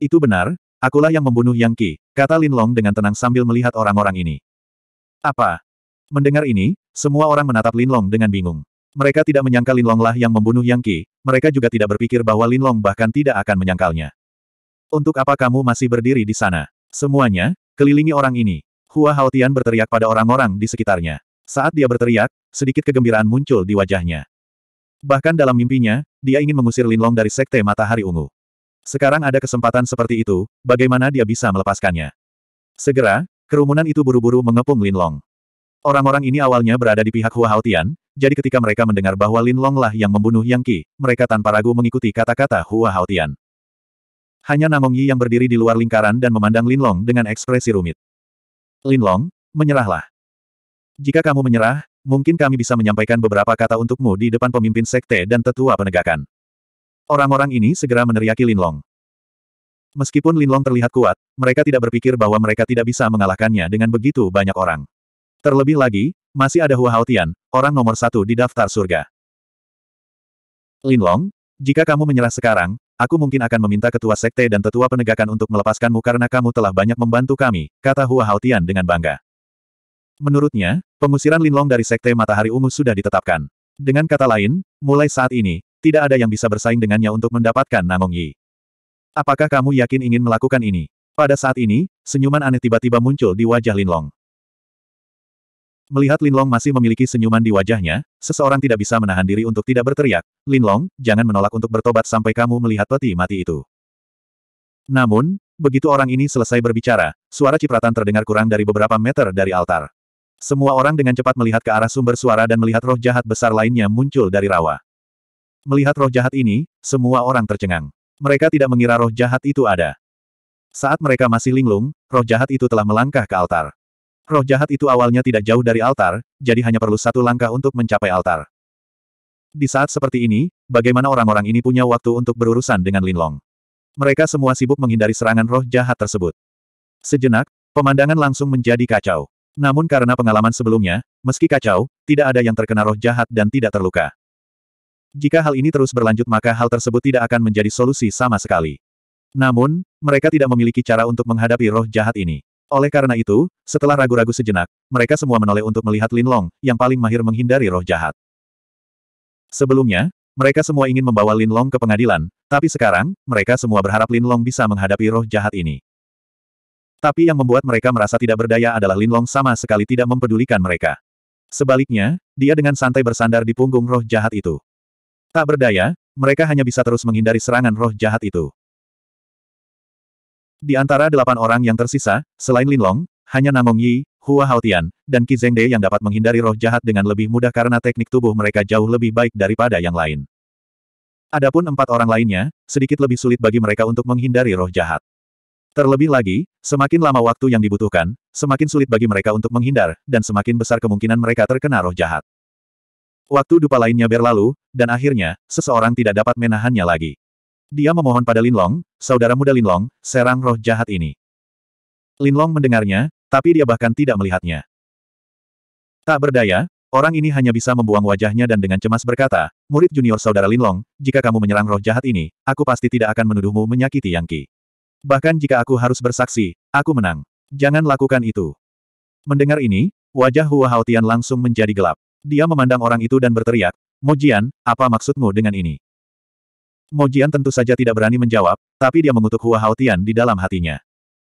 Itu benar, akulah yang membunuh Yang Qi, kata Lin Long dengan tenang sambil melihat orang-orang ini. Apa? Mendengar ini, semua orang menatap Lin Long dengan bingung. Mereka tidak menyangka Lin Long lah yang membunuh Yang Qi, mereka juga tidak berpikir bahwa Lin Long bahkan tidak akan menyangkalnya. Untuk apa kamu masih berdiri di sana? Semuanya, kelilingi orang ini. Hua Haotian berteriak pada orang-orang di sekitarnya. Saat dia berteriak, sedikit kegembiraan muncul di wajahnya. Bahkan dalam mimpinya, dia ingin mengusir Linlong dari Sekte Matahari Ungu. Sekarang ada kesempatan seperti itu, bagaimana dia bisa melepaskannya? Segera, kerumunan itu buru-buru mengepung Lin Long. Orang-orang ini awalnya berada di pihak Hua Haotian, jadi ketika mereka mendengar bahwa Lin Long lah yang membunuh Yang Qi, mereka tanpa ragu mengikuti kata-kata Hua Haotian. Hanya Namong Yi yang berdiri di luar lingkaran dan memandang Lin Long dengan ekspresi rumit. Lin Long, menyerahlah. Jika kamu menyerah, mungkin kami bisa menyampaikan beberapa kata untukmu di depan pemimpin sekte dan tetua penegakan. Orang-orang ini segera meneriaki Linlong. Meskipun Linlong terlihat kuat, mereka tidak berpikir bahwa mereka tidak bisa mengalahkannya dengan begitu banyak orang. Terlebih lagi, masih ada Hua Haotian, orang nomor satu di daftar surga. Linlong, jika kamu menyerah sekarang, aku mungkin akan meminta ketua sekte dan tetua penegakan untuk melepaskanmu karena kamu telah banyak membantu kami, kata Hua Haotian dengan bangga. Menurutnya, pengusiran Linlong dari sekte Matahari Ungu sudah ditetapkan. Dengan kata lain, mulai saat ini, tidak ada yang bisa bersaing dengannya untuk mendapatkan Namong Yi. Apakah kamu yakin ingin melakukan ini? Pada saat ini, senyuman aneh tiba-tiba muncul di wajah Lin Long. Melihat Lin Long masih memiliki senyuman di wajahnya, seseorang tidak bisa menahan diri untuk tidak berteriak, Lin Long, jangan menolak untuk bertobat sampai kamu melihat peti mati itu. Namun, begitu orang ini selesai berbicara, suara cipratan terdengar kurang dari beberapa meter dari altar. Semua orang dengan cepat melihat ke arah sumber suara dan melihat roh jahat besar lainnya muncul dari rawa. Melihat roh jahat ini, semua orang tercengang. Mereka tidak mengira roh jahat itu ada. Saat mereka masih linglung, roh jahat itu telah melangkah ke altar. Roh jahat itu awalnya tidak jauh dari altar, jadi hanya perlu satu langkah untuk mencapai altar. Di saat seperti ini, bagaimana orang-orang ini punya waktu untuk berurusan dengan Linlong? Mereka semua sibuk menghindari serangan roh jahat tersebut. Sejenak, pemandangan langsung menjadi kacau. Namun karena pengalaman sebelumnya, meski kacau, tidak ada yang terkena roh jahat dan tidak terluka. Jika hal ini terus berlanjut maka hal tersebut tidak akan menjadi solusi sama sekali. Namun, mereka tidak memiliki cara untuk menghadapi roh jahat ini. Oleh karena itu, setelah ragu-ragu sejenak, mereka semua menoleh untuk melihat Lin Long, yang paling mahir menghindari roh jahat. Sebelumnya, mereka semua ingin membawa Lin Long ke pengadilan, tapi sekarang, mereka semua berharap Lin Long bisa menghadapi roh jahat ini. Tapi yang membuat mereka merasa tidak berdaya adalah Lin Long sama sekali tidak mempedulikan mereka. Sebaliknya, dia dengan santai bersandar di punggung roh jahat itu. Tak berdaya, mereka hanya bisa terus menghindari serangan roh jahat itu. Di antara delapan orang yang tersisa, selain Linlong, hanya Namong Yi, Hua Haotian, dan Qi Zengde yang dapat menghindari roh jahat dengan lebih mudah karena teknik tubuh mereka jauh lebih baik daripada yang lain. Adapun empat orang lainnya, sedikit lebih sulit bagi mereka untuk menghindari roh jahat. Terlebih lagi, semakin lama waktu yang dibutuhkan, semakin sulit bagi mereka untuk menghindar, dan semakin besar kemungkinan mereka terkena roh jahat. Waktu dupa lainnya berlalu, dan akhirnya, seseorang tidak dapat menahannya lagi. Dia memohon pada Linlong, saudara muda Linlong, serang roh jahat ini. Linlong mendengarnya, tapi dia bahkan tidak melihatnya. Tak berdaya, orang ini hanya bisa membuang wajahnya dan dengan cemas berkata, murid junior saudara Linlong, jika kamu menyerang roh jahat ini, aku pasti tidak akan menuduhmu menyakiti Yang Qi. Bahkan jika aku harus bersaksi, aku menang. Jangan lakukan itu. Mendengar ini, wajah Hua Haotian langsung menjadi gelap. Dia memandang orang itu dan berteriak, Mojian, apa maksudmu dengan ini? Mojian tentu saja tidak berani menjawab, tapi dia mengutuk Hua Haotian di dalam hatinya.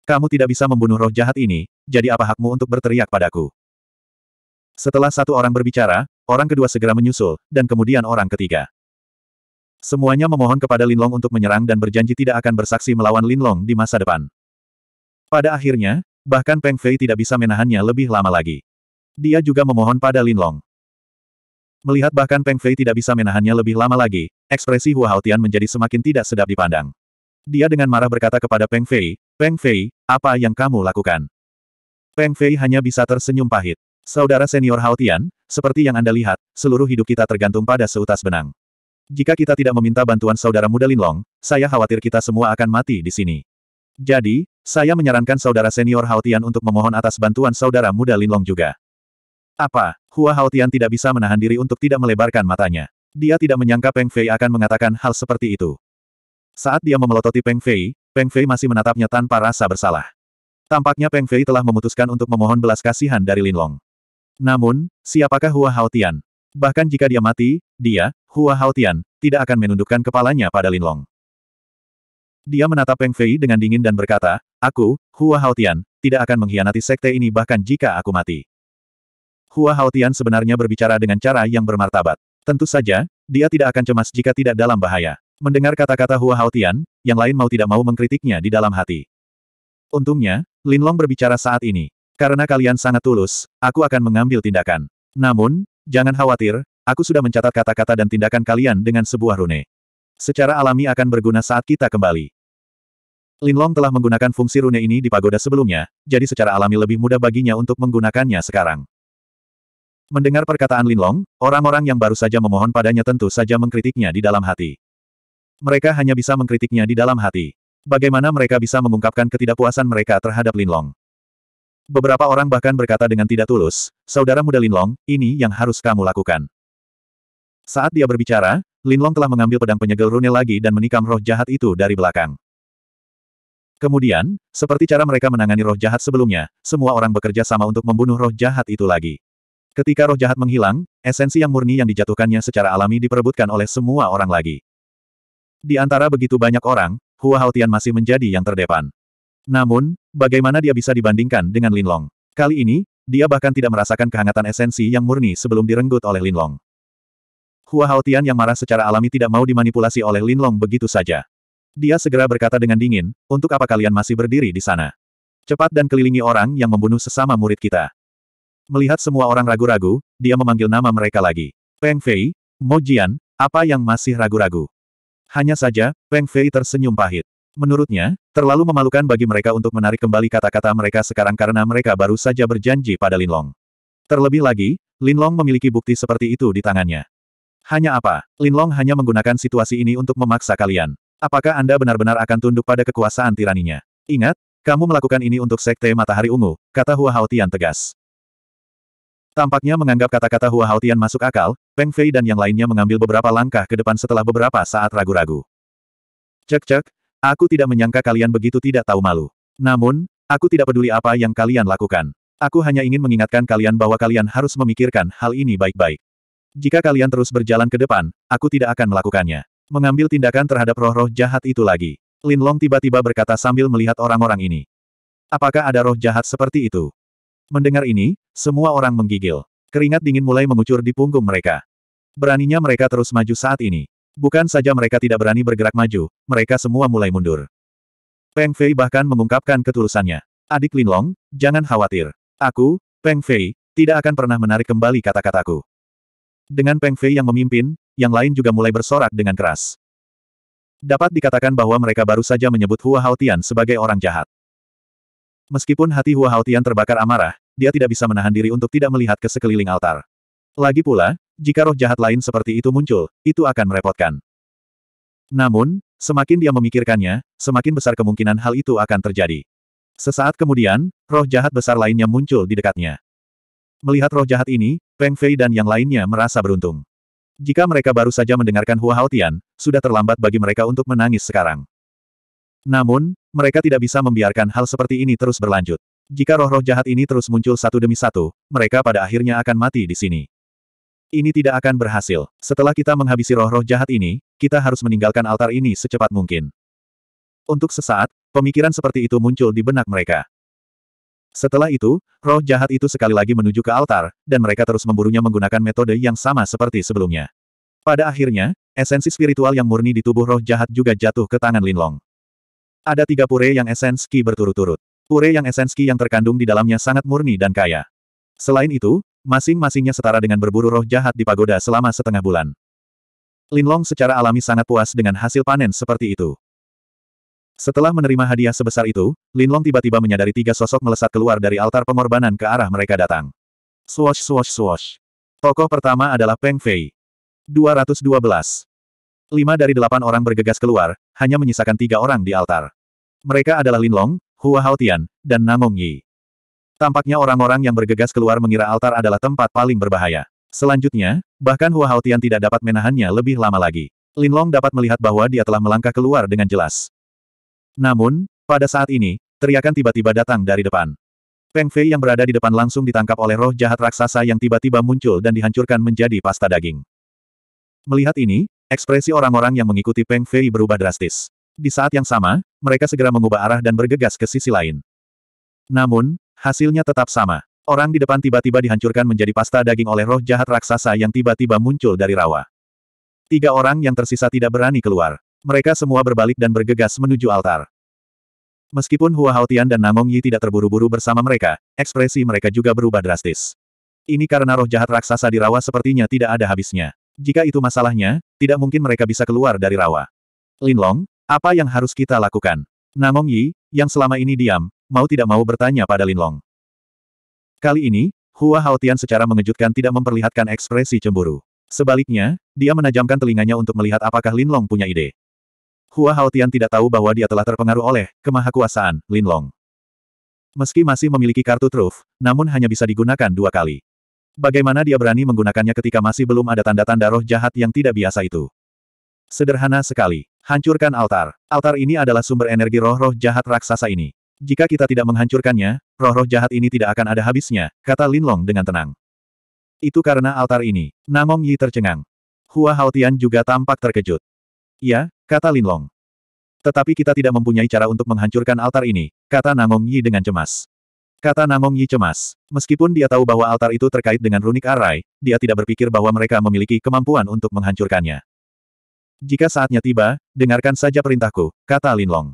Kamu tidak bisa membunuh roh jahat ini, jadi apa hakmu untuk berteriak padaku? Setelah satu orang berbicara, orang kedua segera menyusul, dan kemudian orang ketiga. Semuanya memohon kepada Linlong untuk menyerang dan berjanji tidak akan bersaksi melawan Linlong di masa depan. Pada akhirnya, bahkan Peng Fei tidak bisa menahannya lebih lama lagi. Dia juga memohon pada Linlong. Melihat bahkan Peng Fei tidak bisa menahannya lebih lama lagi, ekspresi Hua Haotian menjadi semakin tidak sedap dipandang. Dia dengan marah berkata kepada Peng Fei, Peng Fei, apa yang kamu lakukan? Peng Fei hanya bisa tersenyum pahit. Saudara senior Haotian, seperti yang Anda lihat, seluruh hidup kita tergantung pada seutas benang. Jika kita tidak meminta bantuan saudara muda Linlong, saya khawatir kita semua akan mati di sini. Jadi, saya menyarankan saudara senior Haotian untuk memohon atas bantuan saudara muda Linlong juga. Apa? Hua Haotian tidak bisa menahan diri untuk tidak melebarkan matanya. Dia tidak menyangka Peng Fei akan mengatakan hal seperti itu. Saat dia memelototi Peng Fei, Peng Fei masih menatapnya tanpa rasa bersalah. Tampaknya Peng Fei telah memutuskan untuk memohon belas kasihan dari Lin Long. Namun, siapakah Hua Haotian? Bahkan jika dia mati, dia, Hua Haotian, tidak akan menundukkan kepalanya pada Lin Long. Dia menatap Peng Fei dengan dingin dan berkata, Aku, Hua Haotian, tidak akan mengkhianati sekte ini bahkan jika aku mati. Hua Haotian sebenarnya berbicara dengan cara yang bermartabat. Tentu saja, dia tidak akan cemas jika tidak dalam bahaya. Mendengar kata-kata Hua Haotian, yang lain mau tidak mau mengkritiknya di dalam hati. Untungnya, Lin Long berbicara saat ini. Karena kalian sangat tulus, aku akan mengambil tindakan. Namun, jangan khawatir, aku sudah mencatat kata-kata dan tindakan kalian dengan sebuah rune. Secara alami akan berguna saat kita kembali. Lin Long telah menggunakan fungsi rune ini di pagoda sebelumnya, jadi secara alami lebih mudah baginya untuk menggunakannya sekarang. Mendengar perkataan Linlong, orang-orang yang baru saja memohon padanya tentu saja mengkritiknya di dalam hati. Mereka hanya bisa mengkritiknya di dalam hati. Bagaimana mereka bisa mengungkapkan ketidakpuasan mereka terhadap Linlong? Beberapa orang bahkan berkata dengan tidak tulus, Saudara muda Linlong, ini yang harus kamu lakukan. Saat dia berbicara, Linlong telah mengambil pedang penyegel rune lagi dan menikam roh jahat itu dari belakang. Kemudian, seperti cara mereka menangani roh jahat sebelumnya, semua orang bekerja sama untuk membunuh roh jahat itu lagi. Ketika roh jahat menghilang, esensi yang murni yang dijatuhkannya secara alami diperebutkan oleh semua orang lagi. Di antara begitu banyak orang, Hua Haotian masih menjadi yang terdepan. Namun, bagaimana dia bisa dibandingkan dengan Lin Long? Kali ini, dia bahkan tidak merasakan kehangatan esensi yang murni sebelum direnggut oleh Lin Long. Hua Haotian yang marah secara alami tidak mau dimanipulasi oleh Lin Long begitu saja. Dia segera berkata dengan dingin, untuk apa kalian masih berdiri di sana? Cepat dan kelilingi orang yang membunuh sesama murid kita. Melihat semua orang ragu-ragu, dia memanggil nama mereka lagi. Peng Fei, Mo Jian, apa yang masih ragu-ragu? Hanya saja, Peng Fei tersenyum pahit. Menurutnya, terlalu memalukan bagi mereka untuk menarik kembali kata-kata mereka sekarang karena mereka baru saja berjanji pada Lin Long. Terlebih lagi, Lin Long memiliki bukti seperti itu di tangannya. Hanya apa? Lin Long hanya menggunakan situasi ini untuk memaksa kalian. Apakah Anda benar-benar akan tunduk pada kekuasaan tiraninya? Ingat, kamu melakukan ini untuk Sekte Matahari Ungu, kata Hua Haotian tegas. Tampaknya menganggap kata-kata Hua Haotian masuk akal, Peng Fei dan yang lainnya mengambil beberapa langkah ke depan setelah beberapa saat ragu-ragu. Cek-cek, aku tidak menyangka kalian begitu tidak tahu malu. Namun, aku tidak peduli apa yang kalian lakukan. Aku hanya ingin mengingatkan kalian bahwa kalian harus memikirkan hal ini baik-baik. Jika kalian terus berjalan ke depan, aku tidak akan melakukannya. Mengambil tindakan terhadap roh-roh jahat itu lagi. Lin Long tiba-tiba berkata sambil melihat orang-orang ini. Apakah ada roh jahat seperti itu? Mendengar ini, semua orang menggigil. Keringat dingin mulai mengucur di punggung mereka. Beraninya mereka terus maju saat ini. Bukan saja mereka tidak berani bergerak maju, mereka semua mulai mundur. Peng Fei bahkan mengungkapkan ketulusannya. Adik Linlong, jangan khawatir. Aku, Peng Fei, tidak akan pernah menarik kembali kata-kataku. Dengan Peng Fei yang memimpin, yang lain juga mulai bersorak dengan keras. Dapat dikatakan bahwa mereka baru saja menyebut Hua Haotian sebagai orang jahat. Meskipun hati Hua Haotian terbakar amarah, dia tidak bisa menahan diri untuk tidak melihat ke sekeliling altar. Lagi pula, jika roh jahat lain seperti itu muncul, itu akan merepotkan. Namun, semakin dia memikirkannya, semakin besar kemungkinan hal itu akan terjadi. Sesaat kemudian, roh jahat besar lainnya muncul di dekatnya. Melihat roh jahat ini, Peng Fei dan yang lainnya merasa beruntung. Jika mereka baru saja mendengarkan Hua Haotian, sudah terlambat bagi mereka untuk menangis sekarang. Namun, mereka tidak bisa membiarkan hal seperti ini terus berlanjut. Jika roh-roh jahat ini terus muncul satu demi satu, mereka pada akhirnya akan mati di sini. Ini tidak akan berhasil. Setelah kita menghabisi roh-roh jahat ini, kita harus meninggalkan altar ini secepat mungkin. Untuk sesaat, pemikiran seperti itu muncul di benak mereka. Setelah itu, roh jahat itu sekali lagi menuju ke altar, dan mereka terus memburunya menggunakan metode yang sama seperti sebelumnya. Pada akhirnya, esensi spiritual yang murni di tubuh roh jahat juga jatuh ke tangan Linlong. Ada tiga pure yang esens ki berturut-turut. Pure yang esens ki yang terkandung di dalamnya sangat murni dan kaya. Selain itu, masing-masingnya setara dengan berburu roh jahat di pagoda selama setengah bulan. Linlong secara alami sangat puas dengan hasil panen seperti itu. Setelah menerima hadiah sebesar itu, Linlong tiba-tiba menyadari tiga sosok melesat keluar dari altar pengorbanan ke arah mereka datang. Swash swash swash. Tokoh pertama adalah Peng Fei. 212. Lima dari delapan orang bergegas keluar, hanya menyisakan tiga orang di altar. Mereka adalah Linlong, Hua Haotian, dan Namong Yi. Tampaknya orang-orang yang bergegas keluar mengira altar adalah tempat paling berbahaya. Selanjutnya, bahkan Hua Haotian tidak dapat menahannya lebih lama lagi. Linlong dapat melihat bahwa dia telah melangkah keluar dengan jelas. Namun, pada saat ini, teriakan tiba-tiba datang dari depan. Peng Fei yang berada di depan langsung ditangkap oleh roh jahat raksasa yang tiba-tiba muncul dan dihancurkan menjadi pasta daging. Melihat ini, Ekspresi orang-orang yang mengikuti Peng Fei berubah drastis. Di saat yang sama, mereka segera mengubah arah dan bergegas ke sisi lain. Namun, hasilnya tetap sama. Orang di depan tiba-tiba dihancurkan menjadi pasta daging oleh roh jahat raksasa yang tiba-tiba muncul dari rawa. Tiga orang yang tersisa tidak berani keluar. Mereka semua berbalik dan bergegas menuju altar. Meskipun Hua Haotian dan Namong Yi tidak terburu-buru bersama mereka, ekspresi mereka juga berubah drastis. Ini karena roh jahat raksasa di rawa sepertinya tidak ada habisnya. Jika itu masalahnya, tidak mungkin mereka bisa keluar dari rawa. Linlong, apa yang harus kita lakukan? Namong Yi, yang selama ini diam, mau tidak mau bertanya pada Linlong. Kali ini, Hua Haotian secara mengejutkan tidak memperlihatkan ekspresi cemburu. Sebaliknya, dia menajamkan telinganya untuk melihat apakah Linlong punya ide. Hua Haotian tidak tahu bahwa dia telah terpengaruh oleh kemahakuasaan Linlong. Meski masih memiliki kartu truf, namun hanya bisa digunakan dua kali. Bagaimana dia berani menggunakannya ketika masih belum ada tanda-tanda roh jahat yang tidak biasa itu? Sederhana sekali. Hancurkan altar. Altar ini adalah sumber energi roh-roh jahat raksasa ini. Jika kita tidak menghancurkannya, roh-roh jahat ini tidak akan ada habisnya, kata Linlong dengan tenang. Itu karena altar ini. Namong Yi tercengang. Hua Haotian juga tampak terkejut. Ya, kata Linlong. Tetapi kita tidak mempunyai cara untuk menghancurkan altar ini, kata Namong Yi dengan cemas. Kata Namong Yi cemas. Meskipun dia tahu bahwa altar itu terkait dengan runik arai, dia tidak berpikir bahwa mereka memiliki kemampuan untuk menghancurkannya. Jika saatnya tiba, dengarkan saja perintahku, kata Lin Long.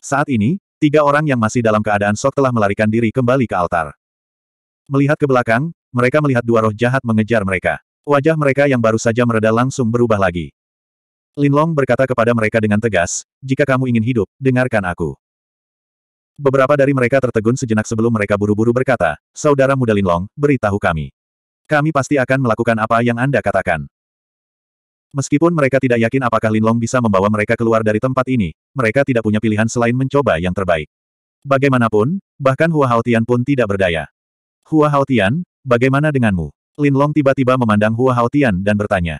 Saat ini, tiga orang yang masih dalam keadaan sok telah melarikan diri kembali ke altar. Melihat ke belakang, mereka melihat dua roh jahat mengejar mereka. Wajah mereka yang baru saja mereda langsung berubah lagi. Lin Long berkata kepada mereka dengan tegas, jika kamu ingin hidup, dengarkan aku. Beberapa dari mereka tertegun sejenak sebelum mereka buru-buru berkata, Saudara muda Linlong, beritahu kami. Kami pasti akan melakukan apa yang Anda katakan. Meskipun mereka tidak yakin apakah Linlong bisa membawa mereka keluar dari tempat ini, mereka tidak punya pilihan selain mencoba yang terbaik. Bagaimanapun, bahkan Hua Haotian pun tidak berdaya. Hua Haotian, bagaimana denganmu? Linlong tiba-tiba memandang Hua Haotian dan bertanya.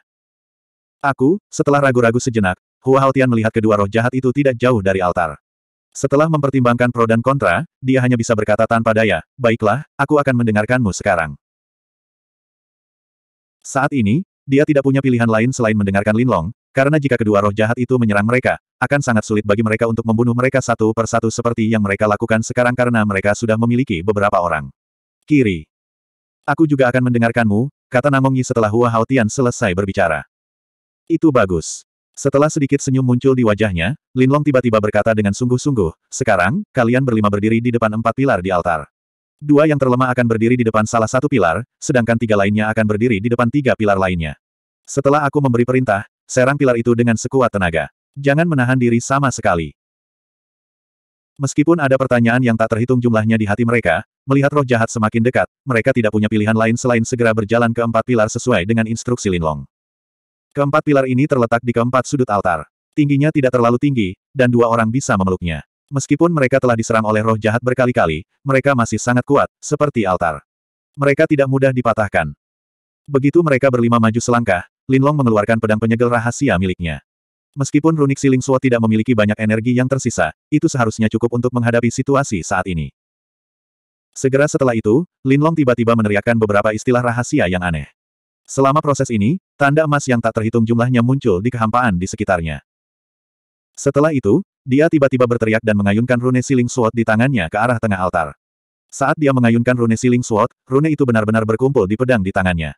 Aku, setelah ragu-ragu sejenak, Hua Haotian melihat kedua roh jahat itu tidak jauh dari altar. Setelah mempertimbangkan pro dan kontra, dia hanya bisa berkata tanpa daya, baiklah, aku akan mendengarkanmu sekarang. Saat ini, dia tidak punya pilihan lain selain mendengarkan Linlong, karena jika kedua roh jahat itu menyerang mereka, akan sangat sulit bagi mereka untuk membunuh mereka satu per satu seperti yang mereka lakukan sekarang karena mereka sudah memiliki beberapa orang. Kiri. Aku juga akan mendengarkanmu, kata Namong setelah Hua Haotian selesai berbicara. Itu bagus. Setelah sedikit senyum muncul di wajahnya, Linlong tiba-tiba berkata dengan sungguh-sungguh, sekarang, kalian berlima berdiri di depan empat pilar di altar. Dua yang terlemah akan berdiri di depan salah satu pilar, sedangkan tiga lainnya akan berdiri di depan tiga pilar lainnya. Setelah aku memberi perintah, serang pilar itu dengan sekuat tenaga. Jangan menahan diri sama sekali. Meskipun ada pertanyaan yang tak terhitung jumlahnya di hati mereka, melihat roh jahat semakin dekat, mereka tidak punya pilihan lain selain segera berjalan ke empat pilar sesuai dengan instruksi Linlong. Keempat pilar ini terletak di keempat sudut altar. Tingginya tidak terlalu tinggi, dan dua orang bisa memeluknya. Meskipun mereka telah diserang oleh roh jahat berkali-kali, mereka masih sangat kuat, seperti altar. Mereka tidak mudah dipatahkan. Begitu mereka berlima maju selangkah, Linlong mengeluarkan pedang penyegel rahasia miliknya. Meskipun runik siling Suo tidak memiliki banyak energi yang tersisa, itu seharusnya cukup untuk menghadapi situasi saat ini. Segera setelah itu, Linlong tiba-tiba meneriakkan beberapa istilah rahasia yang aneh. Selama proses ini, tanda emas yang tak terhitung jumlahnya muncul di kehampaan di sekitarnya. Setelah itu, dia tiba-tiba berteriak dan mengayunkan rune siling sword di tangannya ke arah tengah altar. Saat dia mengayunkan rune siling sword, rune itu benar-benar berkumpul di pedang di tangannya.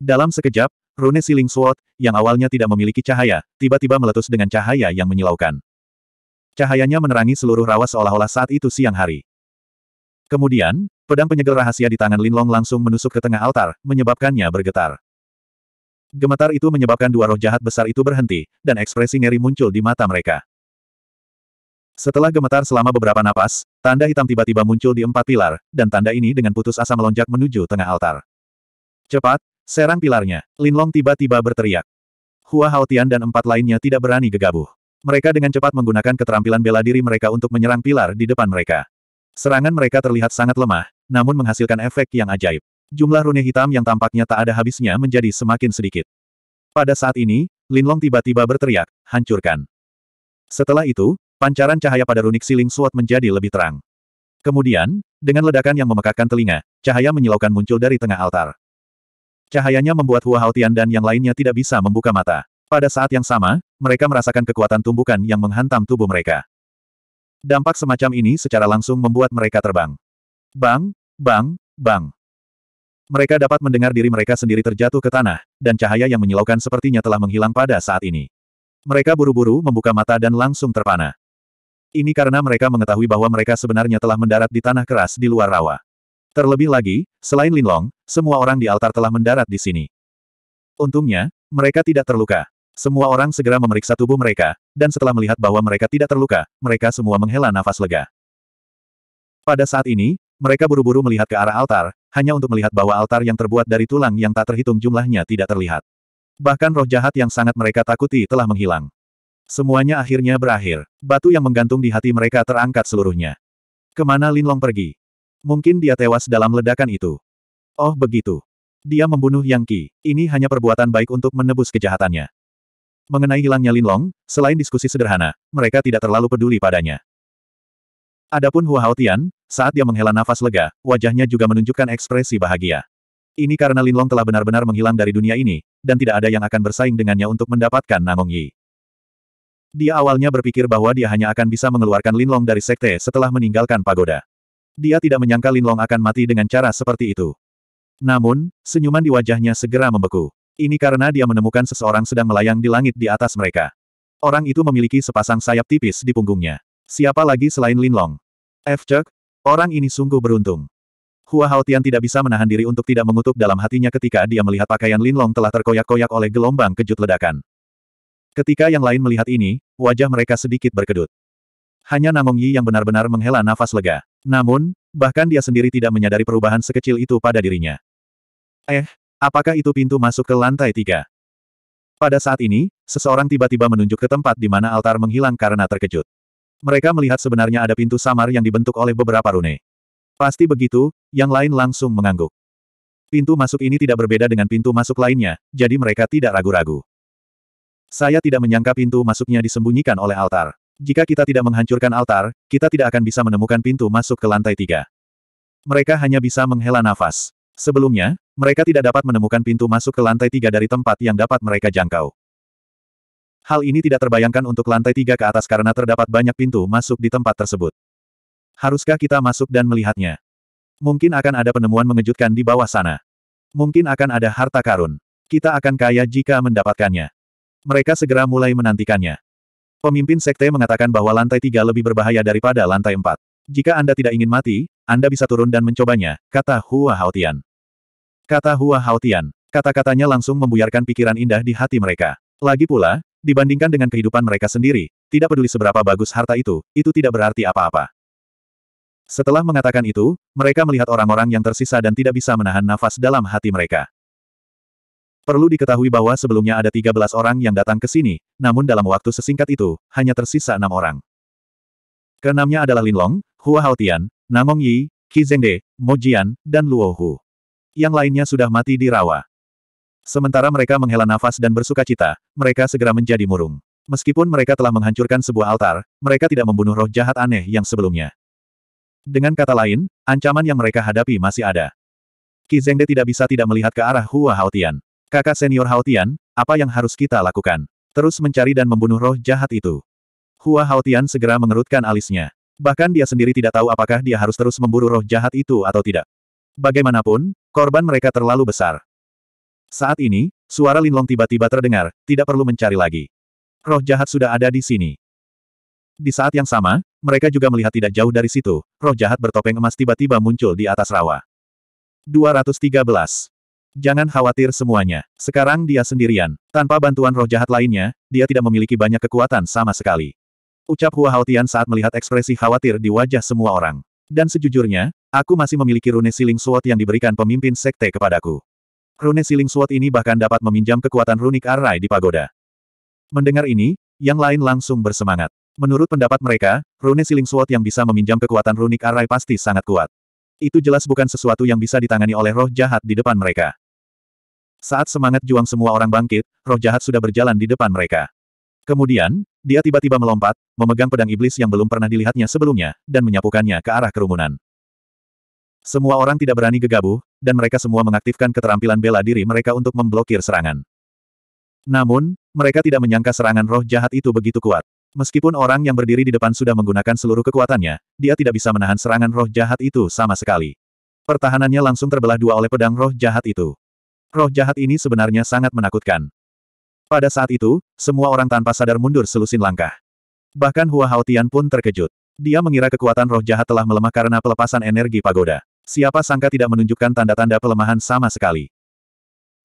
Dalam sekejap, rune siling sword, yang awalnya tidak memiliki cahaya, tiba-tiba meletus dengan cahaya yang menyilaukan. Cahayanya menerangi seluruh rawa seolah-olah saat itu siang hari. Kemudian, Pedang penyegel rahasia di tangan Linlong langsung menusuk ke tengah altar, menyebabkannya bergetar. Gemetar itu menyebabkan dua roh jahat besar itu berhenti, dan ekspresi ngeri muncul di mata mereka. Setelah gemetar selama beberapa napas, tanda hitam tiba-tiba muncul di empat pilar, dan tanda ini dengan putus asa melonjak menuju tengah altar. Cepat, serang pilarnya, Linlong tiba-tiba berteriak. Hua Haotian dan empat lainnya tidak berani gegabah. Mereka dengan cepat menggunakan keterampilan bela diri mereka untuk menyerang pilar di depan mereka. Serangan mereka terlihat sangat lemah, namun menghasilkan efek yang ajaib. Jumlah rune hitam yang tampaknya tak ada habisnya menjadi semakin sedikit. Pada saat ini, Lin Long tiba-tiba berteriak, hancurkan. Setelah itu, pancaran cahaya pada runik siling suat menjadi lebih terang. Kemudian, dengan ledakan yang memekakkan telinga, cahaya menyilaukan muncul dari tengah altar. Cahayanya membuat Hua Haotian dan yang lainnya tidak bisa membuka mata. Pada saat yang sama, mereka merasakan kekuatan tumbukan yang menghantam tubuh mereka. Dampak semacam ini secara langsung membuat mereka terbang. Bang, bang, bang. Mereka dapat mendengar diri mereka sendiri terjatuh ke tanah, dan cahaya yang menyilaukan sepertinya telah menghilang pada saat ini. Mereka buru-buru membuka mata dan langsung terpana. Ini karena mereka mengetahui bahwa mereka sebenarnya telah mendarat di tanah keras di luar rawa. Terlebih lagi, selain Linlong, semua orang di altar telah mendarat di sini. Untungnya, mereka tidak terluka. Semua orang segera memeriksa tubuh mereka, dan setelah melihat bahwa mereka tidak terluka, mereka semua menghela nafas lega. Pada saat ini, mereka buru-buru melihat ke arah altar, hanya untuk melihat bahwa altar yang terbuat dari tulang yang tak terhitung jumlahnya tidak terlihat. Bahkan roh jahat yang sangat mereka takuti telah menghilang. Semuanya akhirnya berakhir. Batu yang menggantung di hati mereka terangkat seluruhnya. Kemana Lin Long pergi? Mungkin dia tewas dalam ledakan itu. Oh begitu. Dia membunuh Yang Qi. Ini hanya perbuatan baik untuk menebus kejahatannya. Mengenai hilangnya Linlong, selain diskusi sederhana, mereka tidak terlalu peduli padanya. Adapun Hua Haotian, saat dia menghela nafas lega, wajahnya juga menunjukkan ekspresi bahagia. Ini karena Linlong telah benar-benar menghilang dari dunia ini, dan tidak ada yang akan bersaing dengannya untuk mendapatkan Nangong Yi. Dia awalnya berpikir bahwa dia hanya akan bisa mengeluarkan Linlong dari sekte setelah meninggalkan pagoda. Dia tidak menyangka Linlong akan mati dengan cara seperti itu. Namun, senyuman di wajahnya segera membeku. Ini karena dia menemukan seseorang sedang melayang di langit di atas mereka. Orang itu memiliki sepasang sayap tipis di punggungnya. Siapa lagi selain Lin Long? F. Chuk, orang ini sungguh beruntung. Hua Haotian tidak bisa menahan diri untuk tidak mengutuk dalam hatinya ketika dia melihat pakaian Lin Long telah terkoyak-koyak oleh gelombang kejut ledakan. Ketika yang lain melihat ini, wajah mereka sedikit berkedut. Hanya Namong Yi yang benar-benar menghela nafas lega. Namun, bahkan dia sendiri tidak menyadari perubahan sekecil itu pada dirinya. Eh, Apakah itu pintu masuk ke lantai tiga? Pada saat ini, seseorang tiba-tiba menunjuk ke tempat di mana altar menghilang karena terkejut. Mereka melihat sebenarnya ada pintu samar yang dibentuk oleh beberapa rune. Pasti begitu, yang lain langsung mengangguk. Pintu masuk ini tidak berbeda dengan pintu masuk lainnya, jadi mereka tidak ragu-ragu. Saya tidak menyangka pintu masuknya disembunyikan oleh altar. Jika kita tidak menghancurkan altar, kita tidak akan bisa menemukan pintu masuk ke lantai tiga. Mereka hanya bisa menghela nafas. Sebelumnya, mereka tidak dapat menemukan pintu masuk ke lantai tiga dari tempat yang dapat mereka jangkau. Hal ini tidak terbayangkan untuk lantai tiga ke atas karena terdapat banyak pintu masuk di tempat tersebut. Haruskah kita masuk dan melihatnya? Mungkin akan ada penemuan mengejutkan di bawah sana. Mungkin akan ada harta karun. Kita akan kaya jika mendapatkannya. Mereka segera mulai menantikannya. Pemimpin sekte mengatakan bahwa lantai tiga lebih berbahaya daripada lantai empat. Jika Anda tidak ingin mati, Anda bisa turun dan mencobanya, kata Hua Haotian. Kata Hua Haotian. Kata-katanya langsung membuyarkan pikiran indah di hati mereka. Lagi pula, dibandingkan dengan kehidupan mereka sendiri, tidak peduli seberapa bagus harta itu, itu tidak berarti apa-apa. Setelah mengatakan itu, mereka melihat orang-orang yang tersisa dan tidak bisa menahan nafas dalam hati mereka. Perlu diketahui bahwa sebelumnya ada 13 orang yang datang ke sini, namun dalam waktu sesingkat itu, hanya tersisa enam orang. Keenamnya adalah Linlong, Hua Haotian, Namong Yi, Qi Zhengde, Mo Jian, dan Luo Hu yang lainnya sudah mati di rawa. Sementara mereka menghela nafas dan bersuka cita, mereka segera menjadi murung. Meskipun mereka telah menghancurkan sebuah altar, mereka tidak membunuh roh jahat aneh yang sebelumnya. Dengan kata lain, ancaman yang mereka hadapi masih ada. Qi Zengde tidak bisa tidak melihat ke arah Hua Haotian. Kakak senior Haotian, apa yang harus kita lakukan? Terus mencari dan membunuh roh jahat itu. Hua Haotian segera mengerutkan alisnya. Bahkan dia sendiri tidak tahu apakah dia harus terus memburu roh jahat itu atau tidak. Bagaimanapun, korban mereka terlalu besar. Saat ini, suara Linlong tiba-tiba terdengar, tidak perlu mencari lagi. Roh jahat sudah ada di sini. Di saat yang sama, mereka juga melihat tidak jauh dari situ, roh jahat bertopeng emas tiba-tiba muncul di atas rawa. 213. Jangan khawatir semuanya. Sekarang dia sendirian. Tanpa bantuan roh jahat lainnya, dia tidak memiliki banyak kekuatan sama sekali. Ucap Hua Haotian saat melihat ekspresi khawatir di wajah semua orang. Dan sejujurnya, Aku masih memiliki rune siling sword yang diberikan pemimpin sekte kepadaku. Rune siling sword ini bahkan dapat meminjam kekuatan runik arai di pagoda. Mendengar ini, yang lain langsung bersemangat. Menurut pendapat mereka, rune siling sword yang bisa meminjam kekuatan runik arai pasti sangat kuat. Itu jelas bukan sesuatu yang bisa ditangani oleh roh jahat di depan mereka. Saat semangat juang semua orang bangkit, roh jahat sudah berjalan di depan mereka. Kemudian, dia tiba-tiba melompat, memegang pedang iblis yang belum pernah dilihatnya sebelumnya, dan menyapukannya ke arah kerumunan. Semua orang tidak berani gegabah, dan mereka semua mengaktifkan keterampilan bela diri mereka untuk memblokir serangan. Namun, mereka tidak menyangka serangan roh jahat itu begitu kuat. Meskipun orang yang berdiri di depan sudah menggunakan seluruh kekuatannya, dia tidak bisa menahan serangan roh jahat itu sama sekali. Pertahanannya langsung terbelah dua oleh pedang roh jahat itu. Roh jahat ini sebenarnya sangat menakutkan. Pada saat itu, semua orang tanpa sadar mundur selusin langkah. Bahkan Hua Haotian pun terkejut. Dia mengira kekuatan roh jahat telah melemah karena pelepasan energi pagoda. Siapa sangka tidak menunjukkan tanda-tanda pelemahan sama sekali.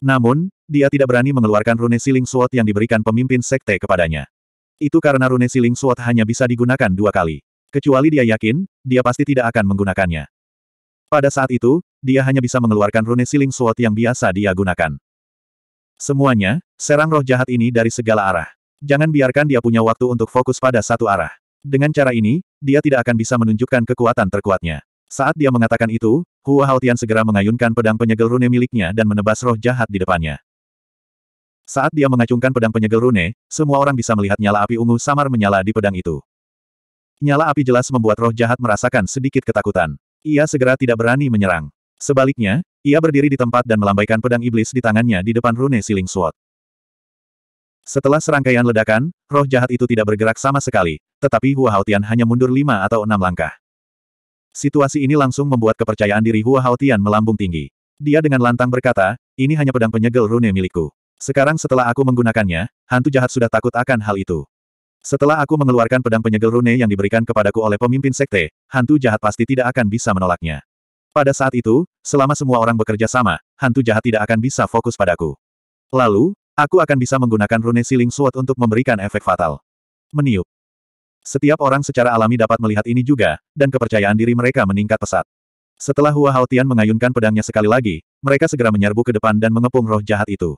Namun, dia tidak berani mengeluarkan rune siling suot yang diberikan pemimpin sekte kepadanya. Itu karena rune siling suot hanya bisa digunakan dua kali. Kecuali dia yakin, dia pasti tidak akan menggunakannya. Pada saat itu, dia hanya bisa mengeluarkan rune siling suot yang biasa dia gunakan. Semuanya, serang roh jahat ini dari segala arah. Jangan biarkan dia punya waktu untuk fokus pada satu arah. Dengan cara ini, dia tidak akan bisa menunjukkan kekuatan terkuatnya. Saat dia mengatakan itu, Hua Haotian segera mengayunkan pedang penyegel rune miliknya dan menebas roh jahat di depannya. Saat dia mengacungkan pedang penyegel rune, semua orang bisa melihat nyala api ungu samar menyala di pedang itu. Nyala api jelas membuat roh jahat merasakan sedikit ketakutan. Ia segera tidak berani menyerang. Sebaliknya, ia berdiri di tempat dan melambaikan pedang iblis di tangannya di depan rune siling sword. Setelah serangkaian ledakan, roh jahat itu tidak bergerak sama sekali, tetapi Hua Haotian hanya mundur lima atau enam langkah. Situasi ini langsung membuat kepercayaan diri Hua Haotian melambung tinggi. Dia dengan lantang berkata, ini hanya pedang penyegel rune milikku. Sekarang setelah aku menggunakannya, hantu jahat sudah takut akan hal itu. Setelah aku mengeluarkan pedang penyegel rune yang diberikan kepadaku oleh pemimpin sekte, hantu jahat pasti tidak akan bisa menolaknya. Pada saat itu, selama semua orang bekerja sama, hantu jahat tidak akan bisa fokus padaku. Lalu, aku akan bisa menggunakan rune siling sword untuk memberikan efek fatal. Meniup. Setiap orang secara alami dapat melihat ini juga, dan kepercayaan diri mereka meningkat pesat. Setelah Hua Haotian mengayunkan pedangnya sekali lagi, mereka segera menyerbu ke depan dan mengepung roh jahat itu.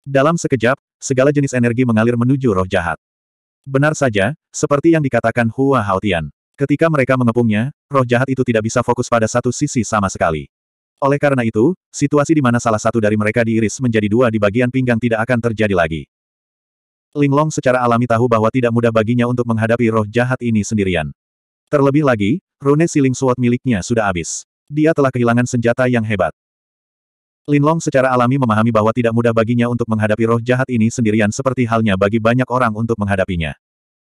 Dalam sekejap, segala jenis energi mengalir menuju roh jahat. Benar saja, seperti yang dikatakan Hua Haotian. Ketika mereka mengepungnya, roh jahat itu tidak bisa fokus pada satu sisi sama sekali. Oleh karena itu, situasi di mana salah satu dari mereka diiris menjadi dua di bagian pinggang tidak akan terjadi lagi. Linglong secara alami tahu bahwa tidak mudah baginya untuk menghadapi roh jahat ini sendirian. Terlebih lagi, rune siling suot miliknya sudah habis. Dia telah kehilangan senjata yang hebat. Long secara alami memahami bahwa tidak mudah baginya untuk menghadapi roh jahat ini sendirian seperti halnya bagi banyak orang untuk menghadapinya.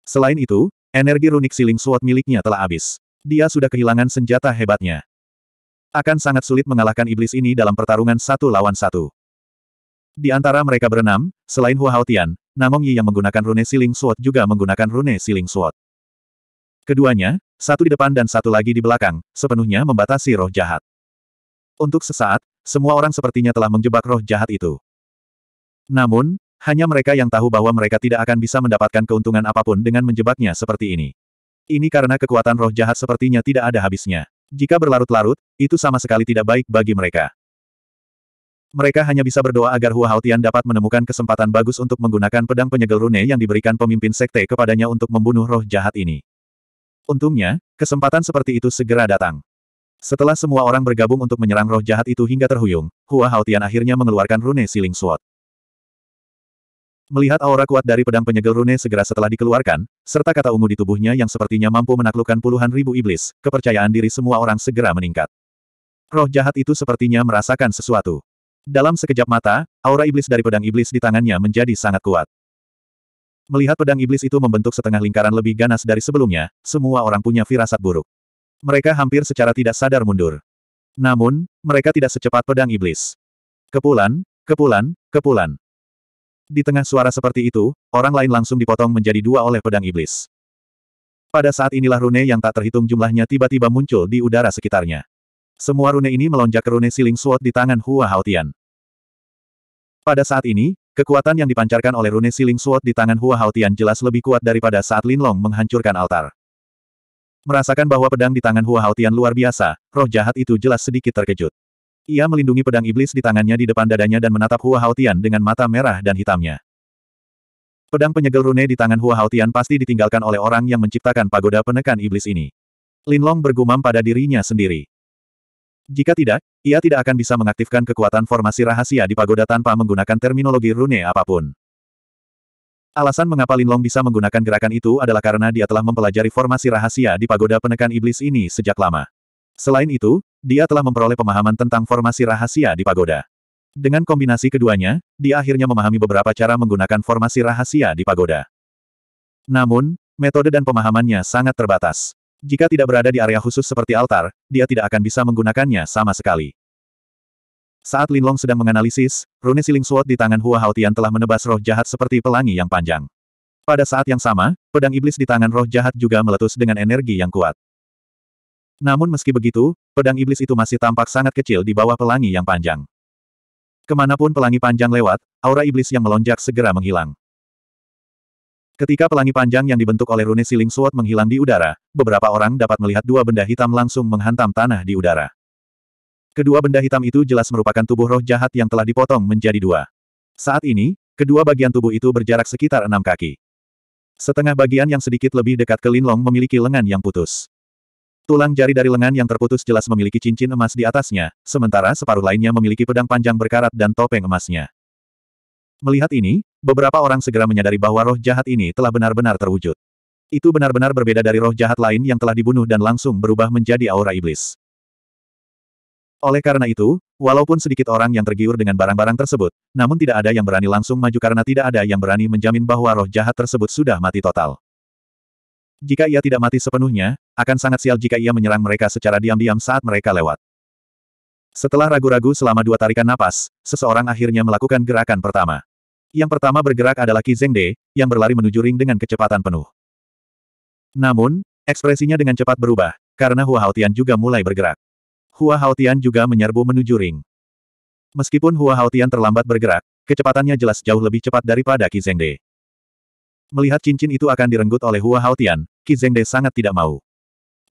Selain itu, energi runik siling suot miliknya telah habis. Dia sudah kehilangan senjata hebatnya. Akan sangat sulit mengalahkan iblis ini dalam pertarungan satu lawan satu. Di antara mereka berenam, selain Hua Haotian, Namong Yi yang menggunakan rune siling sword juga menggunakan rune siling sword. Keduanya, satu di depan dan satu lagi di belakang, sepenuhnya membatasi roh jahat. Untuk sesaat, semua orang sepertinya telah menjebak roh jahat itu. Namun, hanya mereka yang tahu bahwa mereka tidak akan bisa mendapatkan keuntungan apapun dengan menjebaknya seperti ini. Ini karena kekuatan roh jahat sepertinya tidak ada habisnya. Jika berlarut-larut, itu sama sekali tidak baik bagi mereka. Mereka hanya bisa berdoa agar Hua Haotian dapat menemukan kesempatan bagus untuk menggunakan pedang penyegel rune yang diberikan pemimpin sekte kepadanya untuk membunuh roh jahat ini. Untungnya, kesempatan seperti itu segera datang. Setelah semua orang bergabung untuk menyerang roh jahat itu hingga terhuyung, Hua Haotian akhirnya mengeluarkan rune siling suot. Melihat aura kuat dari pedang penyegel rune segera setelah dikeluarkan, serta kata ungu di tubuhnya yang sepertinya mampu menaklukkan puluhan ribu iblis, kepercayaan diri semua orang segera meningkat. Roh jahat itu sepertinya merasakan sesuatu. Dalam sekejap mata, aura iblis dari pedang iblis di tangannya menjadi sangat kuat. Melihat pedang iblis itu membentuk setengah lingkaran lebih ganas dari sebelumnya, semua orang punya firasat buruk. Mereka hampir secara tidak sadar mundur. Namun, mereka tidak secepat pedang iblis. Kepulan, kepulan, kepulan. Di tengah suara seperti itu, orang lain langsung dipotong menjadi dua oleh pedang iblis. Pada saat inilah rune yang tak terhitung jumlahnya tiba-tiba muncul di udara sekitarnya. Semua rune ini melonjak ke rune siling suot di tangan Hua Haotian. Pada saat ini, kekuatan yang dipancarkan oleh rune siling suot di tangan Hua Haotian jelas lebih kuat daripada saat Lin Long menghancurkan altar. Merasakan bahwa pedang di tangan Hua Haotian luar biasa, roh jahat itu jelas sedikit terkejut. Ia melindungi pedang iblis di tangannya di depan dadanya dan menatap Hua Haotian dengan mata merah dan hitamnya. Pedang penyegel rune di tangan Hua Haotian pasti ditinggalkan oleh orang yang menciptakan pagoda penekan iblis ini. Lin Long bergumam pada dirinya sendiri. Jika tidak, ia tidak akan bisa mengaktifkan kekuatan formasi rahasia di pagoda tanpa menggunakan terminologi rune apapun. Alasan mengapa Linlong bisa menggunakan gerakan itu adalah karena dia telah mempelajari formasi rahasia di pagoda penekan iblis ini sejak lama. Selain itu, dia telah memperoleh pemahaman tentang formasi rahasia di pagoda. Dengan kombinasi keduanya, dia akhirnya memahami beberapa cara menggunakan formasi rahasia di pagoda. Namun, metode dan pemahamannya sangat terbatas. Jika tidak berada di area khusus seperti altar, dia tidak akan bisa menggunakannya sama sekali. Saat Lin Long sedang menganalisis, rune siling sword di tangan Hua Haotian telah menebas roh jahat seperti pelangi yang panjang. Pada saat yang sama, pedang iblis di tangan roh jahat juga meletus dengan energi yang kuat. Namun meski begitu, pedang iblis itu masih tampak sangat kecil di bawah pelangi yang panjang. Kemanapun pelangi panjang lewat, aura iblis yang melonjak segera menghilang. Ketika pelangi panjang yang dibentuk oleh rune siling sword menghilang di udara, beberapa orang dapat melihat dua benda hitam langsung menghantam tanah di udara. Kedua benda hitam itu jelas merupakan tubuh roh jahat yang telah dipotong menjadi dua. Saat ini, kedua bagian tubuh itu berjarak sekitar enam kaki. Setengah bagian yang sedikit lebih dekat ke Linlong memiliki lengan yang putus. Tulang jari dari lengan yang terputus jelas memiliki cincin emas di atasnya, sementara separuh lainnya memiliki pedang panjang berkarat dan topeng emasnya. Melihat ini, beberapa orang segera menyadari bahwa roh jahat ini telah benar-benar terwujud. Itu benar-benar berbeda dari roh jahat lain yang telah dibunuh dan langsung berubah menjadi aura iblis. Oleh karena itu, walaupun sedikit orang yang tergiur dengan barang-barang tersebut, namun tidak ada yang berani langsung maju karena tidak ada yang berani menjamin bahwa roh jahat tersebut sudah mati total. Jika ia tidak mati sepenuhnya, akan sangat sial jika ia menyerang mereka secara diam-diam saat mereka lewat. Setelah ragu-ragu selama dua tarikan napas, seseorang akhirnya melakukan gerakan pertama. Yang pertama bergerak adalah Qi yang berlari menuju ring dengan kecepatan penuh. Namun, ekspresinya dengan cepat berubah, karena Hua Haotian juga mulai bergerak. Hua Haotian juga menyerbu menuju ring. Meskipun Hua Haotian terlambat bergerak, kecepatannya jelas jauh lebih cepat daripada Qi Melihat cincin itu akan direnggut oleh Hua Haotian, Qi sangat tidak mau.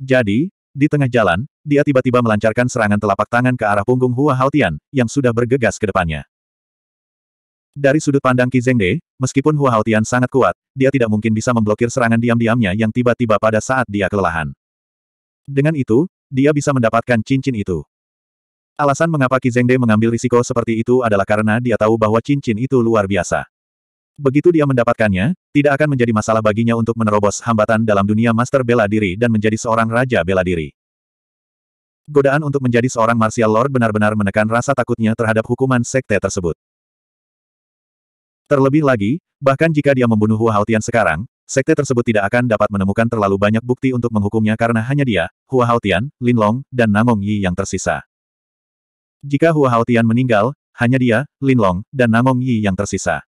Jadi, di tengah jalan, dia tiba-tiba melancarkan serangan telapak tangan ke arah punggung Hua Haotian, yang sudah bergegas ke depannya. Dari sudut pandang Qi Zhengde, meskipun Hua Haotian sangat kuat, dia tidak mungkin bisa memblokir serangan diam-diamnya yang tiba-tiba pada saat dia kelelahan. Dengan itu, dia bisa mendapatkan cincin itu. Alasan mengapa Qi Zhengde mengambil risiko seperti itu adalah karena dia tahu bahwa cincin itu luar biasa. Begitu dia mendapatkannya, tidak akan menjadi masalah baginya untuk menerobos hambatan dalam dunia master bela diri dan menjadi seorang raja bela diri. Godaan untuk menjadi seorang martial lord benar-benar menekan rasa takutnya terhadap hukuman sekte tersebut. Terlebih lagi, bahkan jika dia membunuh Hua Haotian sekarang, sekte tersebut tidak akan dapat menemukan terlalu banyak bukti untuk menghukumnya karena hanya dia, Hua Haotian, Lin Long, dan Namong Yi yang tersisa. Jika Hua Haotian meninggal, hanya dia, Lin Long, dan Namong Yi yang tersisa.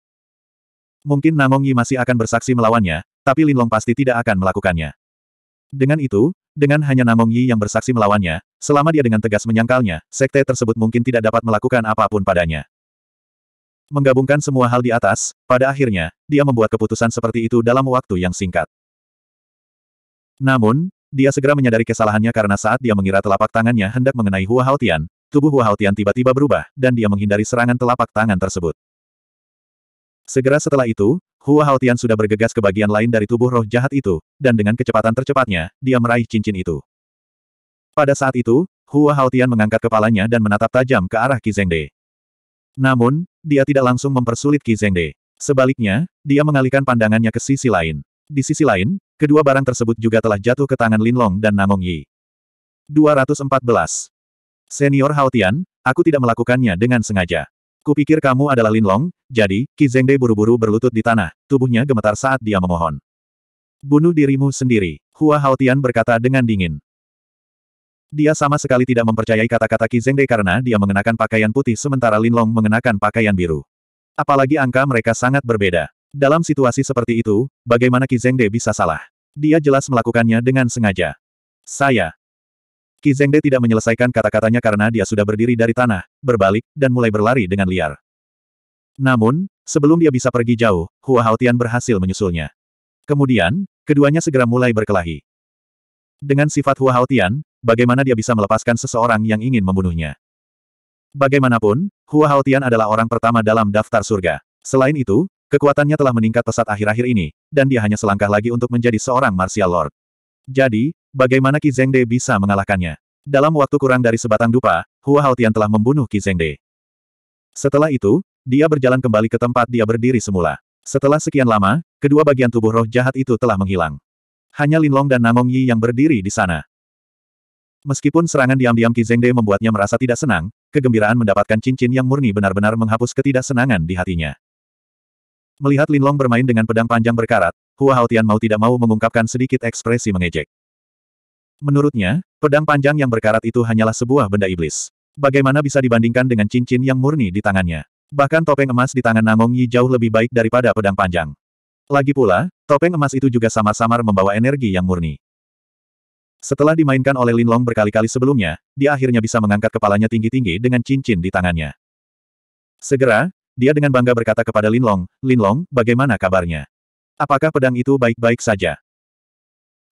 Mungkin Namong Yi masih akan bersaksi melawannya, tapi Lin Long pasti tidak akan melakukannya. Dengan itu, dengan hanya Namong Yi yang bersaksi melawannya, selama dia dengan tegas menyangkalnya, sekte tersebut mungkin tidak dapat melakukan apapun padanya. Menggabungkan semua hal di atas, pada akhirnya, dia membuat keputusan seperti itu dalam waktu yang singkat. Namun, dia segera menyadari kesalahannya karena saat dia mengira telapak tangannya hendak mengenai Hua Haotian, tubuh Hua Haotian tiba-tiba berubah, dan dia menghindari serangan telapak tangan tersebut. Segera setelah itu, Hua Haotian sudah bergegas ke bagian lain dari tubuh roh jahat itu, dan dengan kecepatan tercepatnya, dia meraih cincin itu. Pada saat itu, Hua Haotian mengangkat kepalanya dan menatap tajam ke arah Kizengde. Namun, dia tidak langsung mempersulit Qi Zhengde. Sebaliknya, dia mengalihkan pandangannya ke sisi lain. Di sisi lain, kedua barang tersebut juga telah jatuh ke tangan Lin Long dan Namong Yi. 214. Senior Haotian, aku tidak melakukannya dengan sengaja. Kupikir kamu adalah Lin Long. jadi, Qi Zhengde buru-buru berlutut di tanah, tubuhnya gemetar saat dia memohon. Bunuh dirimu sendiri, Hua Haotian berkata dengan dingin. Dia sama sekali tidak mempercayai kata-kata Qi Zengde karena dia mengenakan pakaian putih sementara Linlong mengenakan pakaian biru. Apalagi angka mereka sangat berbeda. Dalam situasi seperti itu, bagaimana Qi Zengde bisa salah? Dia jelas melakukannya dengan sengaja. Saya. Qi Zengde tidak menyelesaikan kata-katanya karena dia sudah berdiri dari tanah, berbalik, dan mulai berlari dengan liar. Namun, sebelum dia bisa pergi jauh, Hua Haotian berhasil menyusulnya. Kemudian, keduanya segera mulai berkelahi. Dengan sifat Hua Haotian, bagaimana dia bisa melepaskan seseorang yang ingin membunuhnya. Bagaimanapun, Hua Haotian adalah orang pertama dalam daftar surga. Selain itu, kekuatannya telah meningkat pesat akhir-akhir ini, dan dia hanya selangkah lagi untuk menjadi seorang martial lord. Jadi, bagaimana Qi Zhengde bisa mengalahkannya? Dalam waktu kurang dari sebatang dupa, Hua Haotian telah membunuh Qi Zhengde. Setelah itu, dia berjalan kembali ke tempat dia berdiri semula. Setelah sekian lama, kedua bagian tubuh roh jahat itu telah menghilang. Hanya Linlong dan Namong Yi yang berdiri di sana. Meskipun serangan diam-diam Ki Zengde membuatnya merasa tidak senang, kegembiraan mendapatkan cincin yang murni benar-benar menghapus ketidaksenangan di hatinya. Melihat Linlong bermain dengan pedang panjang berkarat, Hua Haotian mau tidak mau mengungkapkan sedikit ekspresi mengejek. Menurutnya, pedang panjang yang berkarat itu hanyalah sebuah benda iblis. Bagaimana bisa dibandingkan dengan cincin yang murni di tangannya? Bahkan topeng emas di tangan Namong Yi jauh lebih baik daripada pedang panjang. Lagi pula, topeng emas itu juga samar-samar membawa energi yang murni. Setelah dimainkan oleh Linlong berkali-kali sebelumnya, dia akhirnya bisa mengangkat kepalanya tinggi-tinggi dengan cincin di tangannya. Segera, dia dengan bangga berkata kepada Linlong, Linlong, bagaimana kabarnya? Apakah pedang itu baik-baik saja?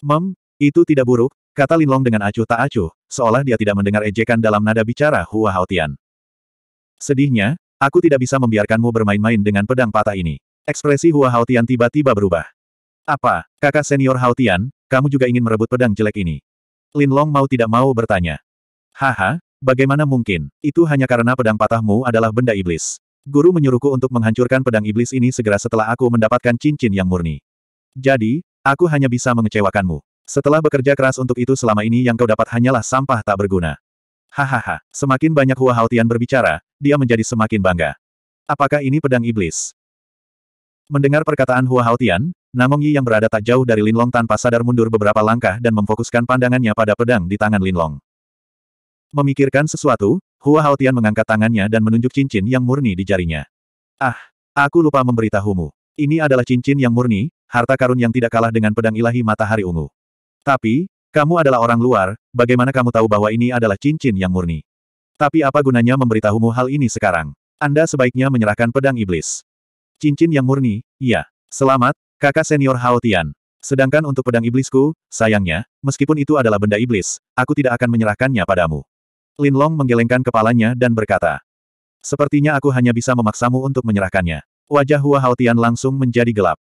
Mem, itu tidak buruk, kata Linlong dengan acuh tak acuh, seolah dia tidak mendengar ejekan dalam nada bicara Hua Haotian. Sedihnya, aku tidak bisa membiarkanmu bermain-main dengan pedang patah ini. Ekspresi Hua Haotian tiba-tiba berubah. Apa, kakak senior Haotian, kamu juga ingin merebut pedang jelek ini. Lin Long mau tidak mau bertanya. Haha, bagaimana mungkin? Itu hanya karena pedang patahmu adalah benda iblis. Guru menyuruhku untuk menghancurkan pedang iblis ini segera setelah aku mendapatkan cincin yang murni. Jadi, aku hanya bisa mengecewakanmu. Setelah bekerja keras untuk itu selama ini yang kau dapat hanyalah sampah tak berguna. Hahaha, semakin banyak Hua Haotian berbicara, dia menjadi semakin bangga. Apakah ini pedang iblis? Mendengar perkataan Hua Haotian, Namong Yi yang berada tak jauh dari Linlong tanpa sadar mundur beberapa langkah dan memfokuskan pandangannya pada pedang di tangan Linlong. Memikirkan sesuatu, Hua Haotian mengangkat tangannya dan menunjuk cincin yang murni di jarinya. Ah, aku lupa memberitahumu. Ini adalah cincin yang murni, harta karun yang tidak kalah dengan pedang ilahi matahari ungu. Tapi, kamu adalah orang luar, bagaimana kamu tahu bahwa ini adalah cincin yang murni? Tapi apa gunanya memberitahumu hal ini sekarang? Anda sebaiknya menyerahkan pedang iblis. Cincin yang murni, iya. Selamat, kakak senior Hao Tian. Sedangkan untuk pedang iblisku, sayangnya, meskipun itu adalah benda iblis, aku tidak akan menyerahkannya padamu. Lin Long menggelengkan kepalanya dan berkata, Sepertinya aku hanya bisa memaksamu untuk menyerahkannya. Wajah Hua Haotian langsung menjadi gelap.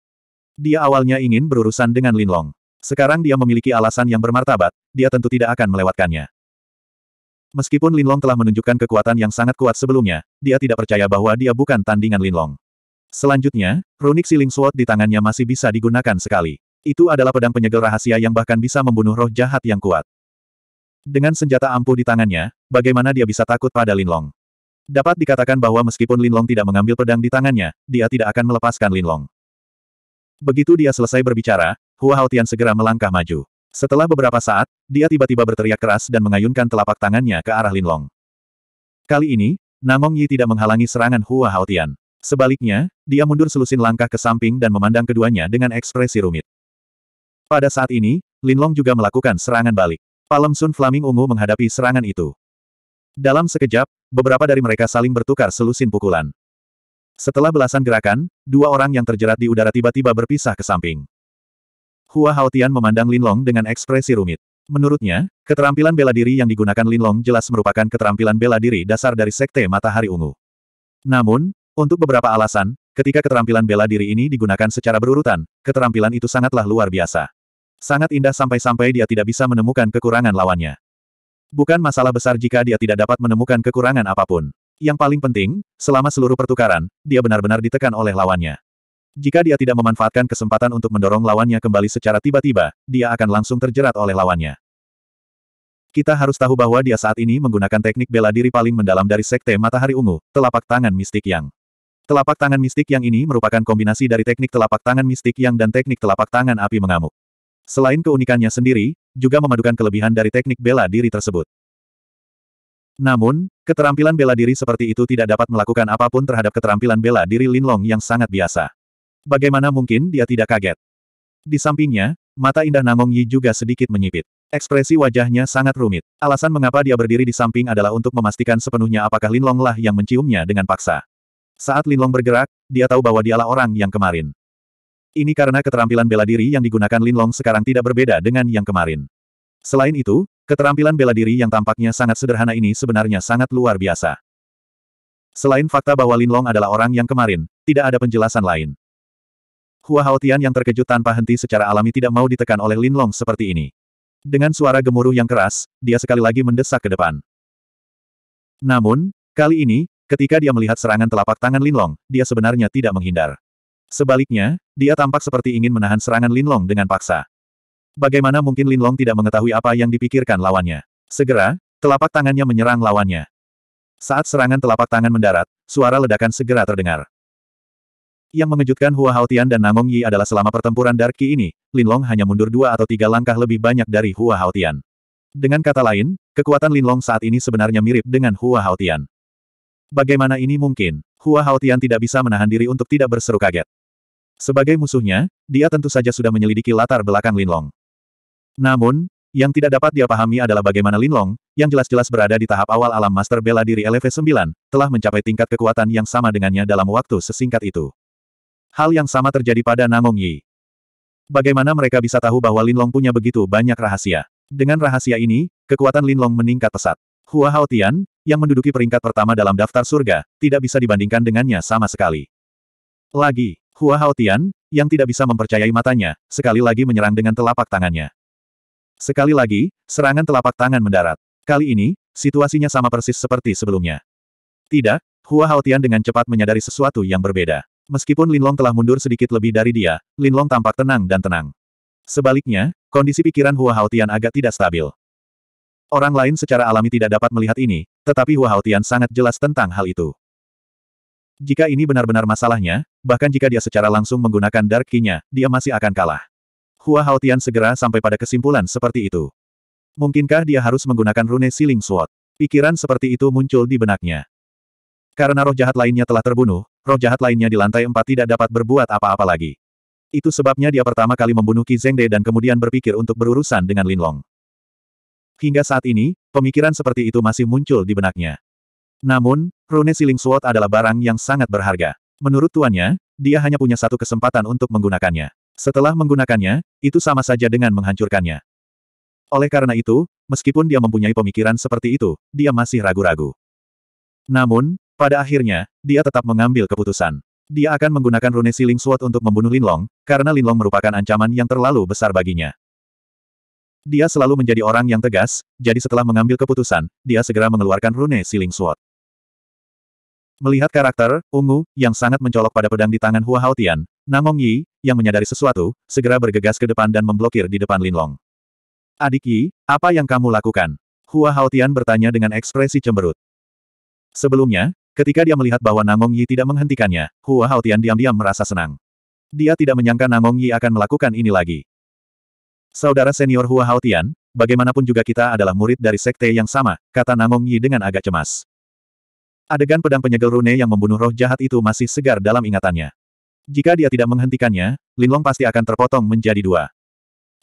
Dia awalnya ingin berurusan dengan Lin Long. Sekarang dia memiliki alasan yang bermartabat, dia tentu tidak akan melewatkannya. Meskipun Lin Long telah menunjukkan kekuatan yang sangat kuat sebelumnya, dia tidak percaya bahwa dia bukan tandingan Lin Long. Selanjutnya, runik siling sword di tangannya masih bisa digunakan sekali. Itu adalah pedang penyegel rahasia yang bahkan bisa membunuh roh jahat yang kuat. Dengan senjata ampuh di tangannya, bagaimana dia bisa takut pada Linlong? Dapat dikatakan bahwa meskipun Linlong tidak mengambil pedang di tangannya, dia tidak akan melepaskan Linlong. Begitu dia selesai berbicara, Hua Haotian segera melangkah maju. Setelah beberapa saat, dia tiba-tiba berteriak keras dan mengayunkan telapak tangannya ke arah Linlong. Kali ini, Namong Yi tidak menghalangi serangan Hua Haotian. Sebaliknya, dia mundur selusin langkah ke samping dan memandang keduanya dengan ekspresi rumit. Pada saat ini, Linlong juga melakukan serangan balik. Palem Sun Flaming Ungu menghadapi serangan itu. Dalam sekejap, beberapa dari mereka saling bertukar selusin pukulan. Setelah belasan gerakan, dua orang yang terjerat di udara tiba-tiba berpisah ke samping. Hua Haotian memandang Linlong dengan ekspresi rumit. Menurutnya, keterampilan bela diri yang digunakan Linlong jelas merupakan keterampilan bela diri dasar dari Sekte Matahari Ungu. Namun, untuk beberapa alasan, ketika keterampilan bela diri ini digunakan secara berurutan, keterampilan itu sangatlah luar biasa. Sangat indah sampai-sampai dia tidak bisa menemukan kekurangan lawannya. Bukan masalah besar jika dia tidak dapat menemukan kekurangan apapun. Yang paling penting, selama seluruh pertukaran, dia benar-benar ditekan oleh lawannya. Jika dia tidak memanfaatkan kesempatan untuk mendorong lawannya kembali secara tiba-tiba, dia akan langsung terjerat oleh lawannya. Kita harus tahu bahwa dia saat ini menggunakan teknik bela diri paling mendalam dari Sekte Matahari Ungu, telapak tangan mistik yang Telapak tangan mistik yang ini merupakan kombinasi dari teknik telapak tangan mistik yang dan teknik telapak tangan api mengamuk. Selain keunikannya sendiri, juga memadukan kelebihan dari teknik bela diri tersebut. Namun, keterampilan bela diri seperti itu tidak dapat melakukan apapun terhadap keterampilan bela diri Linlong yang sangat biasa. Bagaimana mungkin dia tidak kaget? Di sampingnya, mata indah Namong Yi juga sedikit menyipit. Ekspresi wajahnya sangat rumit. Alasan mengapa dia berdiri di samping adalah untuk memastikan sepenuhnya apakah Linlong lah yang menciumnya dengan paksa. Saat Linlong bergerak, dia tahu bahwa dialah orang yang kemarin. Ini karena keterampilan bela diri yang digunakan Linlong sekarang tidak berbeda dengan yang kemarin. Selain itu, keterampilan bela diri yang tampaknya sangat sederhana ini sebenarnya sangat luar biasa. Selain fakta bahwa Linlong adalah orang yang kemarin, tidak ada penjelasan lain. Hua Haotian yang terkejut tanpa henti secara alami tidak mau ditekan oleh Linlong seperti ini. Dengan suara gemuruh yang keras, dia sekali lagi mendesak ke depan. Namun, kali ini, Ketika dia melihat serangan telapak tangan Linlong, dia sebenarnya tidak menghindar. Sebaliknya, dia tampak seperti ingin menahan serangan Linlong dengan paksa. Bagaimana mungkin Linlong tidak mengetahui apa yang dipikirkan lawannya? Segera, telapak tangannya menyerang lawannya. Saat serangan telapak tangan mendarat, suara ledakan segera terdengar. Yang mengejutkan Hua Haotian dan Namong Yi adalah selama pertempuran Dark Qi ini, Linlong hanya mundur dua atau tiga langkah lebih banyak dari Hua Haotian. Dengan kata lain, kekuatan Linlong saat ini sebenarnya mirip dengan Hua Haotian. Bagaimana ini mungkin? Hua Haotian tidak bisa menahan diri untuk tidak berseru kaget. Sebagai musuhnya, dia tentu saja sudah menyelidiki latar belakang Linlong. Namun, yang tidak dapat dia pahami adalah bagaimana Linlong, yang jelas-jelas berada di tahap awal alam master bela diri LV9, telah mencapai tingkat kekuatan yang sama dengannya dalam waktu sesingkat itu. Hal yang sama terjadi pada Namong Yi. Bagaimana mereka bisa tahu bahwa Linlong punya begitu banyak rahasia? Dengan rahasia ini, kekuatan Linlong meningkat pesat. Hua Haotian, yang menduduki peringkat pertama dalam daftar surga, tidak bisa dibandingkan dengannya sama sekali. Lagi, Hua Haotian, yang tidak bisa mempercayai matanya, sekali lagi menyerang dengan telapak tangannya. Sekali lagi, serangan telapak tangan mendarat. Kali ini, situasinya sama persis seperti sebelumnya. Tidak, Hua Haotian dengan cepat menyadari sesuatu yang berbeda. Meskipun Lin Long telah mundur sedikit lebih dari dia, Lin Long tampak tenang dan tenang. Sebaliknya, kondisi pikiran Hua Haotian agak tidak stabil. Orang lain secara alami tidak dapat melihat ini, tetapi Hua Haotian sangat jelas tentang hal itu. Jika ini benar-benar masalahnya, bahkan jika dia secara langsung menggunakan Dark Key-nya, dia masih akan kalah. Hua Haotian segera sampai pada kesimpulan seperti itu. Mungkinkah dia harus menggunakan rune Siling Sword? Pikiran seperti itu muncul di benaknya. Karena roh jahat lainnya telah terbunuh, roh jahat lainnya di lantai empat tidak dapat berbuat apa-apa lagi. Itu sebabnya dia pertama kali membunuh Ki Zhengde dan kemudian berpikir untuk berurusan dengan Linlong. Hingga saat ini, pemikiran seperti itu masih muncul di benaknya. Namun, rune siling sword adalah barang yang sangat berharga. Menurut tuannya, dia hanya punya satu kesempatan untuk menggunakannya. Setelah menggunakannya, itu sama saja dengan menghancurkannya. Oleh karena itu, meskipun dia mempunyai pemikiran seperti itu, dia masih ragu-ragu. Namun, pada akhirnya, dia tetap mengambil keputusan. Dia akan menggunakan rune siling sword untuk membunuh Linlong, karena Linlong merupakan ancaman yang terlalu besar baginya. Dia selalu menjadi orang yang tegas, jadi setelah mengambil keputusan, dia segera mengeluarkan rune Siling Sword. Melihat karakter, ungu, yang sangat mencolok pada pedang di tangan Hua Haotian, Namong Yi, yang menyadari sesuatu, segera bergegas ke depan dan memblokir di depan Lin Long. Adik Yi, apa yang kamu lakukan? Hua Haotian bertanya dengan ekspresi cemberut. Sebelumnya, ketika dia melihat bahwa Namong Yi tidak menghentikannya, Hua Haotian diam-diam merasa senang. Dia tidak menyangka Namong Yi akan melakukan ini lagi. Saudara senior Hua Haotian, bagaimanapun juga kita adalah murid dari sekte yang sama, kata Namong Yi dengan agak cemas. Adegan pedang penyegel rune yang membunuh roh jahat itu masih segar dalam ingatannya. Jika dia tidak menghentikannya, Linlong pasti akan terpotong menjadi dua.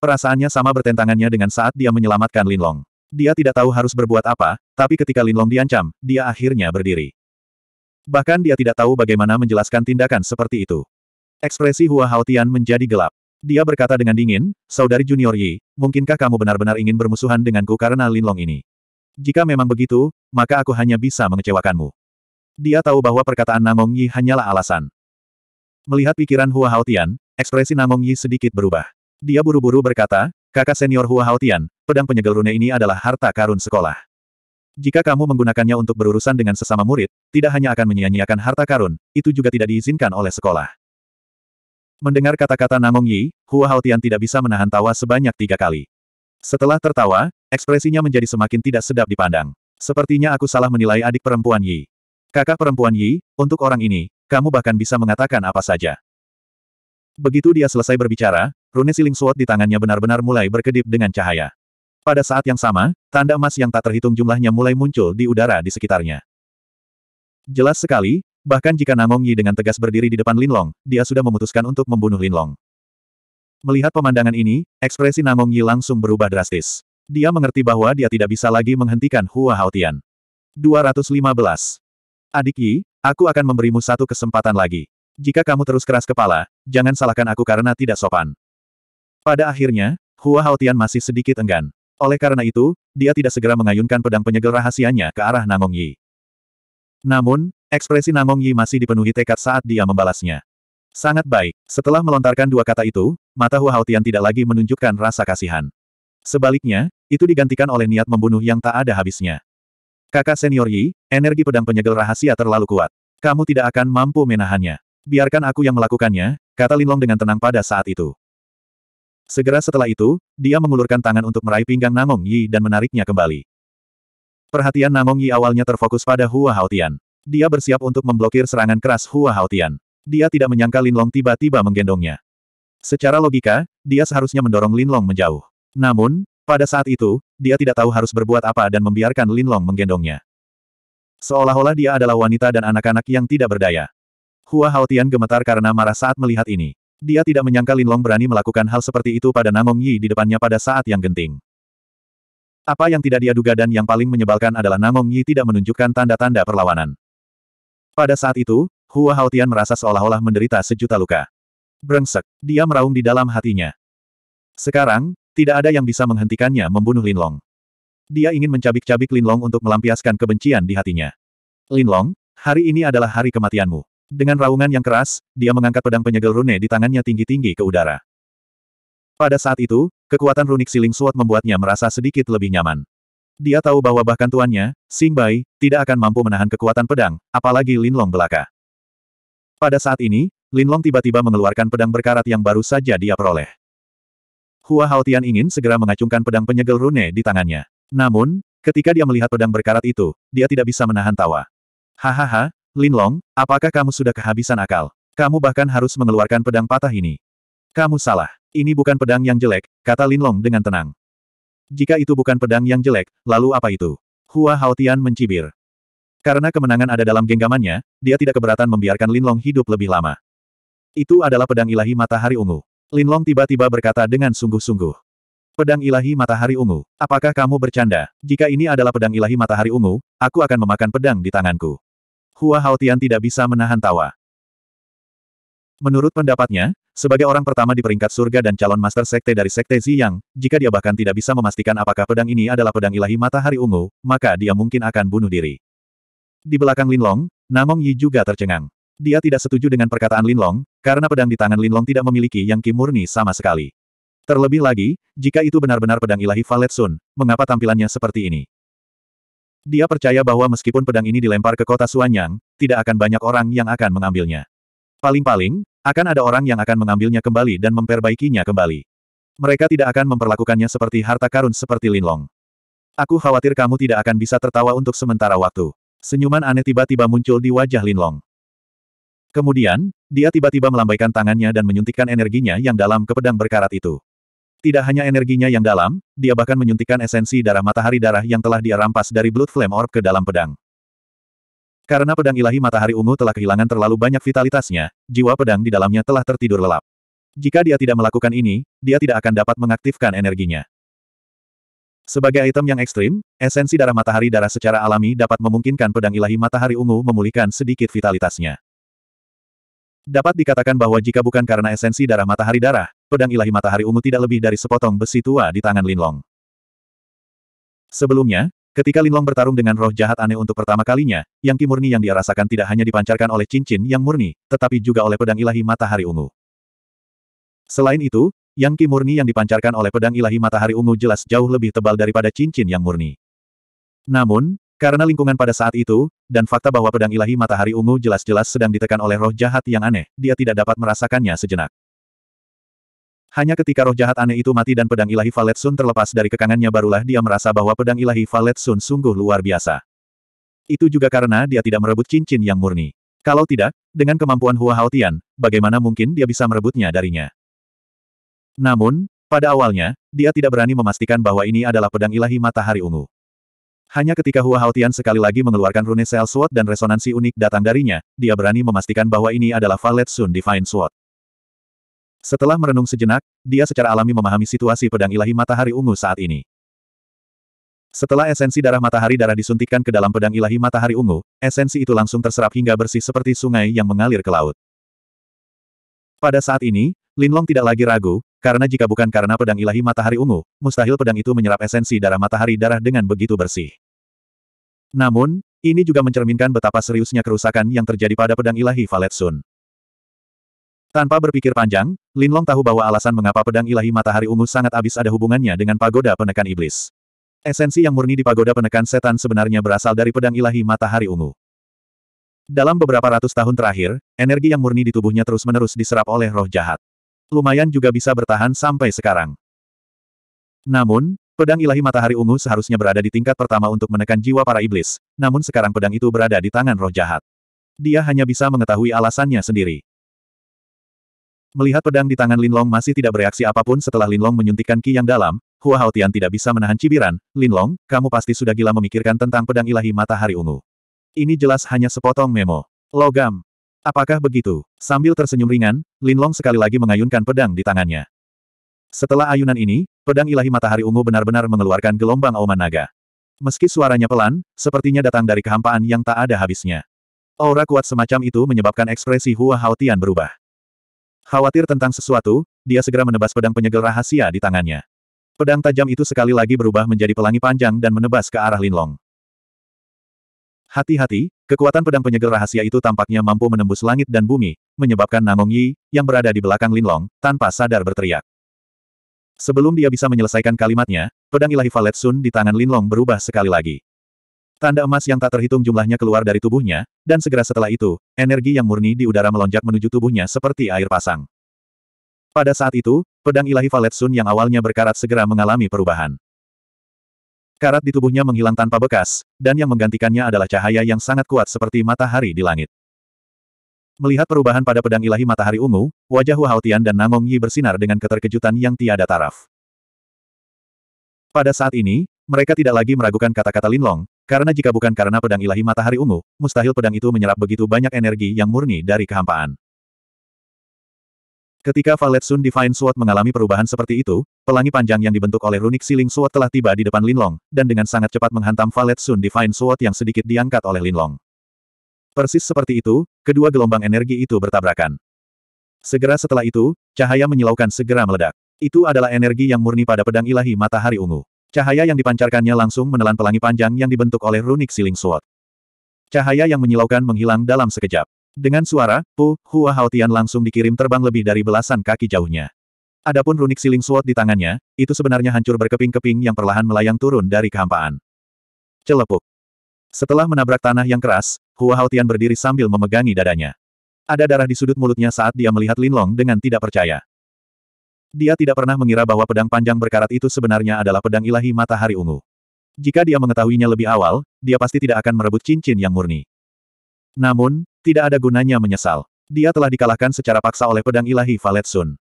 Perasaannya sama bertentangannya dengan saat dia menyelamatkan Linlong. Dia tidak tahu harus berbuat apa, tapi ketika Linlong diancam, dia akhirnya berdiri. Bahkan dia tidak tahu bagaimana menjelaskan tindakan seperti itu. Ekspresi Hua Haotian menjadi gelap. Dia berkata dengan dingin, Saudari Junior Yi, mungkinkah kamu benar-benar ingin bermusuhan denganku karena Linlong ini? Jika memang begitu, maka aku hanya bisa mengecewakanmu. Dia tahu bahwa perkataan Namong Yi hanyalah alasan. Melihat pikiran Hua Haotian, ekspresi Namong Yi sedikit berubah. Dia buru-buru berkata, kakak senior Hua Haotian, pedang penyegel rune ini adalah harta karun sekolah. Jika kamu menggunakannya untuk berurusan dengan sesama murid, tidak hanya akan menyia-nyiakan harta karun, itu juga tidak diizinkan oleh sekolah. Mendengar kata-kata Namong Yi, Hua Haotian tidak bisa menahan tawa sebanyak tiga kali. Setelah tertawa, ekspresinya menjadi semakin tidak sedap dipandang. Sepertinya aku salah menilai adik perempuan Yi. Kakak perempuan Yi, untuk orang ini, kamu bahkan bisa mengatakan apa saja. Begitu dia selesai berbicara, rune siling suot di tangannya benar-benar mulai berkedip dengan cahaya. Pada saat yang sama, tanda emas yang tak terhitung jumlahnya mulai muncul di udara di sekitarnya. Jelas sekali, Bahkan jika Nangong Yi dengan tegas berdiri di depan Linlong, dia sudah memutuskan untuk membunuh Linlong. Melihat pemandangan ini, ekspresi Nangong Yi langsung berubah drastis. Dia mengerti bahwa dia tidak bisa lagi menghentikan Hua Haotian. 215. Adik Yi, aku akan memberimu satu kesempatan lagi. Jika kamu terus keras kepala, jangan salahkan aku karena tidak sopan. Pada akhirnya, Hua Haotian masih sedikit enggan. Oleh karena itu, dia tidak segera mengayunkan pedang penyegel rahasianya ke arah Nangong Yi. Namun, Ekspresi Namong Yi masih dipenuhi tekad saat dia membalasnya. Sangat baik. Setelah melontarkan dua kata itu, mata Hua Haotian tidak lagi menunjukkan rasa kasihan. Sebaliknya, itu digantikan oleh niat membunuh yang tak ada habisnya. Kakak senior Yi, energi pedang penyegel rahasia terlalu kuat. Kamu tidak akan mampu menahannya. Biarkan aku yang melakukannya, kata Linlong dengan tenang pada saat itu. Segera setelah itu, dia mengulurkan tangan untuk meraih pinggang Namong Yi dan menariknya kembali. Perhatian Namong Yi awalnya terfokus pada Hua Haotian. Dia bersiap untuk memblokir serangan keras Hua Haotian. Dia tidak menyangka Lin Long tiba-tiba menggendongnya. Secara logika, dia seharusnya mendorong Lin Long menjauh. Namun, pada saat itu, dia tidak tahu harus berbuat apa dan membiarkan Lin Long menggendongnya. Seolah-olah dia adalah wanita dan anak-anak yang tidak berdaya. Hua Haotian gemetar karena marah saat melihat ini. Dia tidak menyangka Lin Long berani melakukan hal seperti itu pada Namong Yi di depannya pada saat yang genting. Apa yang tidak dia duga dan yang paling menyebalkan adalah Namong Yi tidak menunjukkan tanda-tanda perlawanan. Pada saat itu, Hua Haotian merasa seolah-olah menderita sejuta luka. Brengsek, dia meraung di dalam hatinya. Sekarang, tidak ada yang bisa menghentikannya membunuh Lin Long. Dia ingin mencabik-cabik Lin Long untuk melampiaskan kebencian di hatinya. Lin Long, hari ini adalah hari kematianmu. Dengan raungan yang keras, dia mengangkat pedang penyegel rune di tangannya tinggi-tinggi ke udara. Pada saat itu, kekuatan runik siling suat membuatnya merasa sedikit lebih nyaman. Dia tahu bahwa bahkan tuannya, Xing Bai, tidak akan mampu menahan kekuatan pedang, apalagi Linlong belaka. Pada saat ini, Linlong tiba-tiba mengeluarkan pedang berkarat yang baru saja dia peroleh. Hua Haotian ingin segera mengacungkan pedang penyegel rune di tangannya. Namun, ketika dia melihat pedang berkarat itu, dia tidak bisa menahan tawa. Hahaha, Linlong, apakah kamu sudah kehabisan akal? Kamu bahkan harus mengeluarkan pedang patah ini. Kamu salah. Ini bukan pedang yang jelek, kata Linlong dengan tenang. Jika itu bukan pedang yang jelek, lalu apa itu? Hua Haotian mencibir. Karena kemenangan ada dalam genggamannya, dia tidak keberatan membiarkan Linlong hidup lebih lama. Itu adalah pedang ilahi matahari ungu. Linlong tiba-tiba berkata dengan sungguh-sungguh. Pedang ilahi matahari ungu, apakah kamu bercanda? Jika ini adalah pedang ilahi matahari ungu, aku akan memakan pedang di tanganku. Hua Haotian tidak bisa menahan tawa. Menurut pendapatnya, sebagai orang pertama di peringkat surga dan calon master sekte dari sekte Ziyang, jika dia bahkan tidak bisa memastikan apakah pedang ini adalah pedang ilahi matahari ungu, maka dia mungkin akan bunuh diri. Di belakang Linlong, Namong Yi juga tercengang. Dia tidak setuju dengan perkataan Linlong, karena pedang di tangan Linlong tidak memiliki yang kimurni sama sekali. Terlebih lagi, jika itu benar-benar pedang ilahi Valet Sun, mengapa tampilannya seperti ini? Dia percaya bahwa meskipun pedang ini dilempar ke kota Suanyang, tidak akan banyak orang yang akan mengambilnya. Paling-paling, akan ada orang yang akan mengambilnya kembali dan memperbaikinya kembali. Mereka tidak akan memperlakukannya seperti harta karun seperti Linlong. Aku khawatir kamu tidak akan bisa tertawa untuk sementara waktu. Senyuman aneh tiba-tiba muncul di wajah Linlong. Kemudian, dia tiba-tiba melambaikan tangannya dan menyuntikkan energinya yang dalam ke pedang berkarat itu. Tidak hanya energinya yang dalam, dia bahkan menyuntikkan esensi darah matahari darah yang telah dia rampas dari Blood Flame Orb ke dalam pedang. Karena pedang ilahi matahari ungu telah kehilangan terlalu banyak vitalitasnya, jiwa pedang di dalamnya telah tertidur lelap. Jika dia tidak melakukan ini, dia tidak akan dapat mengaktifkan energinya. Sebagai item yang ekstrim, esensi darah matahari darah secara alami dapat memungkinkan pedang ilahi matahari ungu memulihkan sedikit vitalitasnya. Dapat dikatakan bahwa jika bukan karena esensi darah matahari darah, pedang ilahi matahari ungu tidak lebih dari sepotong besi tua di tangan Linlong. Sebelumnya, Ketika Linlong bertarung dengan roh jahat aneh untuk pertama kalinya, yang kimurni yang dia rasakan tidak hanya dipancarkan oleh cincin yang murni, tetapi juga oleh pedang ilahi matahari ungu. Selain itu, yang kimurni yang dipancarkan oleh pedang ilahi matahari ungu jelas jauh lebih tebal daripada cincin yang murni. Namun, karena lingkungan pada saat itu, dan fakta bahwa pedang ilahi matahari ungu jelas-jelas sedang ditekan oleh roh jahat yang aneh, dia tidak dapat merasakannya sejenak. Hanya ketika roh jahat aneh itu mati dan pedang ilahi Valet Sun terlepas dari kekangannya barulah dia merasa bahwa pedang ilahi Valet Sun sungguh luar biasa. Itu juga karena dia tidak merebut cincin yang murni. Kalau tidak, dengan kemampuan Hua Haotian, bagaimana mungkin dia bisa merebutnya darinya? Namun, pada awalnya, dia tidak berani memastikan bahwa ini adalah pedang ilahi matahari ungu. Hanya ketika Hua Haotian sekali lagi mengeluarkan rune Cell Sword dan resonansi unik datang darinya, dia berani memastikan bahwa ini adalah Valet Sun Divine Sword. Setelah merenung sejenak, dia secara alami memahami situasi pedang ilahi matahari ungu saat ini. Setelah esensi darah matahari darah disuntikkan ke dalam pedang ilahi matahari ungu, esensi itu langsung terserap hingga bersih seperti sungai yang mengalir ke laut. Pada saat ini, Lin Long tidak lagi ragu, karena jika bukan karena pedang ilahi matahari ungu, mustahil pedang itu menyerap esensi darah matahari darah dengan begitu bersih. Namun, ini juga mencerminkan betapa seriusnya kerusakan yang terjadi pada pedang ilahi Valet Sun. Tanpa berpikir panjang, Lin Long tahu bahwa alasan mengapa pedang ilahi matahari ungu sangat abis ada hubungannya dengan pagoda penekan iblis. Esensi yang murni di pagoda penekan setan sebenarnya berasal dari pedang ilahi matahari ungu. Dalam beberapa ratus tahun terakhir, energi yang murni di tubuhnya terus-menerus diserap oleh roh jahat. Lumayan juga bisa bertahan sampai sekarang. Namun, pedang ilahi matahari ungu seharusnya berada di tingkat pertama untuk menekan jiwa para iblis, namun sekarang pedang itu berada di tangan roh jahat. Dia hanya bisa mengetahui alasannya sendiri. Melihat pedang di tangan Linlong masih tidak bereaksi apapun setelah Linlong menyuntikkan ki yang dalam, Hua Haotian tidak bisa menahan cibiran, Linlong, kamu pasti sudah gila memikirkan tentang pedang ilahi matahari ungu. Ini jelas hanya sepotong memo. Logam. Apakah begitu? Sambil tersenyum ringan, Linlong sekali lagi mengayunkan pedang di tangannya. Setelah ayunan ini, pedang ilahi matahari ungu benar-benar mengeluarkan gelombang auman naga. Meski suaranya pelan, sepertinya datang dari kehampaan yang tak ada habisnya. Aura kuat semacam itu menyebabkan ekspresi Hua Haotian berubah. Khawatir tentang sesuatu, dia segera menebas pedang penyegel rahasia di tangannya. Pedang tajam itu sekali lagi berubah menjadi pelangi panjang dan menebas ke arah Linlong. Hati-hati, kekuatan pedang penyegel rahasia itu tampaknya mampu menembus langit dan bumi, menyebabkan Nangong Yi, yang berada di belakang Linlong, tanpa sadar berteriak. Sebelum dia bisa menyelesaikan kalimatnya, pedang ilahi Valet Sun di tangan Linlong berubah sekali lagi. Tanda emas yang tak terhitung jumlahnya keluar dari tubuhnya, dan segera setelah itu, energi yang murni di udara melonjak menuju tubuhnya seperti air pasang. Pada saat itu, pedang ilahi Valet Sun yang awalnya berkarat segera mengalami perubahan. Karat di tubuhnya menghilang tanpa bekas, dan yang menggantikannya adalah cahaya yang sangat kuat seperti matahari di langit. Melihat perubahan pada pedang ilahi matahari ungu, wajah Wahaotian dan Namong Yi bersinar dengan keterkejutan yang tiada taraf. Pada saat ini, mereka tidak lagi meragukan kata-kata Linlong, karena jika bukan karena pedang ilahi matahari ungu, mustahil pedang itu menyerap begitu banyak energi yang murni dari kehampaan. Ketika Valet Sun Divine Sword mengalami perubahan seperti itu, pelangi panjang yang dibentuk oleh runik Siling Sword telah tiba di depan Linlong, dan dengan sangat cepat menghantam Valet Sun Divine Sword yang sedikit diangkat oleh Linlong. Persis seperti itu, kedua gelombang energi itu bertabrakan. Segera setelah itu, cahaya menyilaukan segera meledak. Itu adalah energi yang murni pada pedang ilahi matahari ungu. Cahaya yang dipancarkannya langsung menelan pelangi panjang yang dibentuk oleh runik siling sword. Cahaya yang menyilaukan menghilang dalam sekejap. Dengan suara, Pu, Hua Haotian langsung dikirim terbang lebih dari belasan kaki jauhnya. Adapun runik siling sword di tangannya, itu sebenarnya hancur berkeping-keping yang perlahan melayang turun dari kehampaan. Celepuk. Setelah menabrak tanah yang keras, Hua Haotian berdiri sambil memegangi dadanya. Ada darah di sudut mulutnya saat dia melihat Lin Long dengan tidak percaya. Dia tidak pernah mengira bahwa pedang panjang berkarat itu sebenarnya adalah pedang ilahi matahari ungu. Jika dia mengetahuinya lebih awal, dia pasti tidak akan merebut cincin yang murni. Namun, tidak ada gunanya menyesal. Dia telah dikalahkan secara paksa oleh pedang ilahi Valet Sun.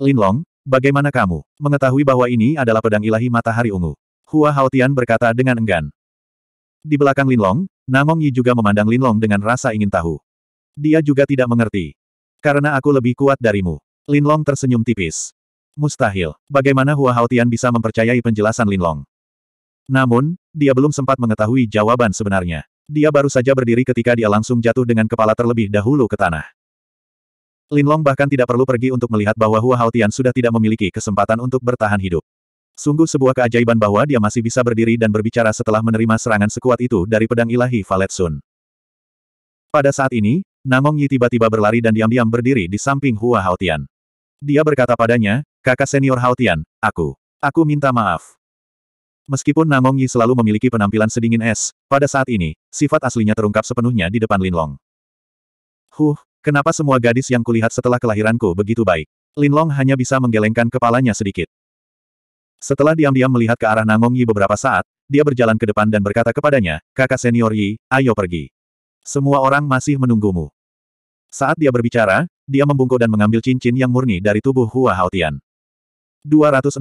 Linlong, bagaimana kamu mengetahui bahwa ini adalah pedang ilahi matahari ungu? Hua Haotian berkata dengan enggan. Di belakang Linlong, Namong Yi juga memandang Linlong dengan rasa ingin tahu. Dia juga tidak mengerti. Karena aku lebih kuat darimu. Linlong tersenyum tipis. Mustahil. Bagaimana Hua Haotian bisa mempercayai penjelasan Linlong? Namun, dia belum sempat mengetahui jawaban sebenarnya. Dia baru saja berdiri ketika dia langsung jatuh dengan kepala terlebih dahulu ke tanah. Linlong bahkan tidak perlu pergi untuk melihat bahwa Hua Haotian sudah tidak memiliki kesempatan untuk bertahan hidup. Sungguh sebuah keajaiban bahwa dia masih bisa berdiri dan berbicara setelah menerima serangan sekuat itu dari pedang ilahi Valet Sun. Pada saat ini, Namong Yi tiba-tiba berlari dan diam-diam berdiri di samping Hua Haotian. Dia berkata padanya, kakak senior Haotian, aku. Aku minta maaf. Meskipun Nangong Yi selalu memiliki penampilan sedingin es, pada saat ini, sifat aslinya terungkap sepenuhnya di depan Linlong. Huh, kenapa semua gadis yang kulihat setelah kelahiranku begitu baik? Linlong hanya bisa menggelengkan kepalanya sedikit. Setelah diam-diam melihat ke arah Nangong Yi beberapa saat, dia berjalan ke depan dan berkata kepadanya, kakak senior Yi, ayo pergi. Semua orang masih menunggumu. Saat dia berbicara, dia membungkuk dan mengambil cincin yang murni dari tubuh Hua Haotian. 216.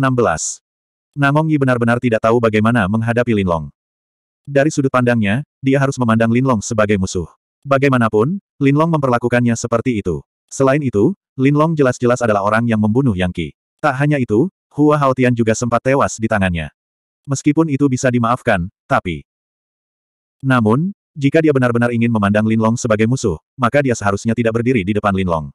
Nangong Yi benar-benar tidak tahu bagaimana menghadapi Linlong. Dari sudut pandangnya, dia harus memandang Linlong sebagai musuh. Bagaimanapun, Linlong memperlakukannya seperti itu. Selain itu, Linlong jelas-jelas adalah orang yang membunuh Yang Qi. Tak hanya itu, Hua Haotian juga sempat tewas di tangannya. Meskipun itu bisa dimaafkan, tapi... Namun, jika dia benar-benar ingin memandang Linlong sebagai musuh, maka dia seharusnya tidak berdiri di depan Linlong.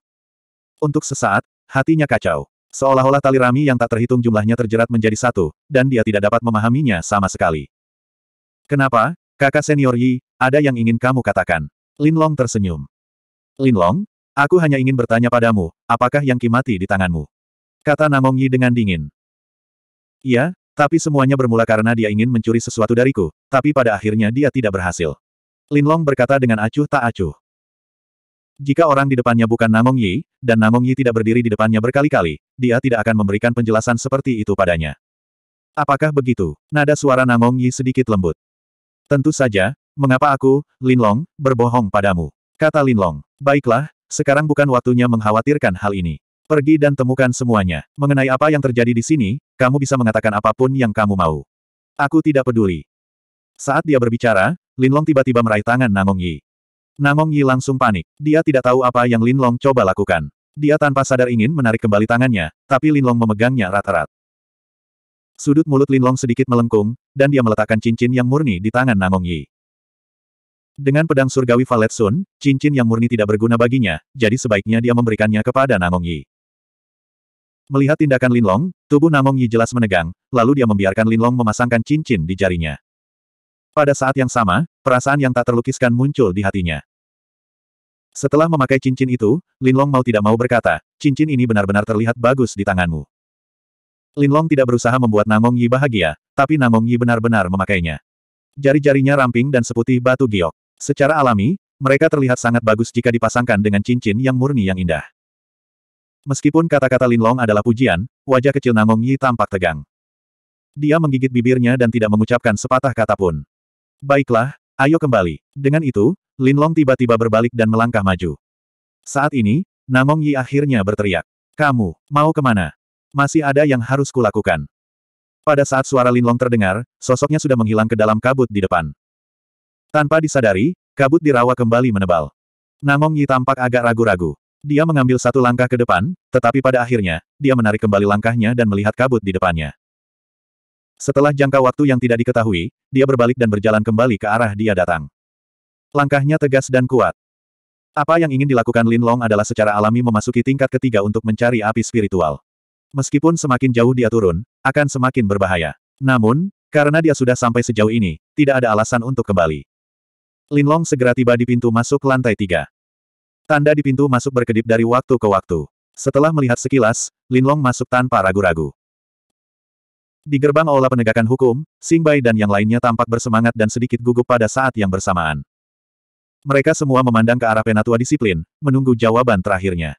Untuk sesaat, hatinya kacau. Seolah-olah tali rami yang tak terhitung jumlahnya terjerat menjadi satu, dan dia tidak dapat memahaminya sama sekali. Kenapa, kakak senior Yi, ada yang ingin kamu katakan? Linlong tersenyum. Linlong, aku hanya ingin bertanya padamu, apakah yang mati di tanganmu? Kata Namong Yi dengan dingin. Iya, tapi semuanya bermula karena dia ingin mencuri sesuatu dariku, tapi pada akhirnya dia tidak berhasil. Linlong berkata dengan acuh tak acuh. Jika orang di depannya bukan Namong Yi, dan Namong Yi tidak berdiri di depannya berkali-kali, dia tidak akan memberikan penjelasan seperti itu padanya. Apakah begitu? Nada suara Namong Yi sedikit lembut. Tentu saja, mengapa aku, Linlong, berbohong padamu? Kata Linlong. Baiklah, sekarang bukan waktunya mengkhawatirkan hal ini. Pergi dan temukan semuanya. Mengenai apa yang terjadi di sini, kamu bisa mengatakan apapun yang kamu mau. Aku tidak peduli. Saat dia berbicara, Linlong tiba-tiba meraih tangan Nangong Yi. Nangong Yi langsung panik. Dia tidak tahu apa yang Linlong coba lakukan. Dia tanpa sadar ingin menarik kembali tangannya, tapi Linlong memegangnya rata rat Sudut mulut Linlong sedikit melengkung, dan dia meletakkan cincin yang murni di tangan Nangong Yi. Dengan pedang surgawi Valet Sun, cincin yang murni tidak berguna baginya, jadi sebaiknya dia memberikannya kepada Nangong Yi. Melihat tindakan Linlong, tubuh Nangong Yi jelas menegang, lalu dia membiarkan Linlong memasangkan cincin di jarinya. Pada saat yang sama, perasaan yang tak terlukiskan muncul di hatinya. Setelah memakai cincin itu, Linlong mau tidak mau berkata, cincin ini benar-benar terlihat bagus di tanganmu. Linlong tidak berusaha membuat Namong Yi bahagia, tapi Namong Yi benar-benar memakainya. Jari-jarinya ramping dan seputih batu giok. Secara alami, mereka terlihat sangat bagus jika dipasangkan dengan cincin yang murni yang indah. Meskipun kata-kata Linlong adalah pujian, wajah kecil Namong Yi tampak tegang. Dia menggigit bibirnya dan tidak mengucapkan sepatah kata pun. Baiklah, ayo kembali. Dengan itu, Lin Long tiba-tiba berbalik dan melangkah maju. Saat ini, Namong Yi akhirnya berteriak. Kamu, mau kemana? Masih ada yang harus kulakukan. Pada saat suara Lin Long terdengar, sosoknya sudah menghilang ke dalam kabut di depan. Tanpa disadari, kabut dirawa kembali menebal. Namong Yi tampak agak ragu-ragu. Dia mengambil satu langkah ke depan, tetapi pada akhirnya, dia menarik kembali langkahnya dan melihat kabut di depannya. Setelah jangka waktu yang tidak diketahui, dia berbalik dan berjalan kembali ke arah dia datang. Langkahnya tegas dan kuat. Apa yang ingin dilakukan Lin Long adalah secara alami memasuki tingkat ketiga untuk mencari api spiritual. Meskipun semakin jauh dia turun, akan semakin berbahaya. Namun, karena dia sudah sampai sejauh ini, tidak ada alasan untuk kembali. Lin Long segera tiba di pintu masuk lantai tiga. Tanda di pintu masuk berkedip dari waktu ke waktu. Setelah melihat sekilas, Lin Long masuk tanpa ragu-ragu. Di gerbang aula penegakan hukum, Singbai dan yang lainnya tampak bersemangat dan sedikit gugup pada saat yang bersamaan. Mereka semua memandang ke arah penatua disiplin, menunggu jawaban terakhirnya.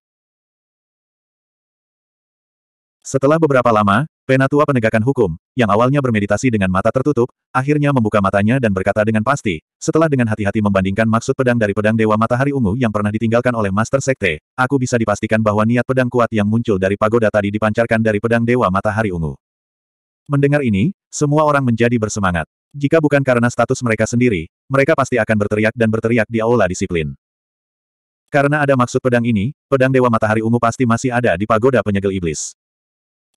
Setelah beberapa lama, penatua penegakan hukum, yang awalnya bermeditasi dengan mata tertutup, akhirnya membuka matanya dan berkata dengan pasti, setelah dengan hati-hati membandingkan maksud pedang dari pedang Dewa Matahari Ungu yang pernah ditinggalkan oleh Master Sekte, aku bisa dipastikan bahwa niat pedang kuat yang muncul dari pagoda tadi dipancarkan dari pedang Dewa Matahari Ungu. Mendengar ini, semua orang menjadi bersemangat. Jika bukan karena status mereka sendiri, mereka pasti akan berteriak dan berteriak di aula disiplin. Karena ada maksud pedang ini, pedang Dewa Matahari Ungu pasti masih ada di pagoda penyegel iblis.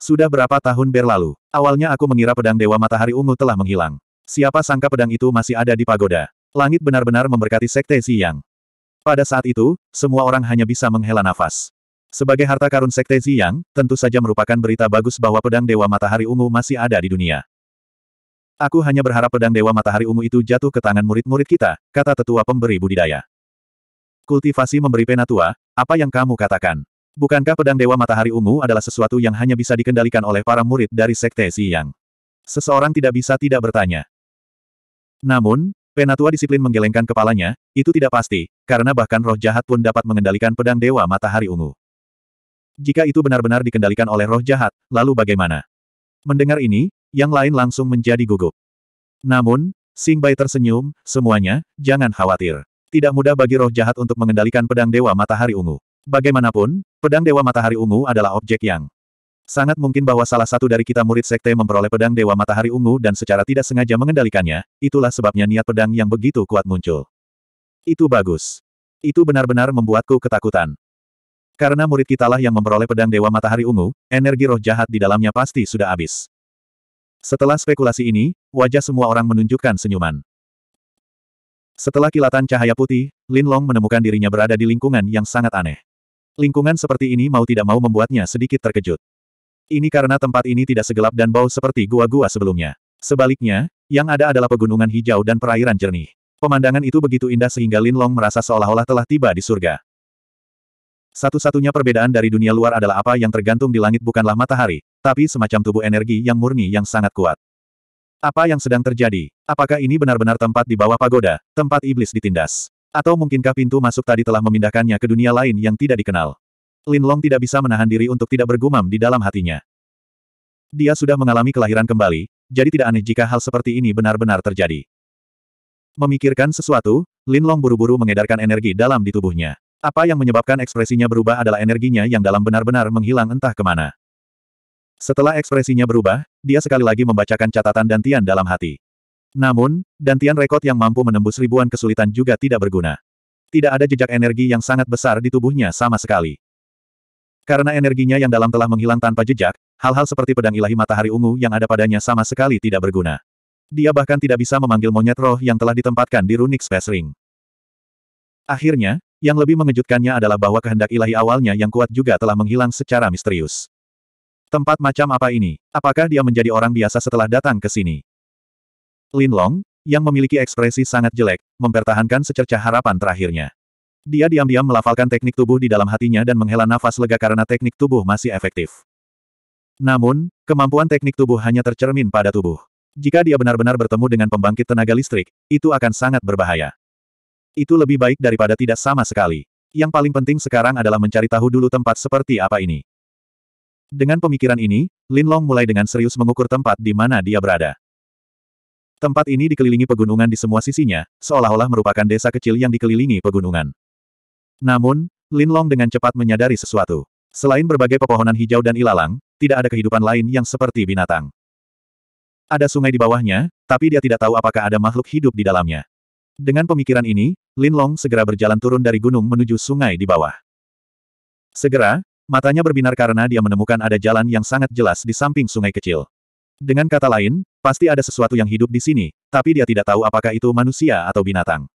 Sudah berapa tahun berlalu, awalnya aku mengira pedang Dewa Matahari Ungu telah menghilang. Siapa sangka pedang itu masih ada di pagoda. Langit benar-benar memberkati Sekte Ziyang. Pada saat itu, semua orang hanya bisa menghela nafas. Sebagai harta karun Sekte Ziyang, tentu saja merupakan berita bagus bahwa pedang Dewa Matahari Ungu masih ada di dunia. Aku hanya berharap pedang Dewa Matahari Ungu itu jatuh ke tangan murid-murid kita, kata tetua pemberi budidaya. Kultivasi memberi penatua, apa yang kamu katakan? Bukankah pedang Dewa Matahari Ungu adalah sesuatu yang hanya bisa dikendalikan oleh para murid dari Sekte Ziyang? Seseorang tidak bisa tidak bertanya. Namun, Penatua disiplin menggelengkan kepalanya, itu tidak pasti, karena bahkan roh jahat pun dapat mengendalikan pedang Dewa Matahari Ungu. Jika itu benar-benar dikendalikan oleh roh jahat, lalu bagaimana? Mendengar ini, yang lain langsung menjadi gugup. Namun, Sing Bai tersenyum, semuanya, jangan khawatir. Tidak mudah bagi roh jahat untuk mengendalikan pedang Dewa Matahari Ungu. Bagaimanapun, pedang Dewa Matahari Ungu adalah objek yang sangat mungkin bahwa salah satu dari kita murid sekte memperoleh pedang Dewa Matahari Ungu dan secara tidak sengaja mengendalikannya, itulah sebabnya niat pedang yang begitu kuat muncul. Itu bagus. Itu benar-benar membuatku ketakutan. Karena murid kitalah yang memperoleh pedang Dewa Matahari Ungu, energi roh jahat di dalamnya pasti sudah habis. Setelah spekulasi ini, wajah semua orang menunjukkan senyuman. Setelah kilatan cahaya putih, Lin Long menemukan dirinya berada di lingkungan yang sangat aneh. Lingkungan seperti ini mau tidak mau membuatnya sedikit terkejut. Ini karena tempat ini tidak segelap dan bau seperti gua-gua sebelumnya. Sebaliknya, yang ada adalah pegunungan hijau dan perairan jernih. Pemandangan itu begitu indah sehingga Lin Long merasa seolah-olah telah tiba di surga. Satu-satunya perbedaan dari dunia luar adalah apa yang tergantung di langit bukanlah matahari, tapi semacam tubuh energi yang murni yang sangat kuat. Apa yang sedang terjadi? Apakah ini benar-benar tempat di bawah pagoda, tempat iblis ditindas? Atau mungkinkah pintu masuk tadi telah memindahkannya ke dunia lain yang tidak dikenal? Lin Long tidak bisa menahan diri untuk tidak bergumam di dalam hatinya. Dia sudah mengalami kelahiran kembali, jadi tidak aneh jika hal seperti ini benar-benar terjadi. Memikirkan sesuatu, Lin Long buru-buru mengedarkan energi dalam di tubuhnya. Apa yang menyebabkan ekspresinya berubah adalah energinya yang dalam benar-benar menghilang entah kemana. Setelah ekspresinya berubah, dia sekali lagi membacakan catatan Dantian dalam hati. Namun, Dantian rekod yang mampu menembus ribuan kesulitan juga tidak berguna. Tidak ada jejak energi yang sangat besar di tubuhnya sama sekali. Karena energinya yang dalam telah menghilang tanpa jejak, hal-hal seperti pedang ilahi matahari ungu yang ada padanya sama sekali tidak berguna. Dia bahkan tidak bisa memanggil monyet roh yang telah ditempatkan di runik Space Ring. Akhirnya, yang lebih mengejutkannya adalah bahwa kehendak ilahi awalnya yang kuat juga telah menghilang secara misterius. Tempat macam apa ini? Apakah dia menjadi orang biasa setelah datang ke sini? Lin Long, yang memiliki ekspresi sangat jelek, mempertahankan secerca harapan terakhirnya. Dia diam-diam melafalkan teknik tubuh di dalam hatinya dan menghela nafas lega karena teknik tubuh masih efektif. Namun, kemampuan teknik tubuh hanya tercermin pada tubuh. Jika dia benar-benar bertemu dengan pembangkit tenaga listrik, itu akan sangat berbahaya. Itu lebih baik daripada tidak sama sekali. Yang paling penting sekarang adalah mencari tahu dulu tempat seperti apa ini. Dengan pemikiran ini, Lin Long mulai dengan serius mengukur tempat di mana dia berada. Tempat ini dikelilingi pegunungan di semua sisinya, seolah-olah merupakan desa kecil yang dikelilingi pegunungan. Namun, Lin Long dengan cepat menyadari sesuatu. Selain berbagai pepohonan hijau dan ilalang, tidak ada kehidupan lain yang seperti binatang. Ada sungai di bawahnya, tapi dia tidak tahu apakah ada makhluk hidup di dalamnya. Dengan pemikiran ini, Lin Long segera berjalan turun dari gunung menuju sungai di bawah. Segera, matanya berbinar karena dia menemukan ada jalan yang sangat jelas di samping sungai kecil. Dengan kata lain, pasti ada sesuatu yang hidup di sini, tapi dia tidak tahu apakah itu manusia atau binatang.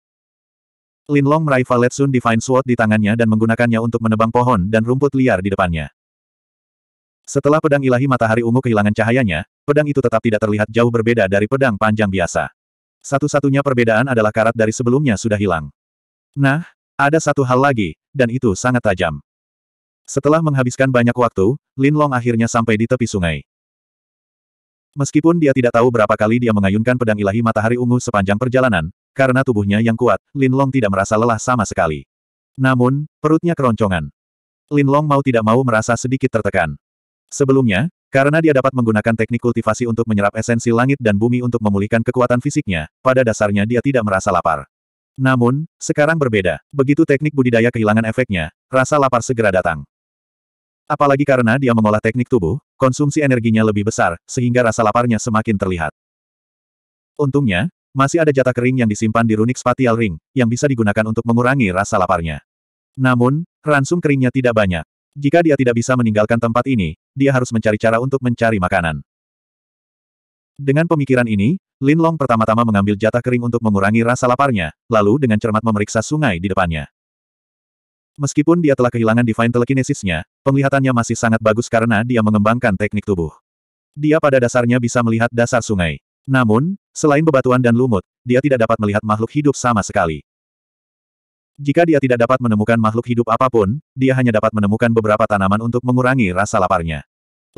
Lin Long meraih Valet Sun Divine Sword di tangannya dan menggunakannya untuk menebang pohon dan rumput liar di depannya. Setelah pedang ilahi matahari ungu kehilangan cahayanya, pedang itu tetap tidak terlihat jauh berbeda dari pedang panjang biasa. Satu-satunya perbedaan adalah karat dari sebelumnya sudah hilang. Nah, ada satu hal lagi, dan itu sangat tajam. Setelah menghabiskan banyak waktu, Lin Long akhirnya sampai di tepi sungai. Meskipun dia tidak tahu berapa kali dia mengayunkan pedang ilahi matahari ungu sepanjang perjalanan, karena tubuhnya yang kuat, Lin Long tidak merasa lelah sama sekali. Namun, perutnya keroncongan. Lin Long mau tidak mau merasa sedikit tertekan. Sebelumnya, karena dia dapat menggunakan teknik kultivasi untuk menyerap esensi langit dan bumi untuk memulihkan kekuatan fisiknya, pada dasarnya dia tidak merasa lapar. Namun, sekarang berbeda. Begitu teknik budidaya kehilangan efeknya, rasa lapar segera datang. Apalagi karena dia mengolah teknik tubuh, konsumsi energinya lebih besar, sehingga rasa laparnya semakin terlihat. Untungnya, masih ada jatah kering yang disimpan di runik spatial ring, yang bisa digunakan untuk mengurangi rasa laparnya. Namun, ransum keringnya tidak banyak. Jika dia tidak bisa meninggalkan tempat ini, dia harus mencari cara untuk mencari makanan. Dengan pemikiran ini, Lin Long pertama-tama mengambil jatah kering untuk mengurangi rasa laparnya, lalu dengan cermat memeriksa sungai di depannya. Meskipun dia telah kehilangan divine telekinesisnya, penglihatannya masih sangat bagus karena dia mengembangkan teknik tubuh. Dia pada dasarnya bisa melihat dasar sungai. Namun, selain bebatuan dan lumut, dia tidak dapat melihat makhluk hidup sama sekali. Jika dia tidak dapat menemukan makhluk hidup apapun, dia hanya dapat menemukan beberapa tanaman untuk mengurangi rasa laparnya.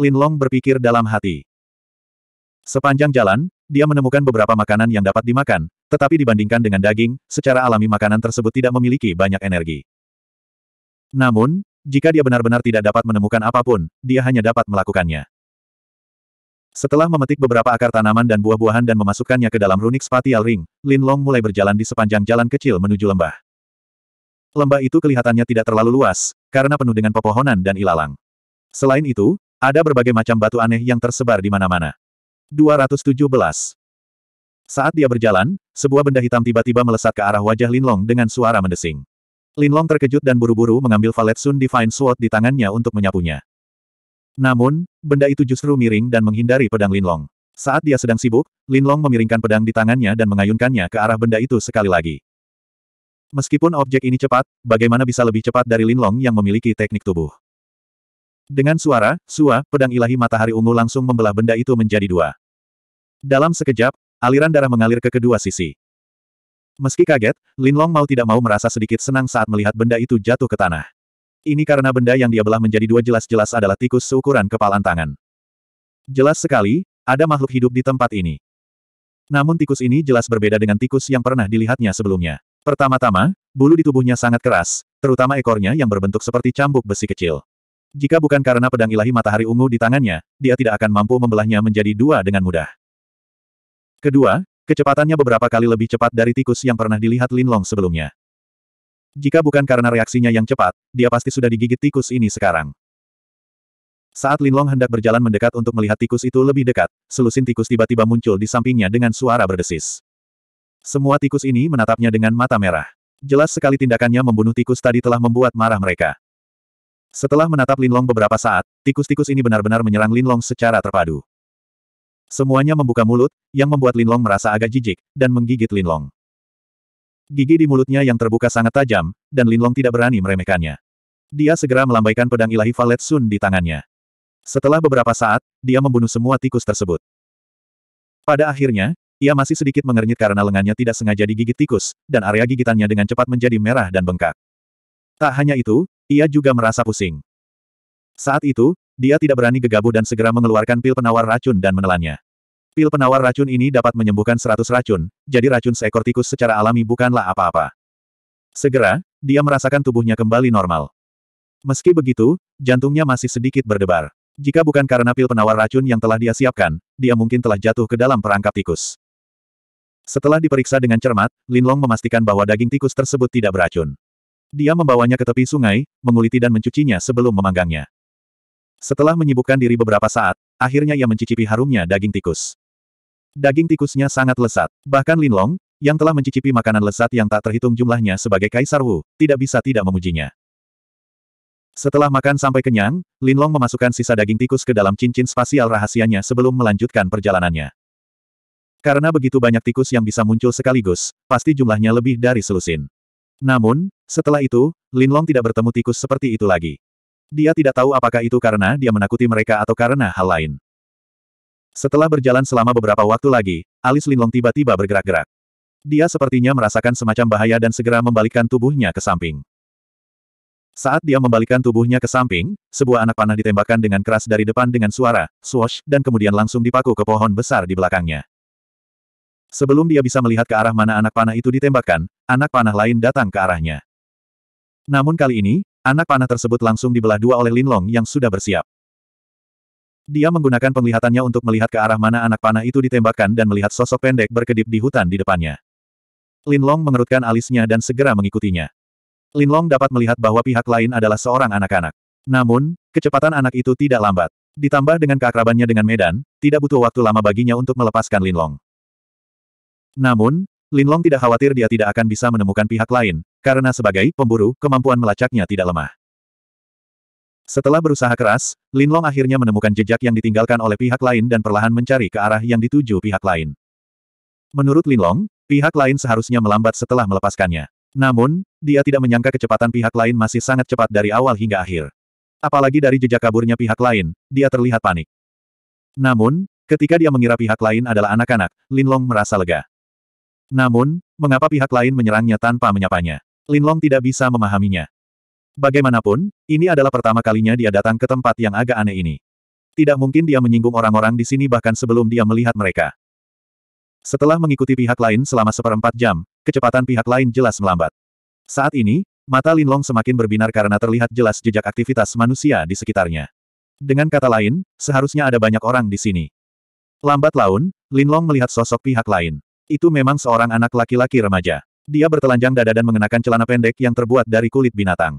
Lin Long berpikir dalam hati. Sepanjang jalan, dia menemukan beberapa makanan yang dapat dimakan, tetapi dibandingkan dengan daging, secara alami makanan tersebut tidak memiliki banyak energi. Namun, jika dia benar-benar tidak dapat menemukan apapun, dia hanya dapat melakukannya. Setelah memetik beberapa akar tanaman dan buah-buahan dan memasukkannya ke dalam runik spatial ring, Lin Long mulai berjalan di sepanjang jalan kecil menuju lembah lembah itu kelihatannya tidak terlalu luas, karena penuh dengan pepohonan dan ilalang. Selain itu, ada berbagai macam batu aneh yang tersebar di mana-mana. 217. Saat dia berjalan, sebuah benda hitam tiba-tiba melesat ke arah wajah Linlong dengan suara mendesing. Linlong terkejut dan buru-buru mengambil Valet Sun Divine Sword di tangannya untuk menyapunya. Namun, benda itu justru miring dan menghindari pedang Linlong. Saat dia sedang sibuk, Linlong memiringkan pedang di tangannya dan mengayunkannya ke arah benda itu sekali lagi. Meskipun objek ini cepat, bagaimana bisa lebih cepat dari Linlong yang memiliki teknik tubuh? Dengan suara, sua, pedang ilahi matahari ungu langsung membelah benda itu menjadi dua. Dalam sekejap, aliran darah mengalir ke kedua sisi. Meski kaget, Linlong mau tidak mau merasa sedikit senang saat melihat benda itu jatuh ke tanah. Ini karena benda yang dia belah menjadi dua jelas-jelas adalah tikus seukuran kepalan tangan. Jelas sekali, ada makhluk hidup di tempat ini. Namun tikus ini jelas berbeda dengan tikus yang pernah dilihatnya sebelumnya. Pertama-tama, bulu di tubuhnya sangat keras, terutama ekornya yang berbentuk seperti cambuk besi kecil. Jika bukan karena pedang ilahi matahari ungu di tangannya, dia tidak akan mampu membelahnya menjadi dua dengan mudah. Kedua, kecepatannya beberapa kali lebih cepat dari tikus yang pernah dilihat lin long sebelumnya. Jika bukan karena reaksinya yang cepat, dia pasti sudah digigit tikus ini sekarang. Saat lin long hendak berjalan mendekat untuk melihat tikus itu lebih dekat, selusin tikus tiba-tiba muncul di sampingnya dengan suara berdesis. Semua tikus ini menatapnya dengan mata merah. Jelas sekali tindakannya membunuh tikus tadi telah membuat marah mereka. Setelah menatap Linlong beberapa saat, tikus-tikus ini benar-benar menyerang Linlong secara terpadu. Semuanya membuka mulut, yang membuat Linlong merasa agak jijik, dan menggigit Linlong. Gigi di mulutnya yang terbuka sangat tajam, dan Linlong tidak berani meremehkannya. Dia segera melambaikan pedang ilahi Valet Sun di tangannya. Setelah beberapa saat, dia membunuh semua tikus tersebut. Pada akhirnya, ia masih sedikit mengernyit karena lengannya tidak sengaja digigit tikus, dan area gigitannya dengan cepat menjadi merah dan bengkak. Tak hanya itu, ia juga merasa pusing. Saat itu, dia tidak berani gegabah dan segera mengeluarkan pil penawar racun dan menelannya. Pil penawar racun ini dapat menyembuhkan seratus racun, jadi racun seekor tikus secara alami bukanlah apa-apa. Segera, dia merasakan tubuhnya kembali normal. Meski begitu, jantungnya masih sedikit berdebar. Jika bukan karena pil penawar racun yang telah dia siapkan, dia mungkin telah jatuh ke dalam perangkap tikus. Setelah diperiksa dengan cermat, Linlong memastikan bahwa daging tikus tersebut tidak beracun. Dia membawanya ke tepi sungai, menguliti dan mencucinya sebelum memanggangnya. Setelah menyibukkan diri beberapa saat, akhirnya ia mencicipi harumnya daging tikus. Daging tikusnya sangat lesat. Bahkan Linlong, yang telah mencicipi makanan lesat yang tak terhitung jumlahnya sebagai Kaisar Wu, tidak bisa tidak memujinya. Setelah makan sampai kenyang, Linlong memasukkan sisa daging tikus ke dalam cincin spasial rahasianya sebelum melanjutkan perjalanannya. Karena begitu banyak tikus yang bisa muncul sekaligus, pasti jumlahnya lebih dari selusin. Namun, setelah itu, Linlong tidak bertemu tikus seperti itu lagi. Dia tidak tahu apakah itu karena dia menakuti mereka atau karena hal lain. Setelah berjalan selama beberapa waktu lagi, alis Linlong tiba-tiba bergerak-gerak. Dia sepertinya merasakan semacam bahaya dan segera membalikkan tubuhnya ke samping. Saat dia membalikkan tubuhnya ke samping, sebuah anak panah ditembakkan dengan keras dari depan dengan suara, swash, dan kemudian langsung dipaku ke pohon besar di belakangnya. Sebelum dia bisa melihat ke arah mana anak panah itu ditembakkan, anak panah lain datang ke arahnya. Namun kali ini, anak panah tersebut langsung dibelah dua oleh Lin Long yang sudah bersiap. Dia menggunakan penglihatannya untuk melihat ke arah mana anak panah itu ditembakkan dan melihat sosok pendek berkedip di hutan di depannya. Lin Long mengerutkan alisnya dan segera mengikutinya. Lin Long dapat melihat bahwa pihak lain adalah seorang anak-anak. Namun, kecepatan anak itu tidak lambat. Ditambah dengan keakrabannya dengan Medan, tidak butuh waktu lama baginya untuk melepaskan Lin Long. Namun, Linlong tidak khawatir dia tidak akan bisa menemukan pihak lain, karena sebagai pemburu, kemampuan melacaknya tidak lemah. Setelah berusaha keras, Linlong akhirnya menemukan jejak yang ditinggalkan oleh pihak lain dan perlahan mencari ke arah yang dituju pihak lain. Menurut Linlong, pihak lain seharusnya melambat setelah melepaskannya. Namun, dia tidak menyangka kecepatan pihak lain masih sangat cepat dari awal hingga akhir. Apalagi dari jejak kaburnya pihak lain, dia terlihat panik. Namun, ketika dia mengira pihak lain adalah anak-anak, Linlong merasa lega. Namun, mengapa pihak lain menyerangnya tanpa menyapanya? Linlong tidak bisa memahaminya. Bagaimanapun, ini adalah pertama kalinya dia datang ke tempat yang agak aneh ini. Tidak mungkin dia menyinggung orang-orang di sini bahkan sebelum dia melihat mereka. Setelah mengikuti pihak lain selama seperempat jam, kecepatan pihak lain jelas melambat. Saat ini, mata Linlong semakin berbinar karena terlihat jelas jejak aktivitas manusia di sekitarnya. Dengan kata lain, seharusnya ada banyak orang di sini. Lambat laun, Linlong melihat sosok pihak lain. Itu memang seorang anak laki-laki remaja. Dia bertelanjang dada dan mengenakan celana pendek yang terbuat dari kulit binatang.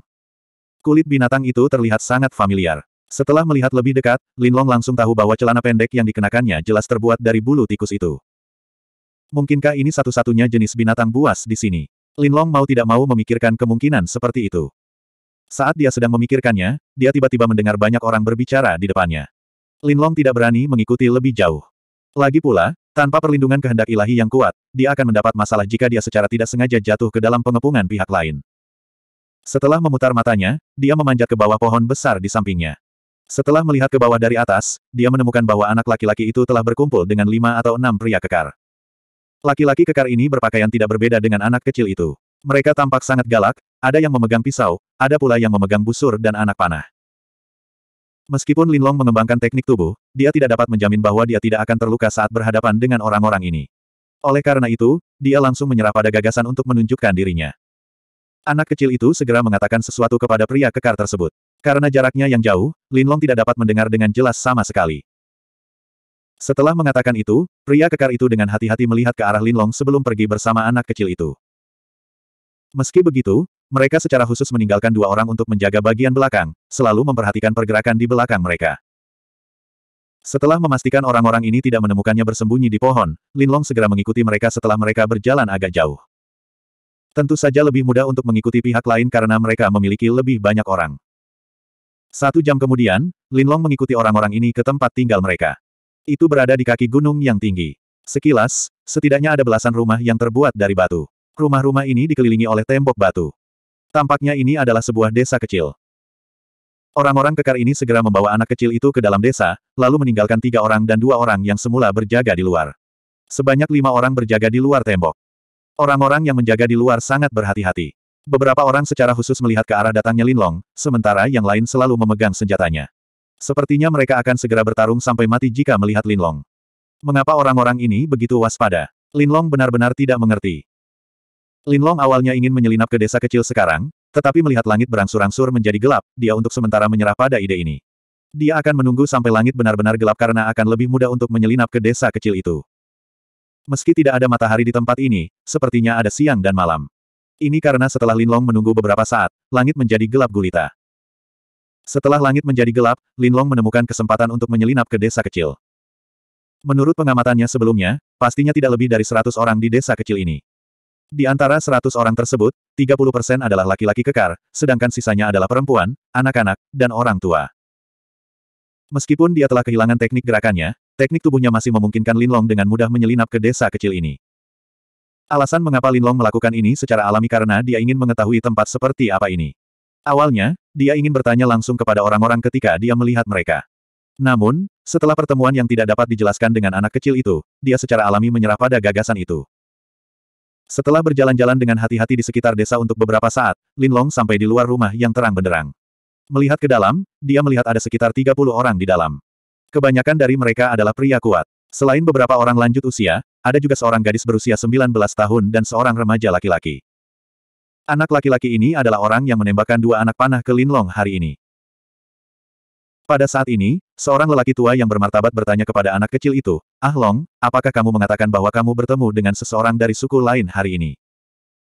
Kulit binatang itu terlihat sangat familiar. Setelah melihat lebih dekat, Linlong langsung tahu bahwa celana pendek yang dikenakannya jelas terbuat dari bulu tikus itu. Mungkinkah ini satu-satunya jenis binatang buas di sini? Linlong mau tidak mau memikirkan kemungkinan seperti itu. Saat dia sedang memikirkannya, dia tiba-tiba mendengar banyak orang berbicara di depannya. Linlong tidak berani mengikuti lebih jauh. Lagi pula, tanpa perlindungan kehendak ilahi yang kuat, dia akan mendapat masalah jika dia secara tidak sengaja jatuh ke dalam pengepungan pihak lain. Setelah memutar matanya, dia memanjat ke bawah pohon besar di sampingnya. Setelah melihat ke bawah dari atas, dia menemukan bahwa anak laki-laki itu telah berkumpul dengan lima atau enam pria kekar. Laki-laki kekar ini berpakaian tidak berbeda dengan anak kecil itu. Mereka tampak sangat galak, ada yang memegang pisau, ada pula yang memegang busur dan anak panah. Meskipun Linlong mengembangkan teknik tubuh, dia tidak dapat menjamin bahwa dia tidak akan terluka saat berhadapan dengan orang-orang ini. Oleh karena itu, dia langsung menyerah pada gagasan untuk menunjukkan dirinya. Anak kecil itu segera mengatakan sesuatu kepada pria kekar tersebut. Karena jaraknya yang jauh, Linlong tidak dapat mendengar dengan jelas sama sekali. Setelah mengatakan itu, pria kekar itu dengan hati-hati melihat ke arah Linlong sebelum pergi bersama anak kecil itu. Meski begitu, mereka secara khusus meninggalkan dua orang untuk menjaga bagian belakang, selalu memperhatikan pergerakan di belakang mereka. Setelah memastikan orang-orang ini tidak menemukannya bersembunyi di pohon, Linlong segera mengikuti mereka setelah mereka berjalan agak jauh. Tentu saja lebih mudah untuk mengikuti pihak lain karena mereka memiliki lebih banyak orang. Satu jam kemudian, Linlong mengikuti orang-orang ini ke tempat tinggal mereka. Itu berada di kaki gunung yang tinggi. Sekilas, setidaknya ada belasan rumah yang terbuat dari batu. Rumah-rumah ini dikelilingi oleh tembok batu. Tampaknya ini adalah sebuah desa kecil. Orang-orang kekar ini segera membawa anak kecil itu ke dalam desa, lalu meninggalkan tiga orang dan dua orang yang semula berjaga di luar. Sebanyak lima orang berjaga di luar tembok. Orang-orang yang menjaga di luar sangat berhati-hati. Beberapa orang secara khusus melihat ke arah datangnya Linlong, sementara yang lain selalu memegang senjatanya. Sepertinya mereka akan segera bertarung sampai mati jika melihat Linlong. Mengapa orang-orang ini begitu waspada? Linlong benar-benar tidak mengerti. Linlong awalnya ingin menyelinap ke desa kecil sekarang, tetapi melihat langit berangsur-angsur menjadi gelap, dia untuk sementara menyerah pada ide ini. Dia akan menunggu sampai langit benar-benar gelap karena akan lebih mudah untuk menyelinap ke desa kecil itu. Meski tidak ada matahari di tempat ini, sepertinya ada siang dan malam. Ini karena setelah Linlong menunggu beberapa saat, langit menjadi gelap gulita. Setelah langit menjadi gelap, Linlong menemukan kesempatan untuk menyelinap ke desa kecil. Menurut pengamatannya sebelumnya, pastinya tidak lebih dari 100 orang di desa kecil ini. Di antara 100 orang tersebut, 30% adalah laki-laki kekar, sedangkan sisanya adalah perempuan, anak-anak, dan orang tua. Meskipun dia telah kehilangan teknik gerakannya, teknik tubuhnya masih memungkinkan Linlong dengan mudah menyelinap ke desa kecil ini. Alasan mengapa Linlong melakukan ini secara alami karena dia ingin mengetahui tempat seperti apa ini. Awalnya, dia ingin bertanya langsung kepada orang-orang ketika dia melihat mereka. Namun, setelah pertemuan yang tidak dapat dijelaskan dengan anak kecil itu, dia secara alami menyerah pada gagasan itu. Setelah berjalan-jalan dengan hati-hati di sekitar desa untuk beberapa saat, Linlong sampai di luar rumah yang terang benderang. Melihat ke dalam, dia melihat ada sekitar 30 orang di dalam. Kebanyakan dari mereka adalah pria kuat. Selain beberapa orang lanjut usia, ada juga seorang gadis berusia 19 tahun dan seorang remaja laki-laki. Anak laki-laki ini adalah orang yang menembakkan dua anak panah ke Linlong hari ini. Pada saat ini, seorang lelaki tua yang bermartabat bertanya kepada anak kecil itu, Ah Long, apakah kamu mengatakan bahwa kamu bertemu dengan seseorang dari suku lain hari ini?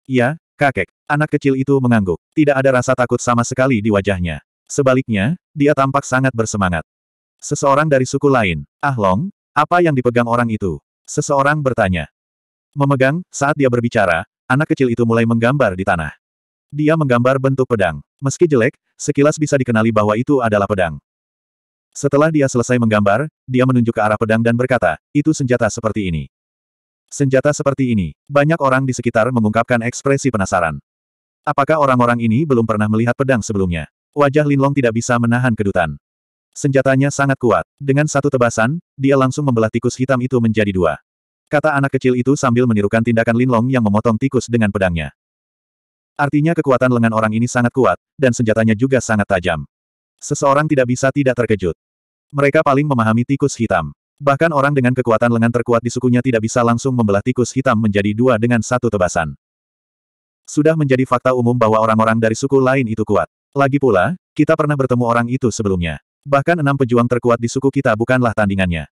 Ya, kakek. Anak kecil itu mengangguk. Tidak ada rasa takut sama sekali di wajahnya. Sebaliknya, dia tampak sangat bersemangat. Seseorang dari suku lain. Ah Long, apa yang dipegang orang itu? Seseorang bertanya. Memegang, saat dia berbicara, anak kecil itu mulai menggambar di tanah. Dia menggambar bentuk pedang. Meski jelek, sekilas bisa dikenali bahwa itu adalah pedang. Setelah dia selesai menggambar, dia menunjuk ke arah pedang dan berkata, itu senjata seperti ini. Senjata seperti ini, banyak orang di sekitar mengungkapkan ekspresi penasaran. Apakah orang-orang ini belum pernah melihat pedang sebelumnya? Wajah Linlong tidak bisa menahan kedutan. Senjatanya sangat kuat. Dengan satu tebasan, dia langsung membelah tikus hitam itu menjadi dua. Kata anak kecil itu sambil menirukan tindakan Linlong yang memotong tikus dengan pedangnya. Artinya kekuatan lengan orang ini sangat kuat, dan senjatanya juga sangat tajam. Seseorang tidak bisa tidak terkejut. Mereka paling memahami tikus hitam. Bahkan orang dengan kekuatan lengan terkuat di sukunya tidak bisa langsung membelah tikus hitam menjadi dua dengan satu tebasan. Sudah menjadi fakta umum bahwa orang-orang dari suku lain itu kuat. Lagi pula, kita pernah bertemu orang itu sebelumnya. Bahkan enam pejuang terkuat di suku kita bukanlah tandingannya.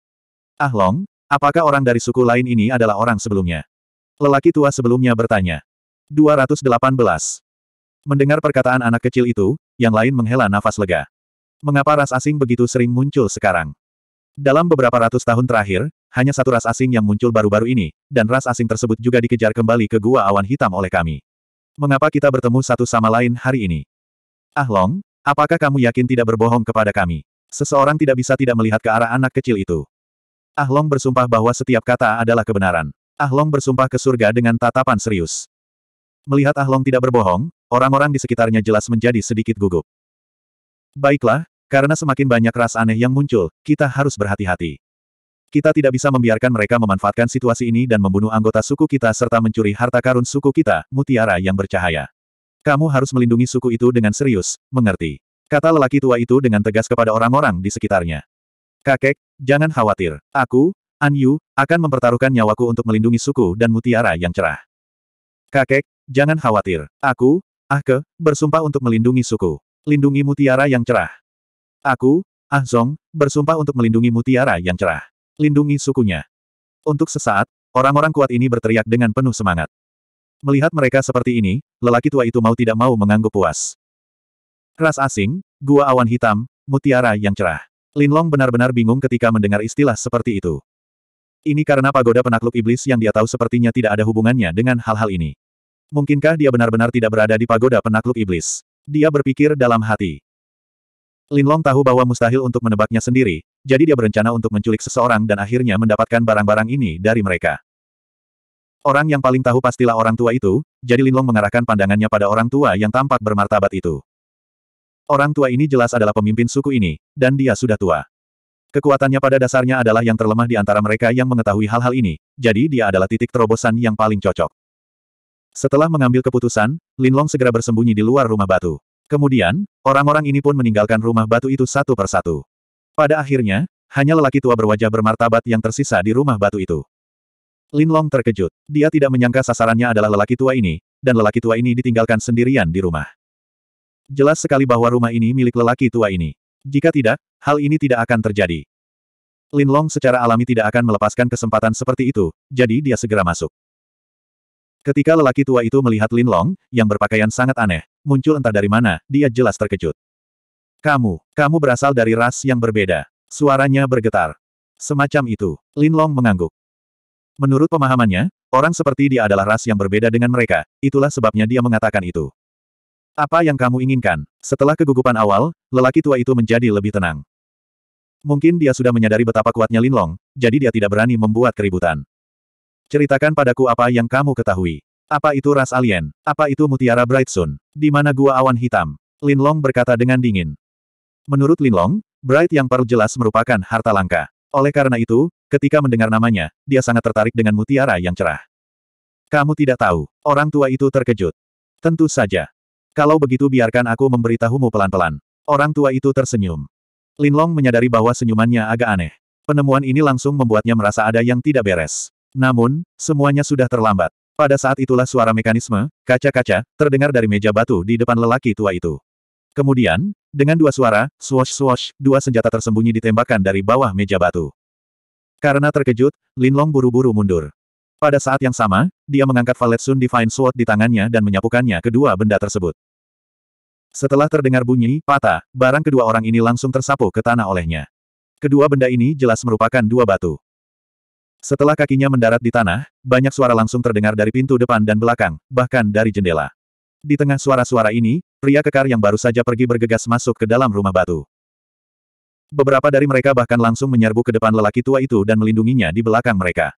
Ah Long, apakah orang dari suku lain ini adalah orang sebelumnya? Lelaki tua sebelumnya bertanya. 218. Mendengar perkataan anak kecil itu, yang lain menghela nafas lega. Mengapa ras asing begitu sering muncul sekarang? Dalam beberapa ratus tahun terakhir, hanya satu ras asing yang muncul baru-baru ini, dan ras asing tersebut juga dikejar kembali ke gua awan hitam oleh kami. Mengapa kita bertemu satu sama lain hari ini? Ah Long, apakah kamu yakin tidak berbohong kepada kami? Seseorang tidak bisa tidak melihat ke arah anak kecil itu. Ah Long bersumpah bahwa setiap kata adalah kebenaran. Ah Long bersumpah ke surga dengan tatapan serius. Melihat Ah Long tidak berbohong, orang-orang di sekitarnya jelas menjadi sedikit gugup. Baiklah, karena semakin banyak ras aneh yang muncul, kita harus berhati-hati. Kita tidak bisa membiarkan mereka memanfaatkan situasi ini dan membunuh anggota suku kita serta mencuri harta karun suku kita, mutiara yang bercahaya. Kamu harus melindungi suku itu dengan serius, mengerti? Kata lelaki tua itu dengan tegas kepada orang-orang di sekitarnya. Kakek, jangan khawatir. Aku, An Yu, akan mempertaruhkan nyawaku untuk melindungi suku dan mutiara yang cerah. Kakek, jangan khawatir. Aku, Ah Ke, bersumpah untuk melindungi suku. Lindungi mutiara yang cerah. Aku, Ah Zong, bersumpah untuk melindungi mutiara yang cerah. Lindungi sukunya. Untuk sesaat, orang-orang kuat ini berteriak dengan penuh semangat. Melihat mereka seperti ini, lelaki tua itu mau tidak mau mengangguk puas. Ras asing, gua awan hitam, mutiara yang cerah. Linlong benar-benar bingung ketika mendengar istilah seperti itu. Ini karena pagoda penakluk iblis yang dia tahu sepertinya tidak ada hubungannya dengan hal-hal ini. Mungkinkah dia benar-benar tidak berada di pagoda penakluk iblis? Dia berpikir dalam hati. Linlong tahu bahwa mustahil untuk menebaknya sendiri, jadi dia berencana untuk menculik seseorang dan akhirnya mendapatkan barang-barang ini dari mereka. Orang yang paling tahu pastilah orang tua itu, jadi Linlong mengarahkan pandangannya pada orang tua yang tampak bermartabat itu. Orang tua ini jelas adalah pemimpin suku ini, dan dia sudah tua. Kekuatannya pada dasarnya adalah yang terlemah di antara mereka yang mengetahui hal-hal ini, jadi dia adalah titik terobosan yang paling cocok. Setelah mengambil keputusan, Linlong segera bersembunyi di luar rumah batu. Kemudian, orang-orang ini pun meninggalkan rumah batu itu satu persatu. Pada akhirnya, hanya lelaki tua berwajah bermartabat yang tersisa di rumah batu itu. Linlong terkejut. Dia tidak menyangka sasarannya adalah lelaki tua ini, dan lelaki tua ini ditinggalkan sendirian di rumah. Jelas sekali bahwa rumah ini milik lelaki tua ini. Jika tidak, hal ini tidak akan terjadi. Linlong secara alami tidak akan melepaskan kesempatan seperti itu, jadi dia segera masuk. Ketika lelaki tua itu melihat Lin Long, yang berpakaian sangat aneh, muncul entah dari mana, dia jelas terkejut. Kamu, kamu berasal dari ras yang berbeda. Suaranya bergetar. Semacam itu, Lin Long mengangguk. Menurut pemahamannya, orang seperti dia adalah ras yang berbeda dengan mereka, itulah sebabnya dia mengatakan itu. Apa yang kamu inginkan? Setelah kegugupan awal, lelaki tua itu menjadi lebih tenang. Mungkin dia sudah menyadari betapa kuatnya Lin Long, jadi dia tidak berani membuat keributan. Ceritakan padaku apa yang kamu ketahui. Apa itu ras alien? Apa itu mutiara Bright Sun? Di mana gua awan hitam? Lin Long berkata dengan dingin. Menurut Lin Long, Bright yang perlu jelas merupakan harta langka. Oleh karena itu, ketika mendengar namanya, dia sangat tertarik dengan mutiara yang cerah. Kamu tidak tahu, orang tua itu terkejut. Tentu saja. Kalau begitu biarkan aku memberitahumu pelan-pelan. Orang tua itu tersenyum. lin long menyadari bahwa senyumannya agak aneh. Penemuan ini langsung membuatnya merasa ada yang tidak beres. Namun, semuanya sudah terlambat. Pada saat itulah suara mekanisme, kaca-kaca, terdengar dari meja batu di depan lelaki tua itu. Kemudian, dengan dua suara, swosh swosh, dua senjata tersembunyi ditembakkan dari bawah meja batu. Karena terkejut, Lin Long buru-buru mundur. Pada saat yang sama, dia mengangkat Valet Sun Divine Sword di tangannya dan menyapukannya kedua benda tersebut. Setelah terdengar bunyi, patah, barang kedua orang ini langsung tersapu ke tanah olehnya. Kedua benda ini jelas merupakan dua batu. Setelah kakinya mendarat di tanah, banyak suara langsung terdengar dari pintu depan dan belakang, bahkan dari jendela. Di tengah suara-suara ini, pria kekar yang baru saja pergi bergegas masuk ke dalam rumah batu. Beberapa dari mereka bahkan langsung menyerbu ke depan lelaki tua itu dan melindunginya di belakang mereka.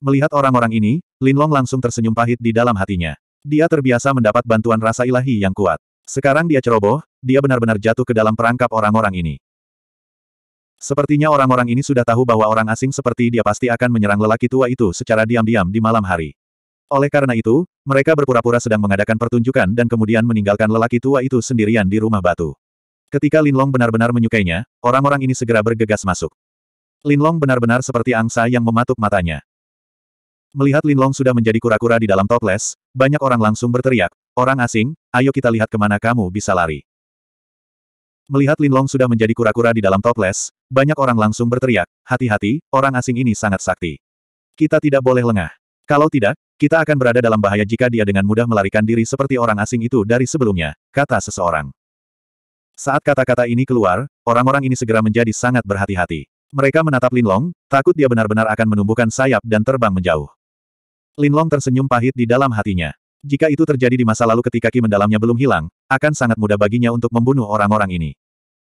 Melihat orang-orang ini, Linlong langsung tersenyum pahit di dalam hatinya. Dia terbiasa mendapat bantuan rasa ilahi yang kuat. Sekarang dia ceroboh, dia benar-benar jatuh ke dalam perangkap orang-orang ini. Sepertinya orang-orang ini sudah tahu bahwa orang asing seperti dia pasti akan menyerang lelaki tua itu secara diam-diam di malam hari. Oleh karena itu, mereka berpura-pura sedang mengadakan pertunjukan dan kemudian meninggalkan lelaki tua itu sendirian di rumah batu. Ketika Linlong benar-benar menyukainya, orang-orang ini segera bergegas masuk. Linlong benar-benar seperti angsa yang mematuk matanya. Melihat Linlong sudah menjadi kura-kura di dalam toples, banyak orang langsung berteriak, Orang asing, ayo kita lihat kemana kamu bisa lari. Melihat Linlong sudah menjadi kura-kura di dalam toples, banyak orang langsung berteriak, hati-hati, orang asing ini sangat sakti. Kita tidak boleh lengah. Kalau tidak, kita akan berada dalam bahaya jika dia dengan mudah melarikan diri seperti orang asing itu dari sebelumnya, kata seseorang. Saat kata-kata ini keluar, orang-orang ini segera menjadi sangat berhati-hati. Mereka menatap Linlong, takut dia benar-benar akan menumbuhkan sayap dan terbang menjauh. Linlong tersenyum pahit di dalam hatinya. Jika itu terjadi di masa lalu ketika ki mendalamnya belum hilang, akan sangat mudah baginya untuk membunuh orang-orang ini.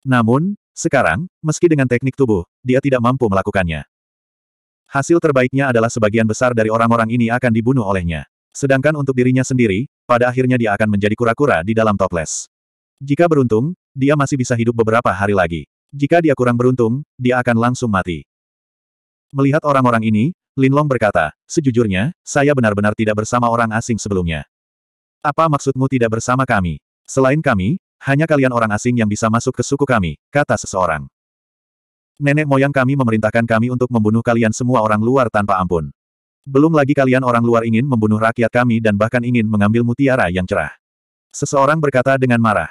Namun, sekarang, meski dengan teknik tubuh, dia tidak mampu melakukannya. Hasil terbaiknya adalah sebagian besar dari orang-orang ini akan dibunuh olehnya. Sedangkan untuk dirinya sendiri, pada akhirnya dia akan menjadi kura-kura di dalam toples. Jika beruntung, dia masih bisa hidup beberapa hari lagi. Jika dia kurang beruntung, dia akan langsung mati. Melihat orang-orang ini, Linlong berkata, sejujurnya, saya benar-benar tidak bersama orang asing sebelumnya. Apa maksudmu tidak bersama kami? Selain kami, hanya kalian orang asing yang bisa masuk ke suku kami, kata seseorang. Nenek moyang kami memerintahkan kami untuk membunuh kalian semua orang luar tanpa ampun. Belum lagi kalian orang luar ingin membunuh rakyat kami dan bahkan ingin mengambil mutiara yang cerah. Seseorang berkata dengan marah.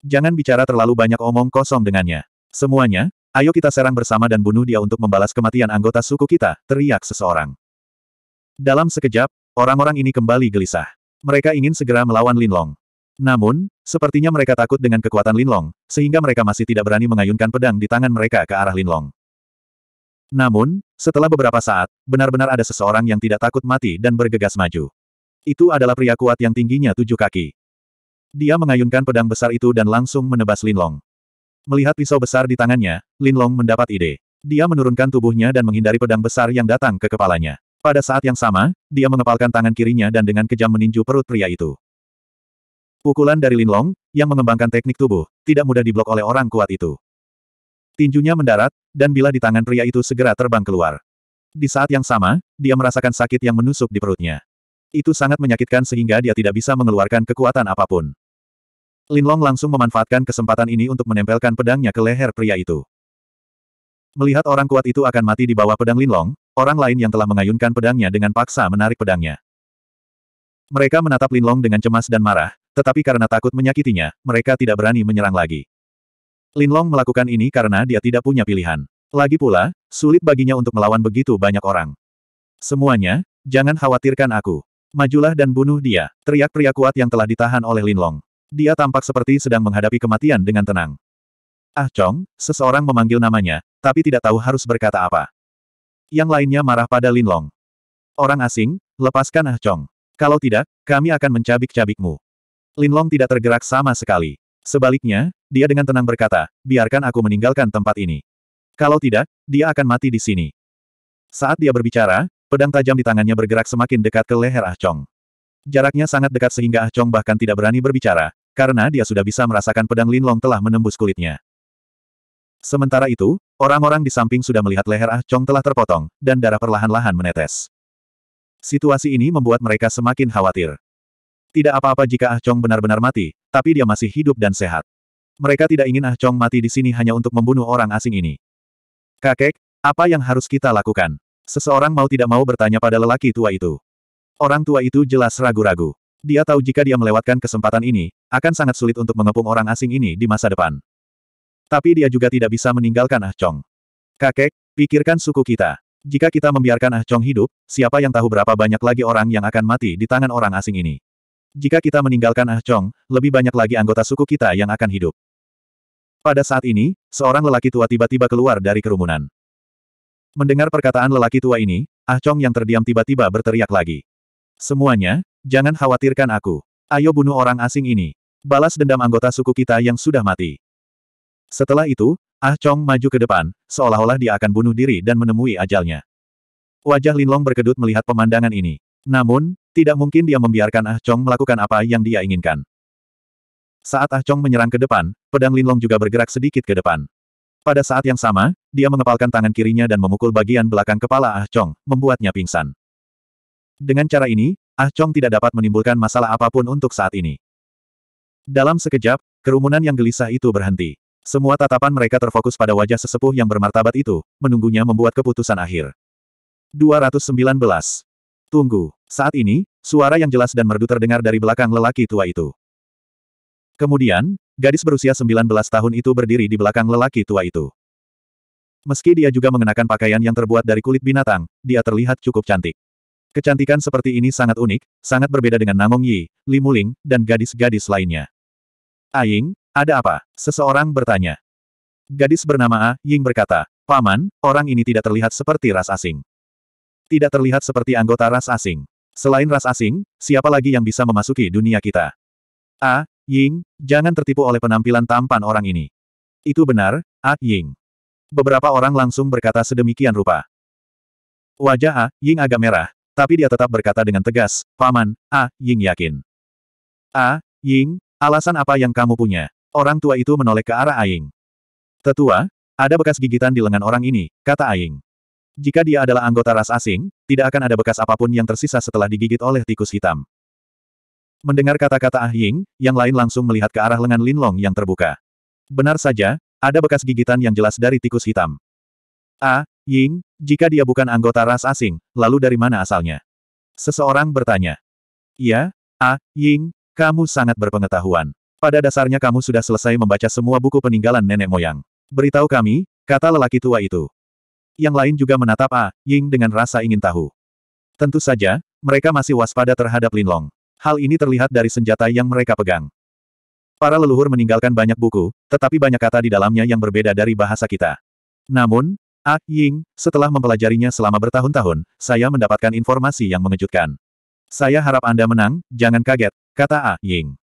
Jangan bicara terlalu banyak omong kosong dengannya. Semuanya, ayo kita serang bersama dan bunuh dia untuk membalas kematian anggota suku kita, teriak seseorang. Dalam sekejap, orang-orang ini kembali gelisah. Mereka ingin segera melawan Linlong. Namun, sepertinya mereka takut dengan kekuatan Linlong, sehingga mereka masih tidak berani mengayunkan pedang di tangan mereka ke arah Linlong. Namun, setelah beberapa saat, benar-benar ada seseorang yang tidak takut mati dan bergegas maju. Itu adalah pria kuat yang tingginya tujuh kaki. Dia mengayunkan pedang besar itu dan langsung menebas Linlong. Melihat pisau besar di tangannya, Linlong mendapat ide. Dia menurunkan tubuhnya dan menghindari pedang besar yang datang ke kepalanya. Pada saat yang sama, dia mengepalkan tangan kirinya dan dengan kejam meninju perut pria itu. Pukulan dari Lin Long, yang mengembangkan teknik tubuh, tidak mudah diblok oleh orang kuat itu. Tinjunya mendarat, dan bila di tangan pria itu segera terbang keluar. Di saat yang sama, dia merasakan sakit yang menusuk di perutnya. Itu sangat menyakitkan sehingga dia tidak bisa mengeluarkan kekuatan apapun. Lin Long langsung memanfaatkan kesempatan ini untuk menempelkan pedangnya ke leher pria itu. Melihat orang kuat itu akan mati di bawah pedang Lin Long. Orang lain yang telah mengayunkan pedangnya dengan paksa menarik pedangnya. Mereka menatap Linlong dengan cemas dan marah, tetapi karena takut menyakitinya, mereka tidak berani menyerang lagi. Linlong melakukan ini karena dia tidak punya pilihan. Lagi pula, sulit baginya untuk melawan begitu banyak orang. Semuanya, jangan khawatirkan aku. Majulah dan bunuh dia, teriak pria kuat yang telah ditahan oleh Linlong. Dia tampak seperti sedang menghadapi kematian dengan tenang. Ah Chong, seseorang memanggil namanya, tapi tidak tahu harus berkata apa. Yang lainnya marah pada Lin Long. Orang asing, lepaskan Ah Chong. Kalau tidak, kami akan mencabik-cabikmu. Lin Long tidak tergerak sama sekali. Sebaliknya, dia dengan tenang berkata, biarkan aku meninggalkan tempat ini. Kalau tidak, dia akan mati di sini. Saat dia berbicara, pedang tajam di tangannya bergerak semakin dekat ke leher Ah Chong. Jaraknya sangat dekat sehingga Ah Chong bahkan tidak berani berbicara, karena dia sudah bisa merasakan pedang Lin Long telah menembus kulitnya. Sementara itu, orang-orang di samping sudah melihat leher Ah Chong telah terpotong, dan darah perlahan-lahan menetes. Situasi ini membuat mereka semakin khawatir. Tidak apa-apa jika Ah Chong benar-benar mati, tapi dia masih hidup dan sehat. Mereka tidak ingin Ah Chong mati di sini hanya untuk membunuh orang asing ini. Kakek, apa yang harus kita lakukan? Seseorang mau tidak mau bertanya pada lelaki tua itu. Orang tua itu jelas ragu-ragu. Dia tahu jika dia melewatkan kesempatan ini, akan sangat sulit untuk mengepung orang asing ini di masa depan. Tapi dia juga tidak bisa meninggalkan Ah Chong. Kakek, pikirkan suku kita. Jika kita membiarkan Ah Chong hidup, siapa yang tahu berapa banyak lagi orang yang akan mati di tangan orang asing ini. Jika kita meninggalkan Ah Chong, lebih banyak lagi anggota suku kita yang akan hidup. Pada saat ini, seorang lelaki tua tiba-tiba keluar dari kerumunan. Mendengar perkataan lelaki tua ini, Ah Chong yang terdiam tiba-tiba berteriak lagi. Semuanya, jangan khawatirkan aku. Ayo bunuh orang asing ini. Balas dendam anggota suku kita yang sudah mati. Setelah itu, Ah Chong maju ke depan, seolah-olah dia akan bunuh diri dan menemui ajalnya. Wajah Linlong berkedut melihat pemandangan ini. Namun, tidak mungkin dia membiarkan Ah Chong melakukan apa yang dia inginkan. Saat Ah Chong menyerang ke depan, pedang Linlong juga bergerak sedikit ke depan. Pada saat yang sama, dia mengepalkan tangan kirinya dan memukul bagian belakang kepala Ah Chong, membuatnya pingsan. Dengan cara ini, Ah Chong tidak dapat menimbulkan masalah apapun untuk saat ini. Dalam sekejap, kerumunan yang gelisah itu berhenti. Semua tatapan mereka terfokus pada wajah sesepuh yang bermartabat itu, menunggunya membuat keputusan akhir. 219. Tunggu. Saat ini, suara yang jelas dan merdu terdengar dari belakang lelaki tua itu. Kemudian, gadis berusia 19 tahun itu berdiri di belakang lelaki tua itu. Meski dia juga mengenakan pakaian yang terbuat dari kulit binatang, dia terlihat cukup cantik. Kecantikan seperti ini sangat unik, sangat berbeda dengan Namong Yi, Li Muling, dan gadis-gadis lainnya. Aing, ada apa? Seseorang bertanya. Gadis bernama A Ying berkata, Paman, orang ini tidak terlihat seperti ras asing. Tidak terlihat seperti anggota ras asing. Selain ras asing, siapa lagi yang bisa memasuki dunia kita? A Ying, jangan tertipu oleh penampilan tampan orang ini. Itu benar, A Ying. Beberapa orang langsung berkata sedemikian rupa. Wajah A Ying agak merah, tapi dia tetap berkata dengan tegas, Paman, A Ying yakin. A Ying, alasan apa yang kamu punya? Orang tua itu menoleh ke arah Aing. Tetua, ada bekas gigitan di lengan orang ini, kata Aing. Jika dia adalah anggota ras asing, tidak akan ada bekas apapun yang tersisa setelah digigit oleh tikus hitam. Mendengar kata-kata Ah Ying, yang lain langsung melihat ke arah lengan Linlong yang terbuka. Benar saja, ada bekas gigitan yang jelas dari tikus hitam. Ah, Ying, jika dia bukan anggota ras asing, lalu dari mana asalnya? Seseorang bertanya. Ya, Ah, Ying, kamu sangat berpengetahuan. Pada dasarnya kamu sudah selesai membaca semua buku peninggalan nenek moyang. Beritahu kami, kata lelaki tua itu. Yang lain juga menatap A, Ying dengan rasa ingin tahu. Tentu saja, mereka masih waspada terhadap Linlong. Hal ini terlihat dari senjata yang mereka pegang. Para leluhur meninggalkan banyak buku, tetapi banyak kata di dalamnya yang berbeda dari bahasa kita. Namun, A. Ying, setelah mempelajarinya selama bertahun-tahun, saya mendapatkan informasi yang mengejutkan. Saya harap Anda menang, jangan kaget, kata A. Ying.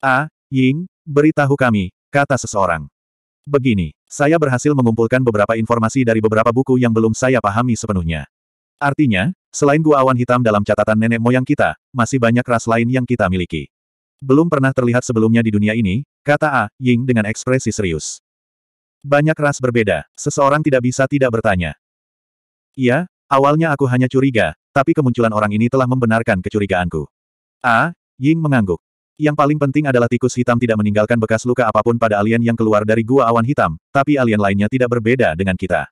A, Ying, beritahu kami, kata seseorang. Begini, saya berhasil mengumpulkan beberapa informasi dari beberapa buku yang belum saya pahami sepenuhnya. Artinya, selain gua awan hitam dalam catatan nenek moyang kita, masih banyak ras lain yang kita miliki. Belum pernah terlihat sebelumnya di dunia ini, kata A, Ying dengan ekspresi serius. Banyak ras berbeda, seseorang tidak bisa tidak bertanya. Iya, awalnya aku hanya curiga, tapi kemunculan orang ini telah membenarkan kecurigaanku. A, Ying mengangguk. Yang paling penting adalah tikus hitam tidak meninggalkan bekas luka apapun pada alien yang keluar dari gua awan hitam, tapi alien lainnya tidak berbeda dengan kita.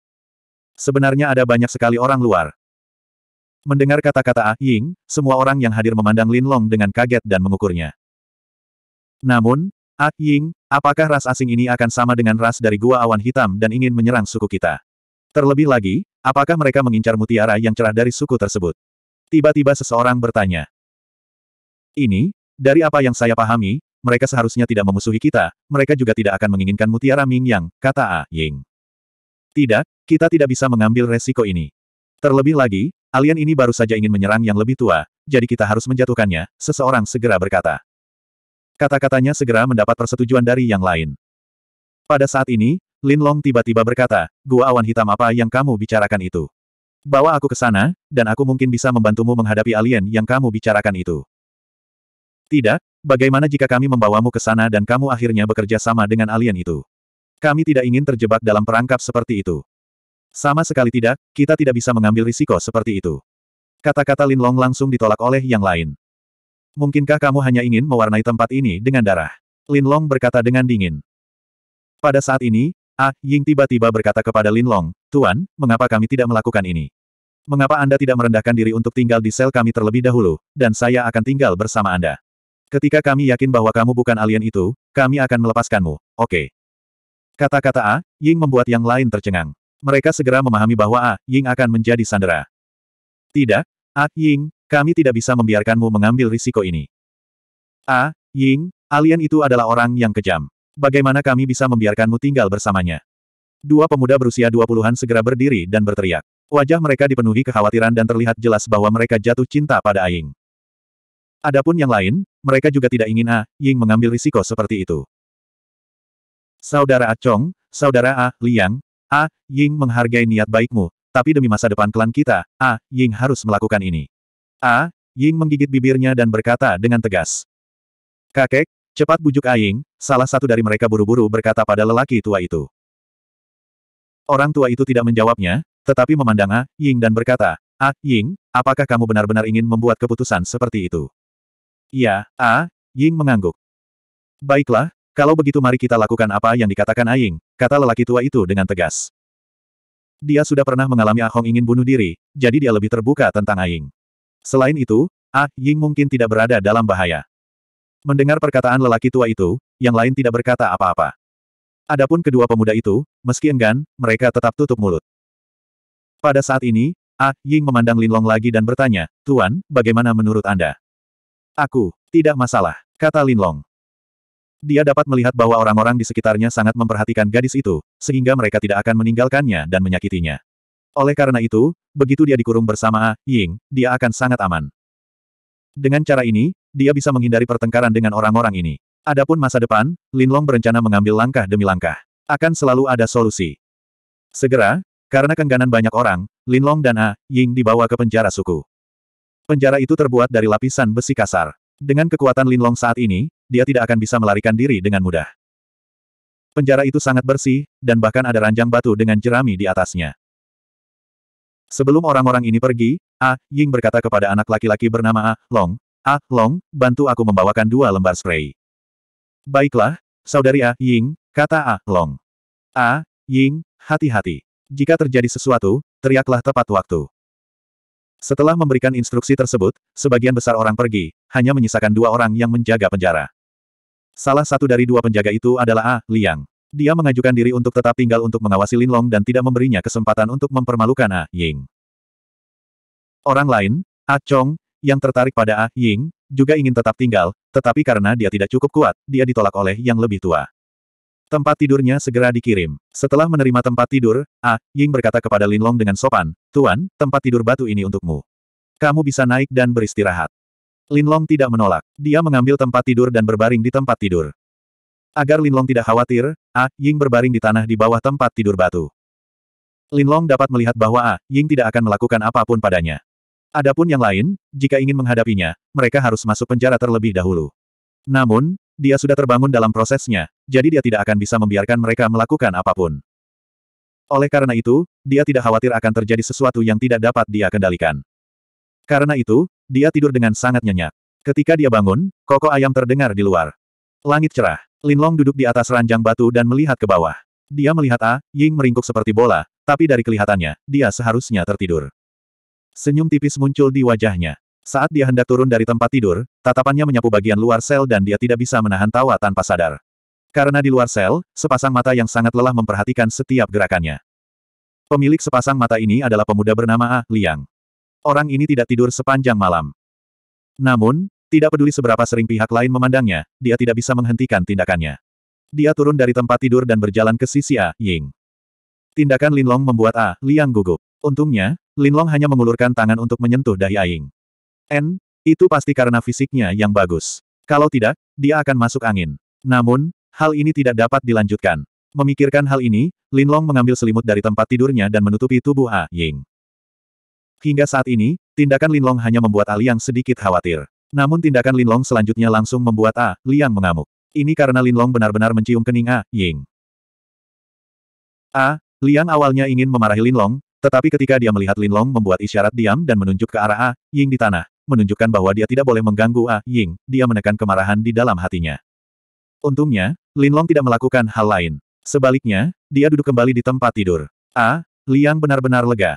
Sebenarnya ada banyak sekali orang luar. Mendengar kata-kata Ah Ying, semua orang yang hadir memandang Lin Long dengan kaget dan mengukurnya. Namun, Ah Ying, apakah ras asing ini akan sama dengan ras dari gua awan hitam dan ingin menyerang suku kita? Terlebih lagi, apakah mereka mengincar mutiara yang cerah dari suku tersebut? Tiba-tiba seseorang bertanya. Ini, dari apa yang saya pahami, mereka seharusnya tidak memusuhi kita, mereka juga tidak akan menginginkan mutiara Ming Yang, kata A Ying. Tidak, kita tidak bisa mengambil resiko ini. Terlebih lagi, alien ini baru saja ingin menyerang yang lebih tua, jadi kita harus menjatuhkannya, seseorang segera berkata. Kata-katanya segera mendapat persetujuan dari yang lain. Pada saat ini, Lin Long tiba-tiba berkata, gua awan hitam apa yang kamu bicarakan itu? Bawa aku ke sana, dan aku mungkin bisa membantumu menghadapi alien yang kamu bicarakan itu. Tidak, bagaimana jika kami membawamu ke sana dan kamu akhirnya bekerja sama dengan alien itu? Kami tidak ingin terjebak dalam perangkap seperti itu. Sama sekali tidak, kita tidak bisa mengambil risiko seperti itu. Kata-kata Lin Long langsung ditolak oleh yang lain. Mungkinkah kamu hanya ingin mewarnai tempat ini dengan darah? Lin Long berkata dengan dingin. Pada saat ini, Ah Ying tiba-tiba berkata kepada Lin Long, Tuan, mengapa kami tidak melakukan ini? Mengapa Anda tidak merendahkan diri untuk tinggal di sel kami terlebih dahulu, dan saya akan tinggal bersama Anda? Ketika kami yakin bahwa kamu bukan alien itu, kami akan melepaskanmu, oke. Okay. Kata-kata A, Ying membuat yang lain tercengang. Mereka segera memahami bahwa A, Ying akan menjadi sandera. Tidak, A, Ying, kami tidak bisa membiarkanmu mengambil risiko ini. A, Ying, alien itu adalah orang yang kejam. Bagaimana kami bisa membiarkanmu tinggal bersamanya? Dua pemuda berusia dua puluhan segera berdiri dan berteriak. Wajah mereka dipenuhi kekhawatiran dan terlihat jelas bahwa mereka jatuh cinta pada Aing. Adapun yang lain, mereka juga tidak ingin A Ying mengambil risiko seperti itu. Saudara A Chong, Saudara A Liang, A Ying menghargai niat baikmu, tapi demi masa depan klan kita, A Ying harus melakukan ini. A Ying menggigit bibirnya dan berkata dengan tegas. Kakek, cepat bujuk A Ying, salah satu dari mereka buru-buru berkata pada lelaki tua itu. Orang tua itu tidak menjawabnya, tetapi memandang A Ying dan berkata, A Ying, apakah kamu benar-benar ingin membuat keputusan seperti itu? Ya, A, Ying mengangguk. Baiklah, kalau begitu mari kita lakukan apa yang dikatakan Aing, kata lelaki tua itu dengan tegas. Dia sudah pernah mengalami Ahong ingin bunuh diri, jadi dia lebih terbuka tentang Aing. Selain itu, Ah Ying mungkin tidak berada dalam bahaya. Mendengar perkataan lelaki tua itu, yang lain tidak berkata apa-apa. Adapun kedua pemuda itu, meski enggan, mereka tetap tutup mulut. Pada saat ini, Ah Ying memandang Linlong lagi dan bertanya, Tuan, bagaimana menurut Anda? Aku, tidak masalah, kata Linlong. Dia dapat melihat bahwa orang-orang di sekitarnya sangat memperhatikan gadis itu, sehingga mereka tidak akan meninggalkannya dan menyakitinya. Oleh karena itu, begitu dia dikurung bersama A Ying, dia akan sangat aman. Dengan cara ini, dia bisa menghindari pertengkaran dengan orang-orang ini. Adapun masa depan, Linlong berencana mengambil langkah demi langkah. Akan selalu ada solusi. Segera, karena kengganan banyak orang, Linlong dan A Ying dibawa ke penjara suku. Penjara itu terbuat dari lapisan besi kasar. Dengan kekuatan Linlong saat ini, dia tidak akan bisa melarikan diri dengan mudah. Penjara itu sangat bersih, dan bahkan ada ranjang batu dengan jerami di atasnya. Sebelum orang-orang ini pergi, A. Ying berkata kepada anak laki-laki bernama A. Long, A. Long, bantu aku membawakan dua lembar spray. Baiklah, saudari A. Ying, kata A. Long. A. Ying, hati-hati. Jika terjadi sesuatu, teriaklah tepat waktu. Setelah memberikan instruksi tersebut, sebagian besar orang pergi, hanya menyisakan dua orang yang menjaga penjara. Salah satu dari dua penjaga itu adalah A. Liang. Dia mengajukan diri untuk tetap tinggal untuk mengawasi Lin Long dan tidak memberinya kesempatan untuk mempermalukan A. Ying. Orang lain, A. Chong, yang tertarik pada A. Ying, juga ingin tetap tinggal, tetapi karena dia tidak cukup kuat, dia ditolak oleh yang lebih tua. Tempat tidurnya segera dikirim. Setelah menerima tempat tidur, A. Ying berkata kepada Linlong dengan sopan, Tuan, tempat tidur batu ini untukmu. Kamu bisa naik dan beristirahat. Linlong tidak menolak. Dia mengambil tempat tidur dan berbaring di tempat tidur. Agar Linlong tidak khawatir, A. Ying berbaring di tanah di bawah tempat tidur batu. Linlong dapat melihat bahwa A. Ying tidak akan melakukan apapun padanya. Adapun yang lain, jika ingin menghadapinya, mereka harus masuk penjara terlebih dahulu. Namun, dia sudah terbangun dalam prosesnya, jadi dia tidak akan bisa membiarkan mereka melakukan apapun. Oleh karena itu, dia tidak khawatir akan terjadi sesuatu yang tidak dapat dia kendalikan. Karena itu, dia tidur dengan sangat nyenyak. Ketika dia bangun, koko ayam terdengar di luar. Langit cerah. Linlong duduk di atas ranjang batu dan melihat ke bawah. Dia melihat A, Ying meringkuk seperti bola, tapi dari kelihatannya, dia seharusnya tertidur. Senyum tipis muncul di wajahnya. Saat dia hendak turun dari tempat tidur, tatapannya menyapu bagian luar sel dan dia tidak bisa menahan tawa tanpa sadar. Karena di luar sel, sepasang mata yang sangat lelah memperhatikan setiap gerakannya. Pemilik sepasang mata ini adalah pemuda bernama A. Liang. Orang ini tidak tidur sepanjang malam. Namun, tidak peduli seberapa sering pihak lain memandangnya, dia tidak bisa menghentikan tindakannya. Dia turun dari tempat tidur dan berjalan ke sisi A. Ying. Tindakan Linlong membuat A. Liang gugup. Untungnya, Linlong hanya mengulurkan tangan untuk menyentuh dahi Aing. N, itu pasti karena fisiknya yang bagus. Kalau tidak, dia akan masuk angin. Namun, hal ini tidak dapat dilanjutkan. Memikirkan hal ini, Lin Long mengambil selimut dari tempat tidurnya dan menutupi tubuh A ah Ying. Hingga saat ini, tindakan Lin Long hanya membuat A ah Liang sedikit khawatir. Namun tindakan Lin Long selanjutnya langsung membuat A ah Liang mengamuk. Ini karena Lin Long benar-benar mencium kening A Ying. A Liang awalnya ingin memarahi Lin Long, tetapi ketika dia melihat Lin Long membuat isyarat diam dan menunjuk ke arah A Ying di tanah, menunjukkan bahwa dia tidak boleh mengganggu A Ying, dia menekan kemarahan di dalam hatinya. Untungnya, Linlong tidak melakukan hal lain. Sebaliknya, dia duduk kembali di tempat tidur. A Liang benar-benar lega.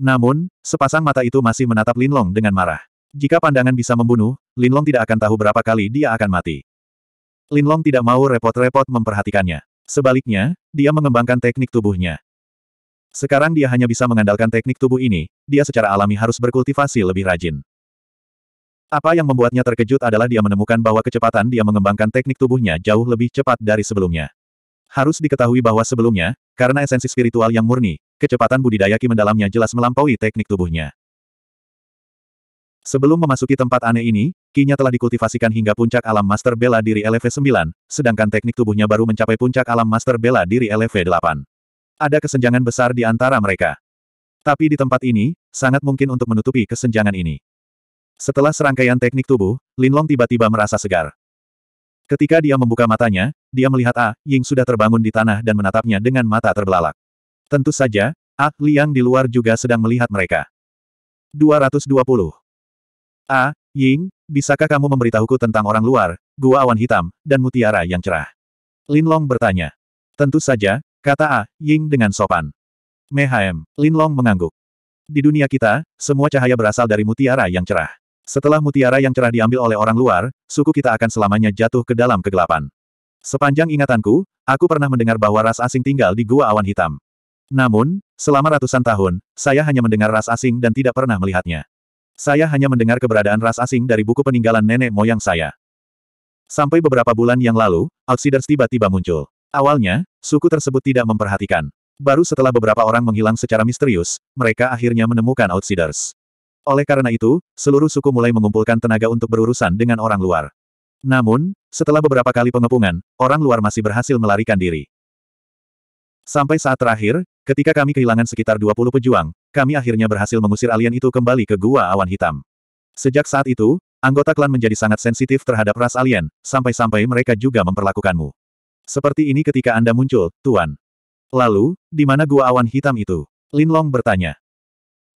Namun, sepasang mata itu masih menatap Linlong dengan marah. Jika pandangan bisa membunuh, Linlong tidak akan tahu berapa kali dia akan mati. Linlong tidak mau repot-repot memperhatikannya. Sebaliknya, dia mengembangkan teknik tubuhnya. Sekarang dia hanya bisa mengandalkan teknik tubuh ini, dia secara alami harus berkultivasi lebih rajin. Apa yang membuatnya terkejut adalah dia menemukan bahwa kecepatan dia mengembangkan teknik tubuhnya jauh lebih cepat dari sebelumnya. Harus diketahui bahwa sebelumnya, karena esensi spiritual yang murni, kecepatan budidaya Ki mendalamnya jelas melampaui teknik tubuhnya. Sebelum memasuki tempat aneh ini, Kinya telah dikultivasikan hingga puncak alam master bela diri LV9, sedangkan teknik tubuhnya baru mencapai puncak alam master bela diri LV8. Ada kesenjangan besar di antara mereka. Tapi di tempat ini, sangat mungkin untuk menutupi kesenjangan ini. Setelah serangkaian teknik tubuh, Lin Long tiba-tiba merasa segar. Ketika dia membuka matanya, dia melihat A Ying sudah terbangun di tanah dan menatapnya dengan mata terbelalak. Tentu saja, A Liang di luar juga sedang melihat mereka. 220. A Ying, bisakah kamu memberitahuku tentang orang luar, gua awan hitam, dan mutiara yang cerah? Lin Long bertanya. Tentu saja, kata A Ying dengan sopan. Mehaem, Long mengangguk. Di dunia kita, semua cahaya berasal dari mutiara yang cerah. Setelah mutiara yang cerah diambil oleh orang luar, suku kita akan selamanya jatuh ke dalam kegelapan. Sepanjang ingatanku, aku pernah mendengar bahwa ras asing tinggal di Gua Awan Hitam. Namun, selama ratusan tahun, saya hanya mendengar ras asing dan tidak pernah melihatnya. Saya hanya mendengar keberadaan ras asing dari buku peninggalan nenek moyang saya. Sampai beberapa bulan yang lalu, Outsiders tiba-tiba muncul. Awalnya, suku tersebut tidak memperhatikan. Baru setelah beberapa orang menghilang secara misterius, mereka akhirnya menemukan Outsiders. Oleh karena itu, seluruh suku mulai mengumpulkan tenaga untuk berurusan dengan orang luar. Namun, setelah beberapa kali pengepungan, orang luar masih berhasil melarikan diri. Sampai saat terakhir, ketika kami kehilangan sekitar 20 pejuang, kami akhirnya berhasil mengusir alien itu kembali ke gua awan hitam. Sejak saat itu, anggota klan menjadi sangat sensitif terhadap ras alien, sampai-sampai mereka juga memperlakukanmu. Seperti ini ketika Anda muncul, Tuan. Lalu, di mana gua awan hitam itu? Linlong bertanya.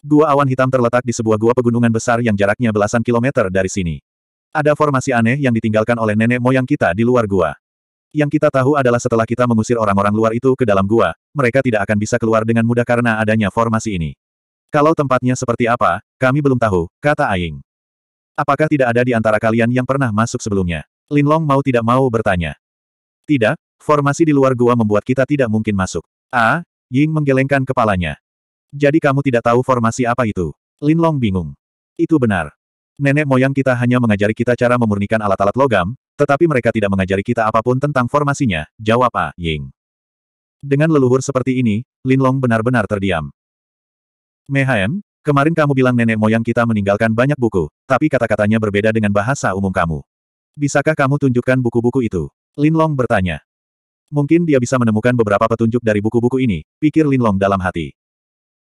Gua awan hitam terletak di sebuah gua pegunungan besar yang jaraknya belasan kilometer dari sini. Ada formasi aneh yang ditinggalkan oleh nenek moyang kita di luar gua. Yang kita tahu adalah setelah kita mengusir orang-orang luar itu ke dalam gua, mereka tidak akan bisa keluar dengan mudah karena adanya formasi ini. Kalau tempatnya seperti apa, kami belum tahu, kata Aing. Apakah tidak ada di antara kalian yang pernah masuk sebelumnya? Lin Long mau tidak mau bertanya. Tidak, formasi di luar gua membuat kita tidak mungkin masuk. A, ah, Ying menggelengkan kepalanya. Jadi kamu tidak tahu formasi apa itu? Linlong bingung. Itu benar. Nenek moyang kita hanya mengajari kita cara memurnikan alat-alat logam, tetapi mereka tidak mengajari kita apapun tentang formasinya, jawab A. Ying. Dengan leluhur seperti ini, Linlong benar-benar terdiam. Mehaem, kemarin kamu bilang nenek moyang kita meninggalkan banyak buku, tapi kata-katanya berbeda dengan bahasa umum kamu. Bisakah kamu tunjukkan buku-buku itu? Linlong bertanya. Mungkin dia bisa menemukan beberapa petunjuk dari buku-buku ini, pikir Linlong dalam hati.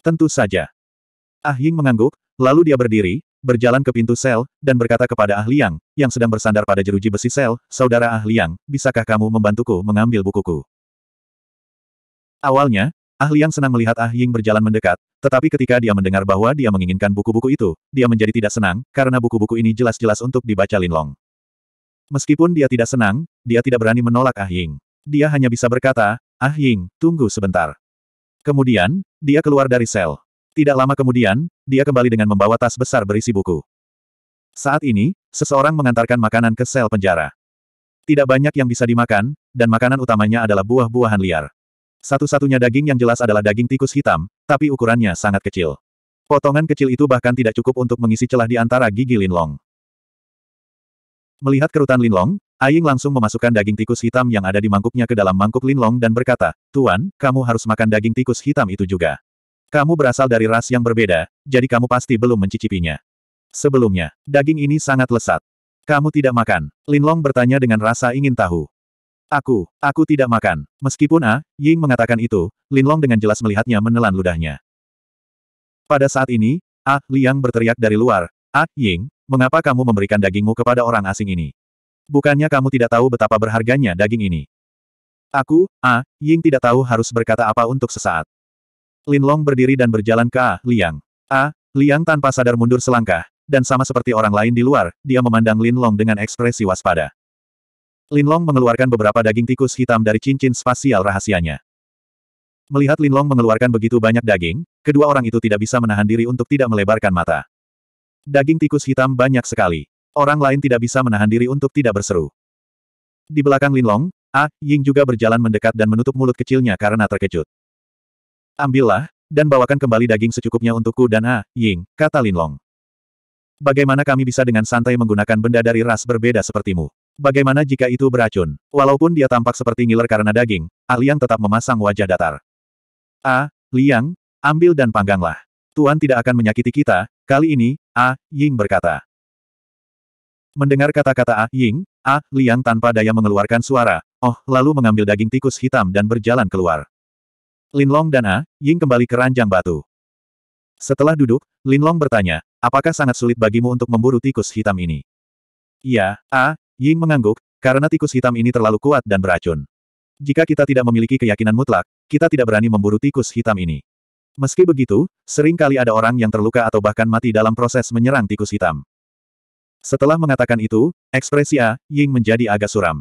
Tentu saja. Ah Ying mengangguk, lalu dia berdiri, berjalan ke pintu sel, dan berkata kepada Ah Liang, yang sedang bersandar pada jeruji besi sel, Saudara Ah Liang, bisakah kamu membantuku mengambil bukuku? Awalnya, Ah Liang senang melihat Ah Ying berjalan mendekat, tetapi ketika dia mendengar bahwa dia menginginkan buku-buku itu, dia menjadi tidak senang, karena buku-buku ini jelas-jelas untuk dibaca Linlong. Meskipun dia tidak senang, dia tidak berani menolak Ah Ying. Dia hanya bisa berkata, Ah Ying, tunggu sebentar. Kemudian, dia keluar dari sel. Tidak lama kemudian, dia kembali dengan membawa tas besar berisi buku. Saat ini, seseorang mengantarkan makanan ke sel penjara. Tidak banyak yang bisa dimakan, dan makanan utamanya adalah buah-buahan liar. Satu-satunya daging yang jelas adalah daging tikus hitam, tapi ukurannya sangat kecil. Potongan kecil itu bahkan tidak cukup untuk mengisi celah di antara gigi Linlong. Melihat kerutan Linlong, Aying langsung memasukkan daging tikus hitam yang ada di mangkuknya ke dalam mangkuk Linlong dan berkata, Tuan, kamu harus makan daging tikus hitam itu juga. Kamu berasal dari ras yang berbeda, jadi kamu pasti belum mencicipinya. Sebelumnya, daging ini sangat lesat. Kamu tidak makan. Linlong bertanya dengan rasa ingin tahu. Aku, aku tidak makan. Meskipun A, Ying mengatakan itu, Linlong dengan jelas melihatnya menelan ludahnya. Pada saat ini, A, Liang berteriak dari luar, A, Ying, mengapa kamu memberikan dagingmu kepada orang asing ini? Bukannya kamu tidak tahu betapa berharganya daging ini. Aku, A, Ying tidak tahu harus berkata apa untuk sesaat. Lin Long berdiri dan berjalan ke A, Liang. A, Liang tanpa sadar mundur selangkah, dan sama seperti orang lain di luar, dia memandang Lin Long dengan ekspresi waspada. Lin Long mengeluarkan beberapa daging tikus hitam dari cincin spasial rahasianya. Melihat Lin Long mengeluarkan begitu banyak daging, kedua orang itu tidak bisa menahan diri untuk tidak melebarkan mata. Daging tikus hitam banyak sekali. Orang lain tidak bisa menahan diri untuk tidak berseru. Di belakang Linlong, A Ying juga berjalan mendekat dan menutup mulut kecilnya karena terkejut. Ambillah, dan bawakan kembali daging secukupnya untukku dan A Ying, kata Linlong. Bagaimana kami bisa dengan santai menggunakan benda dari ras berbeda sepertimu? Bagaimana jika itu beracun? Walaupun dia tampak seperti ngiler karena daging, A Liang tetap memasang wajah datar. A Liang, ambil dan pangganglah. Tuan tidak akan menyakiti kita, kali ini, A Ying berkata. Mendengar kata-kata Ah Ying, Ah Liang tanpa daya mengeluarkan suara, oh, lalu mengambil daging tikus hitam dan berjalan keluar. Lin Long dan Ah Ying kembali ke ranjang batu. Setelah duduk, Lin Long bertanya, apakah sangat sulit bagimu untuk memburu tikus hitam ini? Ya, Ah Ying mengangguk, karena tikus hitam ini terlalu kuat dan beracun. Jika kita tidak memiliki keyakinan mutlak, kita tidak berani memburu tikus hitam ini. Meski begitu, sering kali ada orang yang terluka atau bahkan mati dalam proses menyerang tikus hitam. Setelah mengatakan itu, ekspresi A, Ying menjadi agak suram.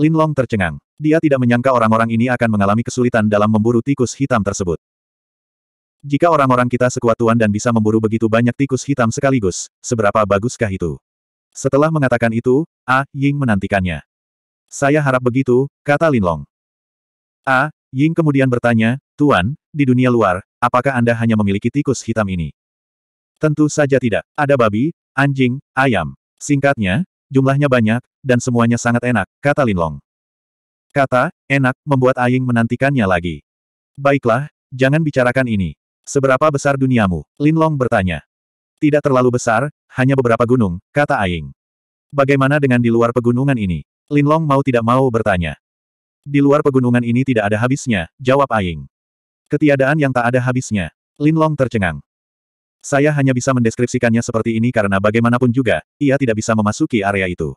Lin Long tercengang. Dia tidak menyangka orang-orang ini akan mengalami kesulitan dalam memburu tikus hitam tersebut. Jika orang-orang kita sekuat Tuan dan bisa memburu begitu banyak tikus hitam sekaligus, seberapa baguskah itu? Setelah mengatakan itu, A. Ying menantikannya. Saya harap begitu, kata Lin Long. A. Ying kemudian bertanya, Tuan, di dunia luar, apakah Anda hanya memiliki tikus hitam ini? Tentu saja tidak. Ada babi, anjing, ayam. Singkatnya, jumlahnya banyak, dan semuanya sangat enak, kata Linlong. Kata, enak, membuat Aing menantikannya lagi. Baiklah, jangan bicarakan ini. Seberapa besar duniamu? Linlong bertanya. Tidak terlalu besar, hanya beberapa gunung, kata Aing. Bagaimana dengan di luar pegunungan ini? Linlong mau tidak mau bertanya. Di luar pegunungan ini tidak ada habisnya, jawab Aing. Ketiadaan yang tak ada habisnya. Linlong tercengang. Saya hanya bisa mendeskripsikannya seperti ini karena bagaimanapun juga, ia tidak bisa memasuki area itu.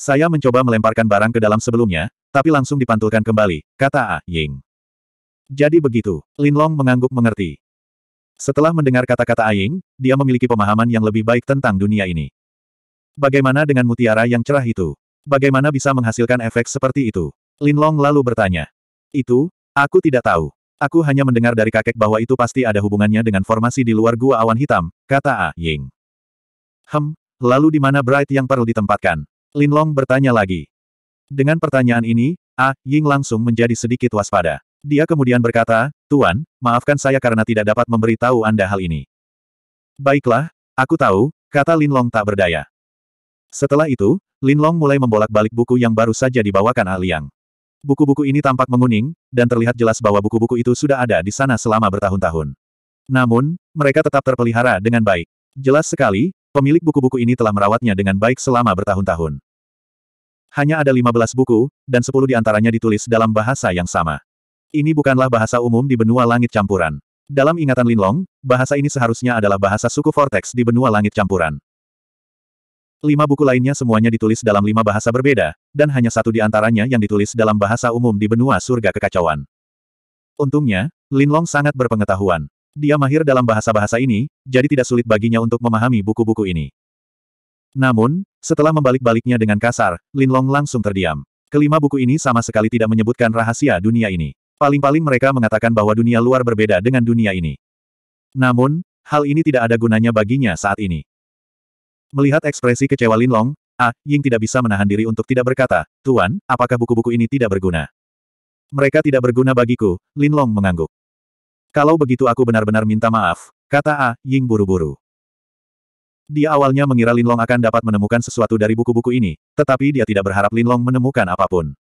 Saya mencoba melemparkan barang ke dalam sebelumnya, tapi langsung dipantulkan kembali, kata A. Ying. Jadi begitu, Lin Long mengangguk mengerti. Setelah mendengar kata-kata A Ying, dia memiliki pemahaman yang lebih baik tentang dunia ini. Bagaimana dengan mutiara yang cerah itu? Bagaimana bisa menghasilkan efek seperti itu? Lin Long lalu bertanya. Itu, aku tidak tahu. Aku hanya mendengar dari kakek bahwa itu pasti ada hubungannya dengan formasi di luar gua awan hitam, kata A Ying. Hem, lalu di mana Bright yang perlu ditempatkan? Linlong bertanya lagi. Dengan pertanyaan ini, A Ying langsung menjadi sedikit waspada. Dia kemudian berkata, Tuan, maafkan saya karena tidak dapat memberitahu Anda hal ini. Baiklah, aku tahu, kata Linlong tak berdaya. Setelah itu, Linlong mulai membolak-balik buku yang baru saja dibawakan A Liang. Buku-buku ini tampak menguning, dan terlihat jelas bahwa buku-buku itu sudah ada di sana selama bertahun-tahun. Namun, mereka tetap terpelihara dengan baik. Jelas sekali, pemilik buku-buku ini telah merawatnya dengan baik selama bertahun-tahun. Hanya ada 15 buku, dan 10 di antaranya ditulis dalam bahasa yang sama. Ini bukanlah bahasa umum di benua langit campuran. Dalam ingatan Linlong, bahasa ini seharusnya adalah bahasa suku Vortex di benua langit campuran. Lima buku lainnya semuanya ditulis dalam lima bahasa berbeda, dan hanya satu di antaranya yang ditulis dalam bahasa umum di benua surga kekacauan. Untungnya, Linlong sangat berpengetahuan. Dia mahir dalam bahasa-bahasa ini, jadi tidak sulit baginya untuk memahami buku-buku ini. Namun, setelah membalik-baliknya dengan kasar, Linlong langsung terdiam. Kelima buku ini sama sekali tidak menyebutkan rahasia dunia ini. Paling-paling mereka mengatakan bahwa dunia luar berbeda dengan dunia ini. Namun, hal ini tidak ada gunanya baginya saat ini. Melihat ekspresi kecewa Lin Long, A ah Ying tidak bisa menahan diri untuk tidak berkata, Tuan, apakah buku-buku ini tidak berguna? Mereka tidak berguna bagiku, Lin Long mengangguk. Kalau begitu aku benar-benar minta maaf, kata Ah Ying buru-buru. Dia awalnya mengira Lin Long akan dapat menemukan sesuatu dari buku-buku ini, tetapi dia tidak berharap Lin Long menemukan apapun.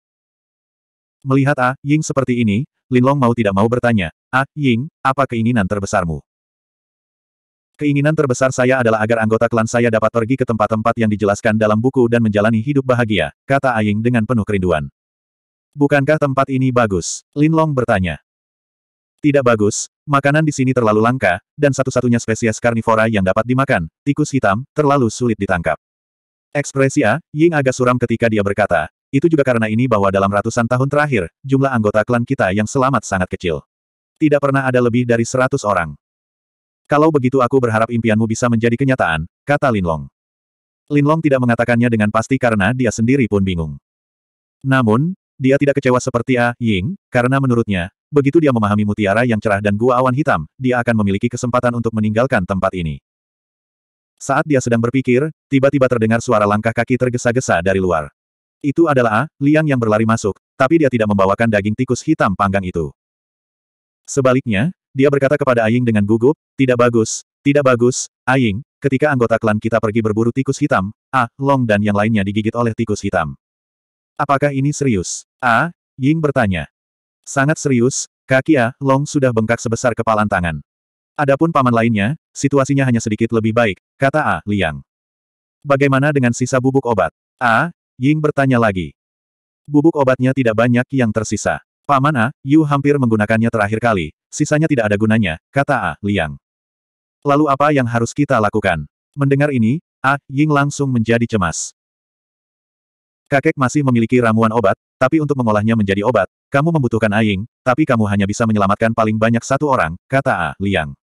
Melihat A ah Ying seperti ini, Lin Long mau tidak mau bertanya, A ah Ying, apa keinginan terbesarmu? Keinginan terbesar saya adalah agar anggota klan saya dapat pergi ke tempat-tempat yang dijelaskan dalam buku dan menjalani hidup bahagia, kata Aing dengan penuh kerinduan. Bukankah tempat ini bagus? Linlong bertanya. Tidak bagus, makanan di sini terlalu langka, dan satu-satunya spesies karnivora yang dapat dimakan, tikus hitam, terlalu sulit ditangkap. Ekspresi A, Ying agak suram ketika dia berkata, itu juga karena ini bahwa dalam ratusan tahun terakhir, jumlah anggota klan kita yang selamat sangat kecil. Tidak pernah ada lebih dari seratus orang. Kalau begitu aku berharap impianmu bisa menjadi kenyataan, kata Linlong. Linlong tidak mengatakannya dengan pasti karena dia sendiri pun bingung. Namun, dia tidak kecewa seperti A Ying, karena menurutnya, begitu dia memahami mutiara yang cerah dan gua awan hitam, dia akan memiliki kesempatan untuk meninggalkan tempat ini. Saat dia sedang berpikir, tiba-tiba terdengar suara langkah kaki tergesa-gesa dari luar. Itu adalah A, Liang yang berlari masuk, tapi dia tidak membawakan daging tikus hitam panggang itu. Sebaliknya, dia berkata kepada Aing dengan gugup, tidak bagus, tidak bagus, Aing, ketika anggota klan kita pergi berburu tikus hitam, Ah Long dan yang lainnya digigit oleh tikus hitam. Apakah ini serius? Ah Ying bertanya. Sangat serius, kaki Ah Long sudah bengkak sebesar kepalan tangan. Adapun paman lainnya, situasinya hanya sedikit lebih baik, kata A, Liang. Bagaimana dengan sisa bubuk obat? A, Ying bertanya lagi. Bubuk obatnya tidak banyak yang tersisa. Pamanah, Yu hampir menggunakannya terakhir kali, sisanya tidak ada gunanya, kata A, Liang. Lalu apa yang harus kita lakukan? Mendengar ini, A, Ying langsung menjadi cemas. Kakek masih memiliki ramuan obat, tapi untuk mengolahnya menjadi obat, kamu membutuhkan A tapi kamu hanya bisa menyelamatkan paling banyak satu orang, kata A, Liang.